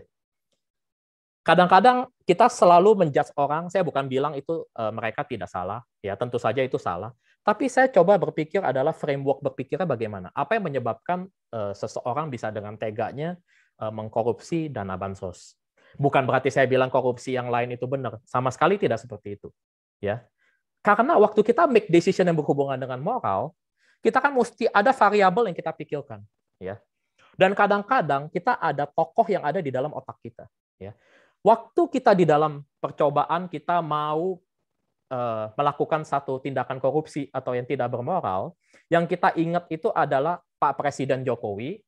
Kadang-kadang kita selalu menjudge orang, saya bukan bilang itu e, mereka tidak salah, ya tentu saja itu salah. Tapi saya coba berpikir adalah framework berpikirnya bagaimana. Apa yang menyebabkan e, seseorang bisa dengan teganya e, mengkorupsi dana bansos. Bukan berarti saya bilang korupsi yang lain itu benar, sama sekali tidak seperti itu. ya. Karena waktu kita make decision yang berhubungan dengan moral, kita kan mesti ada variabel yang kita pikirkan. ya dan kadang-kadang kita ada tokoh yang ada di dalam otak kita. Ya. Waktu kita di dalam percobaan, kita mau uh, melakukan satu tindakan korupsi atau yang tidak bermoral, yang kita ingat itu adalah Pak Presiden Jokowi,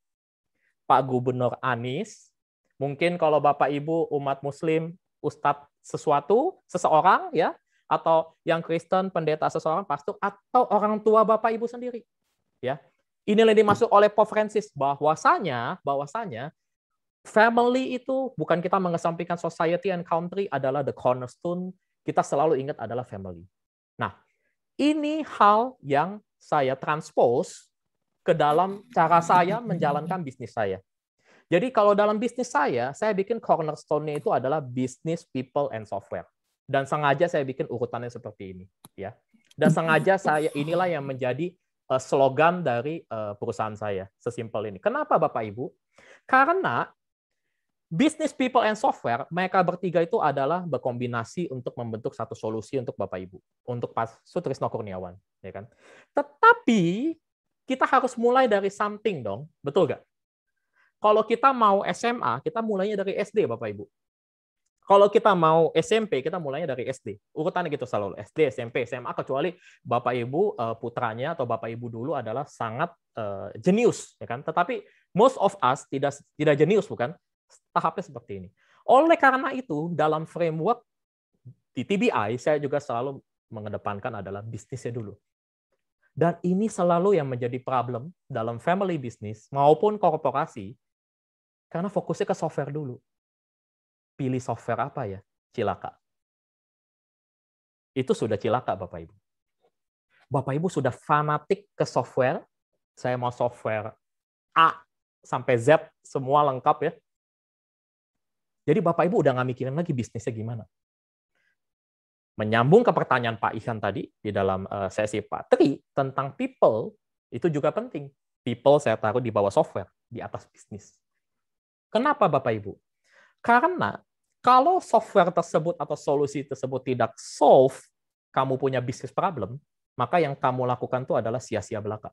Pak Gubernur Anies, mungkin kalau Bapak Ibu umat Muslim, Ustadz sesuatu, seseorang, ya, atau yang Kristen, pendeta seseorang, pastor, atau orang tua Bapak Ibu sendiri. ya Inilah yang dimaksud oleh Pope Francis bahwasanya bahwasanya family itu bukan kita mengesampingkan society and country adalah the cornerstone kita selalu ingat adalah family. Nah, ini hal yang saya transpose ke dalam cara saya menjalankan bisnis saya. Jadi kalau dalam bisnis saya, saya bikin cornerstone-nya itu adalah business, people, and software. Dan sengaja saya bikin urutannya seperti ini, ya. Dan sengaja saya inilah yang menjadi Eh, slogan dari eh, perusahaan saya. Sesimpel ini. Kenapa Bapak Ibu? Karena business people and software, mereka bertiga itu adalah berkombinasi untuk membentuk satu solusi untuk Bapak Ibu, untuk Pak Sutrisno Kurniawan, ya kan? Tetapi kita harus mulai dari something dong, betul nggak? Kalau kita mau SMA, kita mulainya dari SD, Bapak Ibu kalau kita mau SMP, kita mulainya dari SD. Urutannya gitu selalu SD, SMP, SMA kecuali Bapak Ibu eh, putranya atau Bapak Ibu dulu adalah sangat eh, jenius ya kan. Tetapi most of us tidak tidak jenius bukan? Tahapnya seperti ini. Oleh karena itu dalam framework di TBI saya juga selalu mengedepankan adalah bisnisnya dulu. Dan ini selalu yang menjadi problem dalam family business maupun korporasi karena fokusnya ke software dulu pilih software apa ya? Cilaka. Itu sudah cilaka, Bapak Ibu. Bapak Ibu sudah fanatik ke software. Saya mau software A sampai Z semua lengkap ya. Jadi Bapak Ibu udah nggak mikirin lagi bisnisnya gimana. Menyambung ke pertanyaan Pak Ihan tadi di dalam eh, sesi Pak Tri tentang people itu juga penting. People saya taruh di bawah software, di atas bisnis. Kenapa Bapak Ibu? Karena kalau software tersebut atau solusi tersebut tidak solve, kamu punya bisnis problem, maka yang kamu lakukan itu adalah sia-sia belaka.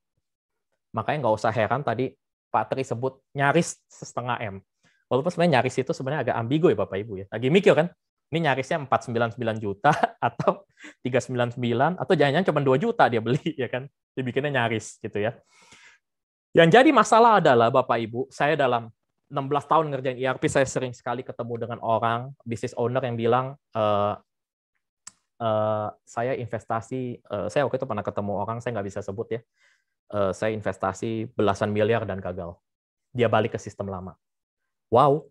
Makanya nggak usah heran tadi Pak Tri sebut nyaris setengah M. Walaupun sebenarnya nyaris itu sebenarnya agak ambigu ya Bapak Ibu ya. Lagi mikir kan, ini nyarisnya 499 juta (laughs) atau 399 atau jangan-jangan cuma 2 juta dia beli (laughs) ya kan. Dibikinnya nyaris gitu ya. Yang jadi masalah adalah Bapak Ibu, saya dalam 16 tahun ngerjain ERP, saya sering sekali ketemu dengan orang, business owner yang bilang, e, e, saya investasi, e, saya waktu itu pernah ketemu orang, saya nggak bisa sebut ya, e, saya investasi belasan miliar dan gagal. Dia balik ke sistem lama. Wow,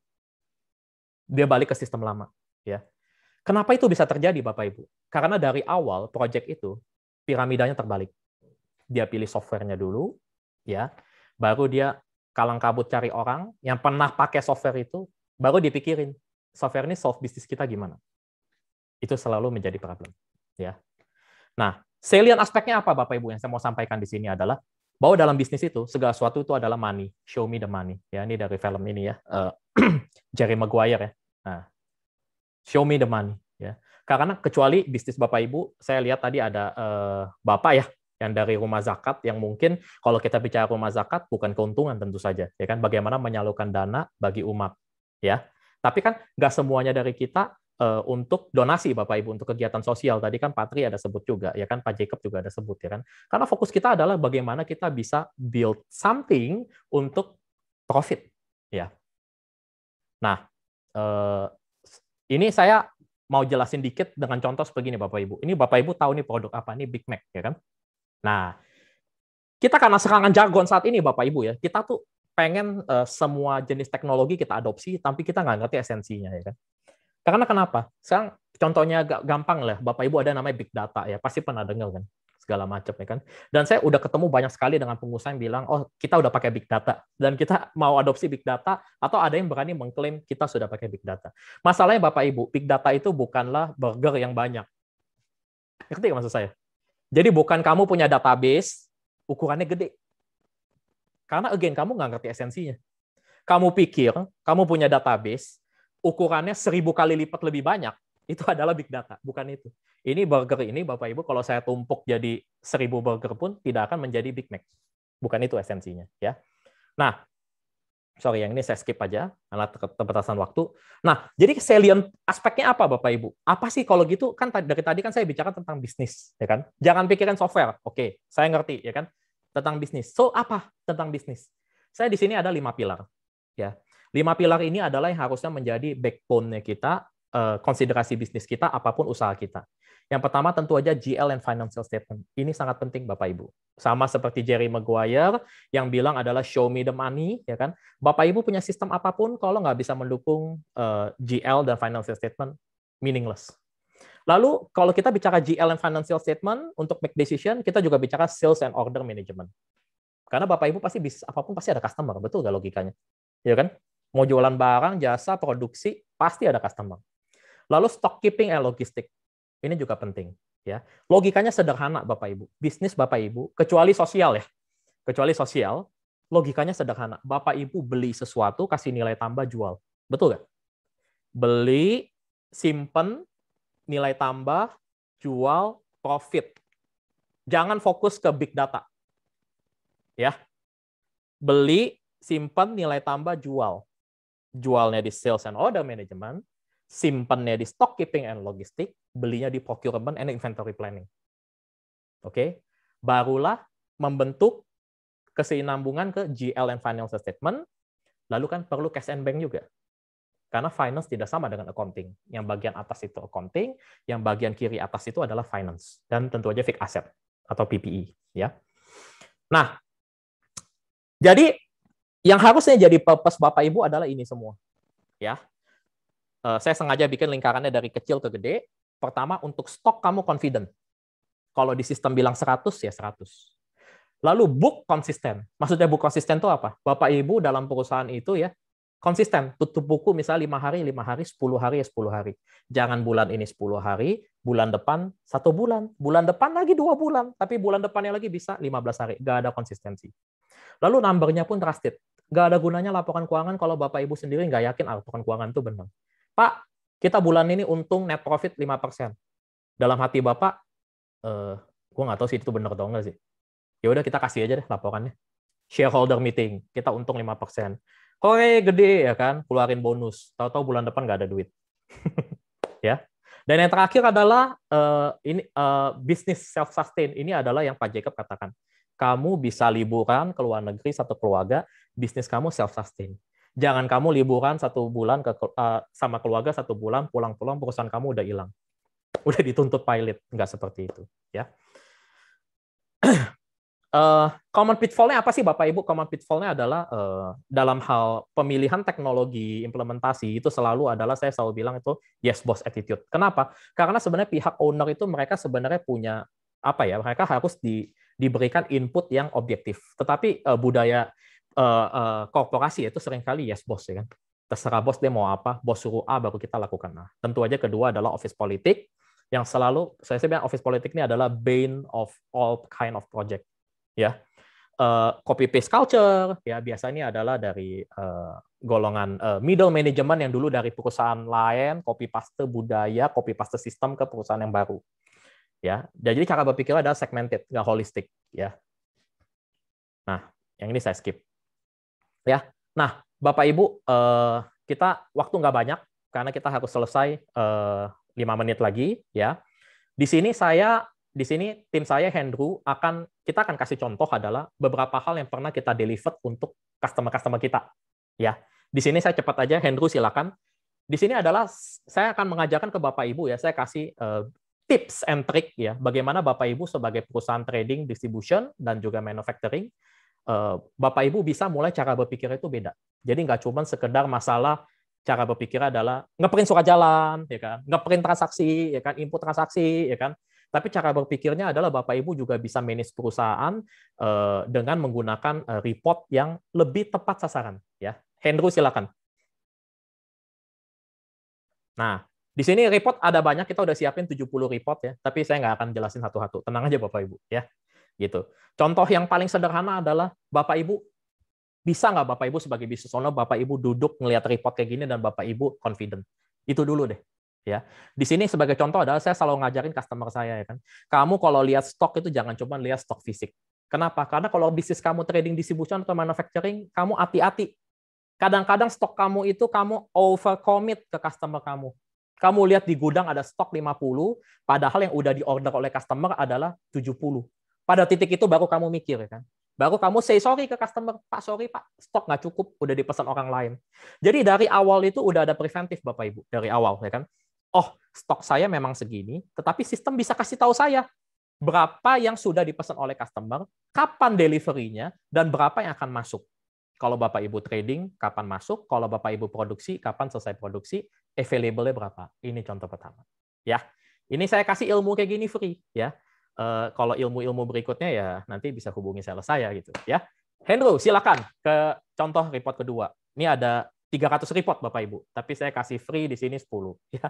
dia balik ke sistem lama. Ya, kenapa itu bisa terjadi, Bapak Ibu? Karena dari awal proyek itu piramidanya terbalik. Dia pilih softwarenya dulu, ya, baru dia kalang kabut cari orang yang pernah pakai software itu, baru dipikirin software ini solve bisnis kita gimana. Itu selalu menjadi problem. Ya. Nah, salient aspeknya apa Bapak Ibu yang saya mau sampaikan di sini adalah bahwa dalam bisnis itu segala sesuatu itu adalah money, show me the money. Ya, ini dari film ini ya, uh, (clears throat) Jerry Maguire ya. Nah, show me the money. Ya, karena kecuali bisnis Bapak Ibu, saya lihat tadi ada uh, Bapak ya yang dari rumah zakat yang mungkin kalau kita bicara rumah zakat bukan keuntungan tentu saja ya kan bagaimana menyalurkan dana bagi umat ya tapi kan nggak semuanya dari kita uh, untuk donasi Bapak Ibu untuk kegiatan sosial tadi kan Patri ada sebut juga ya kan Pak Jacob juga ada sebut ya kan karena fokus kita adalah bagaimana kita bisa build something untuk profit ya nah uh, ini saya mau jelasin dikit dengan contoh seperti ini Bapak Ibu ini Bapak Ibu tahu nih produk apa nih Big Mac ya kan Nah, kita karena serangan jargon saat ini Bapak Ibu ya, kita tuh pengen uh, semua jenis teknologi kita adopsi, tapi kita nggak ngerti esensinya ya kan. Karena kenapa? Sekarang contohnya gampang lah, Bapak Ibu ada namanya big data ya, pasti pernah dengar kan segala macam ya kan. Dan saya udah ketemu banyak sekali dengan pengusaha yang bilang, oh kita udah pakai big data dan kita mau adopsi big data atau ada yang berani mengklaim kita sudah pakai big data. Masalahnya Bapak Ibu, big data itu bukanlah burger yang banyak. Ngerti maksud saya? Jadi bukan kamu punya database, ukurannya gede. Karena again, kamu nggak ngerti esensinya. Kamu pikir, kamu punya database, ukurannya seribu kali lipat lebih banyak, itu (laughs) adalah big data, bukan itu. Ini burger ini, Bapak Ibu, kalau saya tumpuk jadi seribu burger pun tidak akan menjadi Big Mac. Bukan itu esensinya. ya. Nah, sorry yang ini saya skip aja karena keterbatasan waktu. Nah, jadi salient aspeknya apa Bapak Ibu? Apa sih kalau gitu kan dari tadi kan saya bicara tentang bisnis, ya kan? Jangan pikirkan software. Oke, saya ngerti, ya kan? Tentang bisnis. So, apa tentang bisnis? Saya di sini ada lima pilar, ya. Lima pilar ini adalah yang harusnya menjadi backbone-nya kita, eh, konsiderasi bisnis kita, apapun usaha kita. Yang pertama tentu aja GL and financial statement. Ini sangat penting Bapak Ibu. Sama seperti Jerry Maguire yang bilang adalah show me the money, ya kan? Bapak Ibu punya sistem apapun kalau nggak bisa mendukung uh, eh, GL dan financial statement, meaningless. Lalu kalau kita bicara GL and financial statement untuk make decision, kita juga bicara sales and order management. Karena Bapak Ibu pasti bisnis apapun pasti ada customer, betul nggak logikanya? Ya kan? Mau jualan barang, jasa, produksi, pasti ada customer. Lalu stock keeping and logistik. Ini juga penting. ya Logikanya sederhana, Bapak Ibu. Bisnis Bapak Ibu, kecuali sosial ya. Kecuali sosial, logikanya sederhana. Bapak Ibu beli sesuatu, kasih nilai tambah, jual. Betul nggak? Beli, simpen, nilai tambah, jual, profit. Jangan fokus ke big data. Ya. Beli, simpen, nilai tambah, jual. Jualnya di sales and order management, simpannya di stock keeping and logistik, belinya di procurement and inventory planning. Oke, okay? barulah membentuk keseinambungan ke GL and financial statement, lalu kan perlu cash and bank juga. Karena finance tidak sama dengan accounting. Yang bagian atas itu accounting, yang bagian kiri atas itu adalah finance dan tentu aja fixed asset atau PPE, ya. Nah, jadi yang harusnya jadi purpose Bapak Ibu adalah ini semua. Ya, Eh, saya sengaja bikin lingkarannya dari kecil ke gede. Pertama, untuk stok kamu confident. Kalau di sistem bilang 100, ya 100. Lalu book konsisten. Maksudnya book konsisten itu apa? Bapak Ibu dalam perusahaan itu ya konsisten. Tutup buku misalnya lima hari, lima hari, sepuluh hari, ya sepuluh hari. Jangan bulan ini sepuluh hari, bulan depan satu bulan, bulan depan lagi dua bulan, tapi bulan depannya lagi bisa lima belas hari. Gak ada konsistensi. Lalu numbernya pun trusted. Gak ada gunanya laporan keuangan kalau Bapak Ibu sendiri nggak yakin ah, laporan keuangan itu benar. Pak, kita bulan ini untung net profit 5%. Dalam hati Bapak, eh, gue nggak tahu sih itu benar atau enggak sih. Ya udah kita kasih aja deh laporannya. Shareholder meeting, kita untung 5%. Kore gede ya kan, keluarin bonus. Tahu-tahu bulan depan nggak ada duit. (laughs) ya. Dan yang terakhir adalah uh, ini uh, bisnis self sustain. Ini adalah yang Pak Jacob katakan. Kamu bisa liburan ke luar negeri satu keluarga, bisnis kamu self sustain. Jangan kamu liburan satu bulan ke, uh, sama keluarga satu bulan, pulang-pulang perusahaan kamu udah hilang. Udah dituntut pilot. Nggak seperti itu. ya. Uh, (clears throat) common pitfallnya apa sih Bapak Ibu? Common pitfallnya adalah uh, dalam hal pemilihan teknologi implementasi itu selalu adalah saya selalu bilang itu yes boss attitude. Kenapa? Karena sebenarnya pihak owner itu mereka sebenarnya punya apa ya? Mereka harus di, diberikan input yang objektif. Tetapi uh, budaya uh, eh, uh, eh, korporasi ya, itu seringkali yes bos ya kan. Terserah bos dia mau apa, bos suruh A baru kita lakukan. Nah, tentu aja kedua adalah office politik yang selalu saya sebutkan office politik ini adalah bane of all kind of project ya. Uh, copy paste culture ya biasanya adalah dari uh, golongan uh, middle management yang dulu dari perusahaan lain copy paste budaya, copy paste sistem ke perusahaan yang baru. Ya. Jadi cara berpikir adalah segmented, nggak holistik ya. Nah, yang ini saya skip. Ya, nah Bapak Ibu eh, kita waktu nggak banyak karena kita harus selesai eh, lima menit lagi ya. Di sini saya di sini tim saya Hendru akan kita akan kasih contoh adalah beberapa hal yang pernah kita deliver untuk customer-customer kita ya. Di sini saya cepat aja Hendru silakan. Di sini adalah saya akan mengajarkan ke Bapak Ibu ya, saya kasih eh, tips and trick ya bagaimana Bapak Ibu sebagai perusahaan trading, distribution dan juga manufacturing Eh, bapak Ibu bisa mulai cara berpikir itu beda. Jadi nggak cuma sekedar masalah cara berpikir adalah ngeprint surat jalan, ya kan, ngeprint transaksi, ya kan, input transaksi, ya kan. Tapi cara berpikirnya adalah Bapak Ibu juga bisa manage perusahaan eh, dengan menggunakan eh, report yang lebih tepat sasaran, ya. Hendro silakan. Nah, di sini report ada banyak, kita udah siapin 70 report ya, tapi saya nggak akan jelasin satu-satu. Tenang aja Bapak Ibu ya gitu. Contoh yang paling sederhana adalah Bapak Ibu bisa nggak Bapak Ibu sebagai bisnis owner Bapak Ibu duduk ngelihat report kayak gini dan Bapak Ibu confident. Itu dulu deh ya. Di sini sebagai contoh adalah saya selalu ngajarin customer saya ya kan. Kamu kalau lihat stok itu jangan cuma lihat stok fisik. Kenapa? Karena kalau bisnis kamu trading distribution atau manufacturing, kamu hati-hati. Kadang-kadang stok kamu itu kamu over commit ke customer kamu. Kamu lihat di gudang ada stok 50, padahal yang udah diorder oleh customer adalah 70 pada titik itu baru kamu mikir ya kan baru kamu say sorry ke customer pak sorry pak stok nggak cukup udah dipesan orang lain jadi dari awal itu udah ada preventif bapak ibu dari awal ya kan oh stok saya memang segini tetapi sistem bisa kasih tahu saya berapa yang sudah dipesan oleh customer kapan deliverynya dan berapa yang akan masuk kalau bapak ibu trading kapan masuk kalau bapak ibu produksi kapan selesai produksi available-nya berapa ini contoh pertama ya ini saya kasih ilmu kayak gini free ya uh, kalau ilmu-ilmu berikutnya ya nanti bisa hubungi sales saya gitu ya. Hendro, silakan ke contoh report kedua. Ini ada 300 report Bapak Ibu, tapi saya kasih free di sini 10. (laughs) Ya.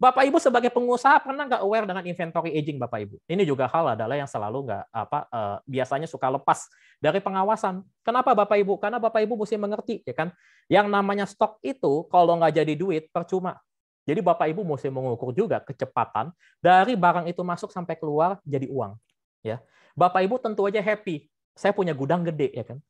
Bapak Ibu sebagai pengusaha pernah nggak aware dengan inventory aging Bapak Ibu? Ini juga hal adalah yang selalu nggak apa uh, biasanya suka lepas dari pengawasan. Kenapa Bapak Ibu? Karena Bapak Ibu mesti mengerti ya kan, yang namanya stok itu kalau nggak jadi duit percuma. Jadi Bapak Ibu mesti mengukur juga kecepatan dari barang itu masuk sampai keluar jadi uang. Ya, Bapak Ibu tentu aja happy. Saya punya gudang gede ya kan.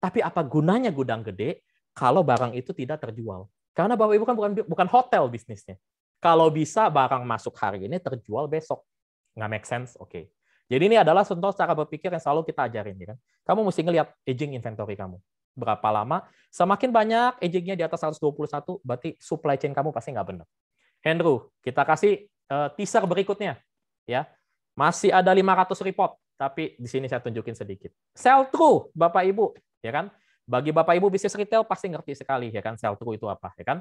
Tapi apa gunanya gudang gede kalau barang itu tidak terjual? Karena Bapak Ibu kan bukan bukan hotel bisnisnya. Kalau bisa barang masuk hari ini terjual besok. Nggak make sense, oke. Okay. Jadi ini adalah contoh cara berpikir yang selalu kita ajarin. Ya kan? Kamu mesti ngelihat aging inventory kamu berapa lama. Semakin banyak agingnya di atas 121, berarti supply chain kamu pasti nggak benar. Andrew, kita kasih eh, teaser berikutnya. ya Masih ada 500 report, tapi di sini saya tunjukin sedikit. Sell through, Bapak Ibu. ya kan Bagi Bapak Ibu bisnis retail pasti ngerti sekali ya kan sell through itu apa. ya kan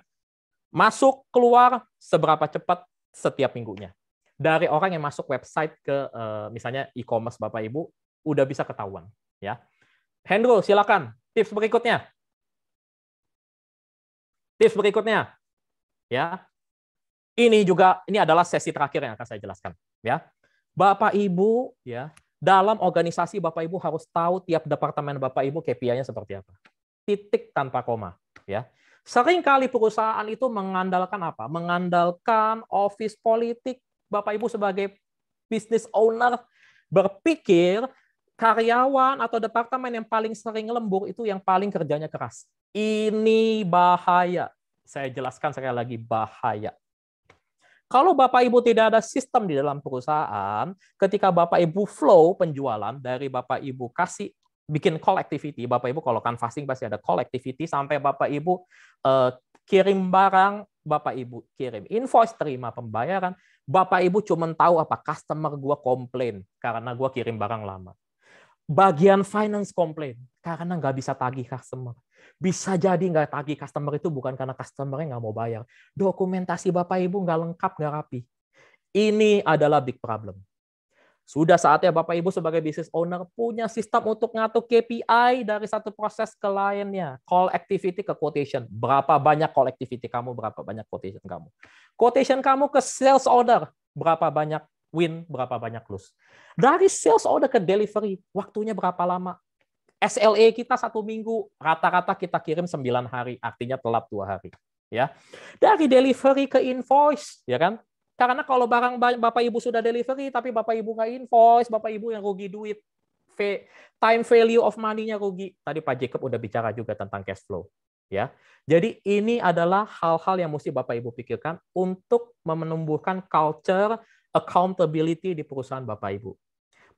Masuk, keluar, seberapa cepat setiap minggunya. Dari orang yang masuk website ke eh, misalnya e-commerce Bapak Ibu, udah bisa ketahuan. ya Hendro, silakan Tips berikutnya. Tips berikutnya. Ya. Ini juga ini adalah sesi terakhir yang akan saya jelaskan, ya. Bapak Ibu, ya. Dalam organisasi Bapak Ibu harus tahu tiap departemen Bapak Ibu KPI-nya seperti apa. Titik tanpa koma, ya. Seringkali perusahaan itu mengandalkan apa? Mengandalkan office politik Bapak Ibu sebagai business owner berpikir karyawan atau departemen yang paling sering lembur itu yang paling kerjanya keras. Ini bahaya. Saya jelaskan sekali lagi bahaya. Kalau Bapak Ibu tidak ada sistem di dalam perusahaan, ketika Bapak Ibu flow penjualan dari Bapak Ibu kasih bikin collectivity, Bapak Ibu kalau kan fasting pasti ada collectivity sampai Bapak Ibu eh, kirim barang, Bapak Ibu kirim invoice, terima pembayaran, Bapak Ibu cuma tahu apa customer gua komplain karena gua kirim barang lama bagian finance komplain karena nggak bisa tagih customer. Bisa jadi nggak tagih customer itu bukan karena customernya nggak mau bayar. Dokumentasi Bapak Ibu nggak lengkap, nggak rapi. Ini adalah big problem. Sudah saatnya Bapak Ibu sebagai business owner punya sistem untuk ngatur KPI dari satu proses ke lainnya. Call activity ke quotation. Berapa banyak call activity kamu, berapa banyak quotation kamu. Quotation kamu ke sales order, berapa banyak win, berapa banyak lose. Dari sales order ke delivery, waktunya berapa lama? SLA e kita satu minggu, rata-rata kita kirim sembilan hari, artinya telat dua hari. Ya, dari delivery ke invoice, ya kan? Karena kalau barang bapak ibu sudah delivery, tapi bapak ibu nggak invoice, bapak ibu yang rugi duit, time value of money-nya rugi. Tadi Pak Jacob udah bicara juga tentang cash flow ya. Jadi ini adalah hal-hal yang mesti Bapak Ibu pikirkan untuk menumbuhkan culture accountability di perusahaan Bapak Ibu.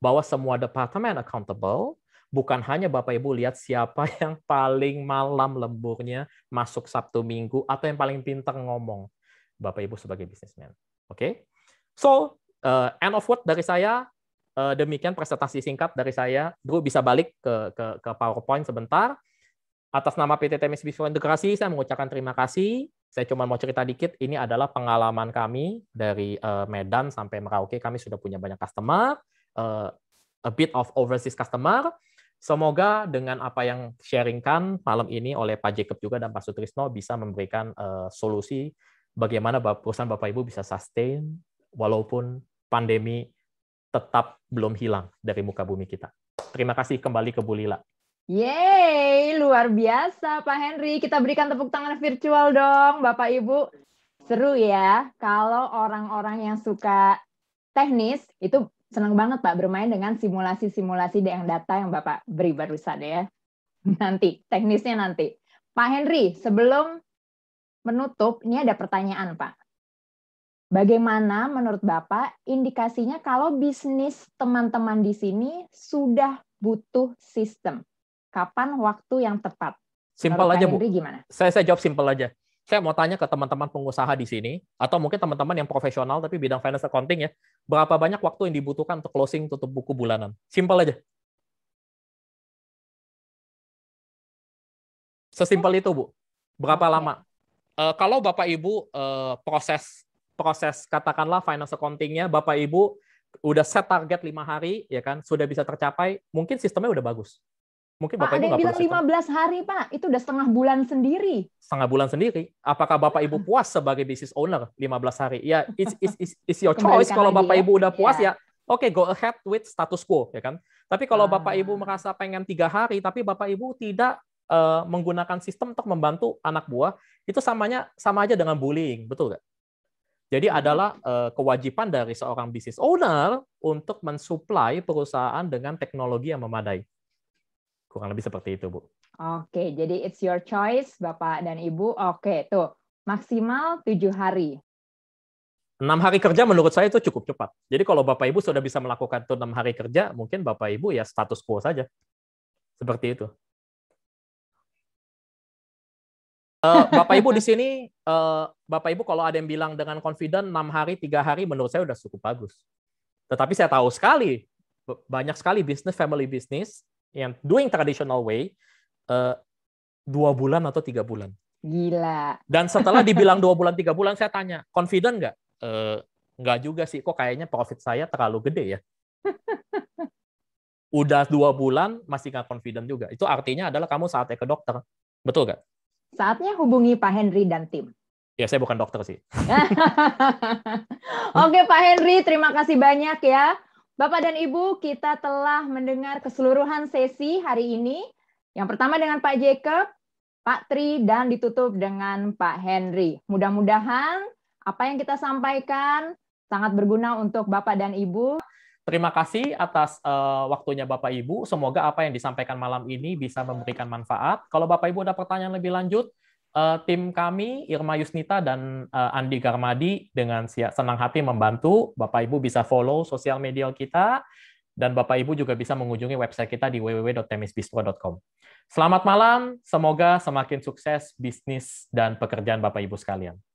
Bahwa semua departemen accountable, bukan hanya Bapak Ibu lihat siapa (laughs) yang paling malam lemburnya masuk Sabtu Minggu atau yang paling pintar ngomong. Bapak Ibu sebagai bisnismen. Oke. Okay? So, uh, end of word dari saya uh, demikian presentasi singkat dari saya. Dulu bisa balik ke ke, ke PowerPoint sebentar. Atas nama PT temis visual Integrasi, saya mengucapkan terima kasih. Saya cuma mau cerita dikit, ini adalah pengalaman kami dari uh, Medan sampai Merauke. Kami sudah punya banyak customer, uh, a bit of overseas customer. Semoga dengan apa yang sharingkan malam ini oleh Pak Jacob juga dan Pak Sutrisno bisa memberikan uh, solusi bagaimana perusahaan Bapak-Ibu bisa sustain walaupun pandemi tetap belum hilang dari muka bumi kita. Terima kasih kembali ke Bu Lila. Yeay! luar biasa Pak Henry. Kita berikan tepuk tangan virtual dong Bapak Ibu. Seru ya kalau orang-orang yang suka teknis itu senang banget Pak bermain dengan simulasi-simulasi yang data yang Bapak beri barusan ya. Nanti, teknisnya nanti. Pak Henry, sebelum menutup, ini ada pertanyaan Pak. Bagaimana menurut Bapak indikasinya kalau bisnis teman-teman di sini sudah butuh sistem? kapan waktu yang tepat? Simpel aja, Bu. Gimana? Saya saya jawab simpel aja. Saya mau tanya ke teman-teman pengusaha di sini atau mungkin teman-teman yang profesional tapi bidang finance accounting ya, berapa banyak waktu yang dibutuhkan untuk closing tutup buku bulanan? Simpel aja. Sesimpel itu, Bu. Berapa lama? E, kalau Bapak Ibu e, proses proses katakanlah finance accounting-nya Bapak Ibu udah set target lima hari ya kan, sudah bisa tercapai, mungkin sistemnya udah bagus. Mungkin Bapak Pak, Ibu ada yang bilang 15 itu. hari, Pak. Itu udah setengah bulan sendiri. Setengah bulan sendiri. Apakah Bapak Ibu iya. puas sebagai business owner 15 hari? Ya, it's, it's, it's, it's your choice. Kalau Bapak ya. Ibu udah puas ya, ya oke okay, go ahead with status quo, ya kan? Tapi kalau ah. Bapak Ibu merasa pengen tiga hari, tapi Bapak Ibu tidak uh, menggunakan sistem untuk membantu anak buah, itu samanya sama aja dengan bullying, betul nggak? Jadi iya. adalah uh, kewajiban dari seorang business owner untuk mensuplai perusahaan dengan teknologi yang memadai kurang lebih seperti itu Bu. Oke, jadi it's your choice Bapak dan Ibu. Oke, tuh maksimal tujuh hari. Enam hari kerja menurut saya itu cukup cepat. Jadi kalau Bapak Ibu sudah bisa melakukan itu enam hari kerja, mungkin Bapak Ibu ya status quo saja. Seperti itu. Uh, Bapak Ibu di sini, uh, Bapak Ibu kalau ada yang bilang dengan confident enam hari, tiga hari, menurut saya sudah cukup bagus. Tetapi saya tahu sekali, banyak sekali bisnis, family bisnis, yang doing traditional way uh, dua bulan atau tiga bulan. Gila. Dan setelah dibilang dua bulan tiga bulan, saya tanya, confident nggak? Uh, nggak juga sih, kok kayaknya profit saya terlalu gede ya. (laughs) Udah dua bulan masih nggak confident juga. Itu artinya adalah kamu saatnya ke dokter, betul nggak? Saatnya hubungi Pak Henry dan tim. Ya, saya bukan dokter sih. (laughs) Oke, Pak Henry, terima kasih banyak ya Bapak dan Ibu, kita telah mendengar keseluruhan sesi hari ini. Yang pertama dengan Pak Jacob, Pak Tri, dan ditutup dengan Pak Henry. Mudah-mudahan apa yang kita sampaikan sangat berguna untuk Bapak dan Ibu. Terima kasih atas uh, waktunya Bapak Ibu. Semoga apa yang disampaikan malam ini bisa memberikan manfaat. Kalau Bapak Ibu ada pertanyaan lebih lanjut, uh, tim kami Irma Yusnita dan uh, Andi Garmadi dengan senang hati membantu. Bapak Ibu bisa follow sosial media kita dan Bapak Ibu juga bisa mengunjungi website kita di www.temisbistro.com. Selamat malam, semoga semakin sukses bisnis dan pekerjaan Bapak Ibu sekalian.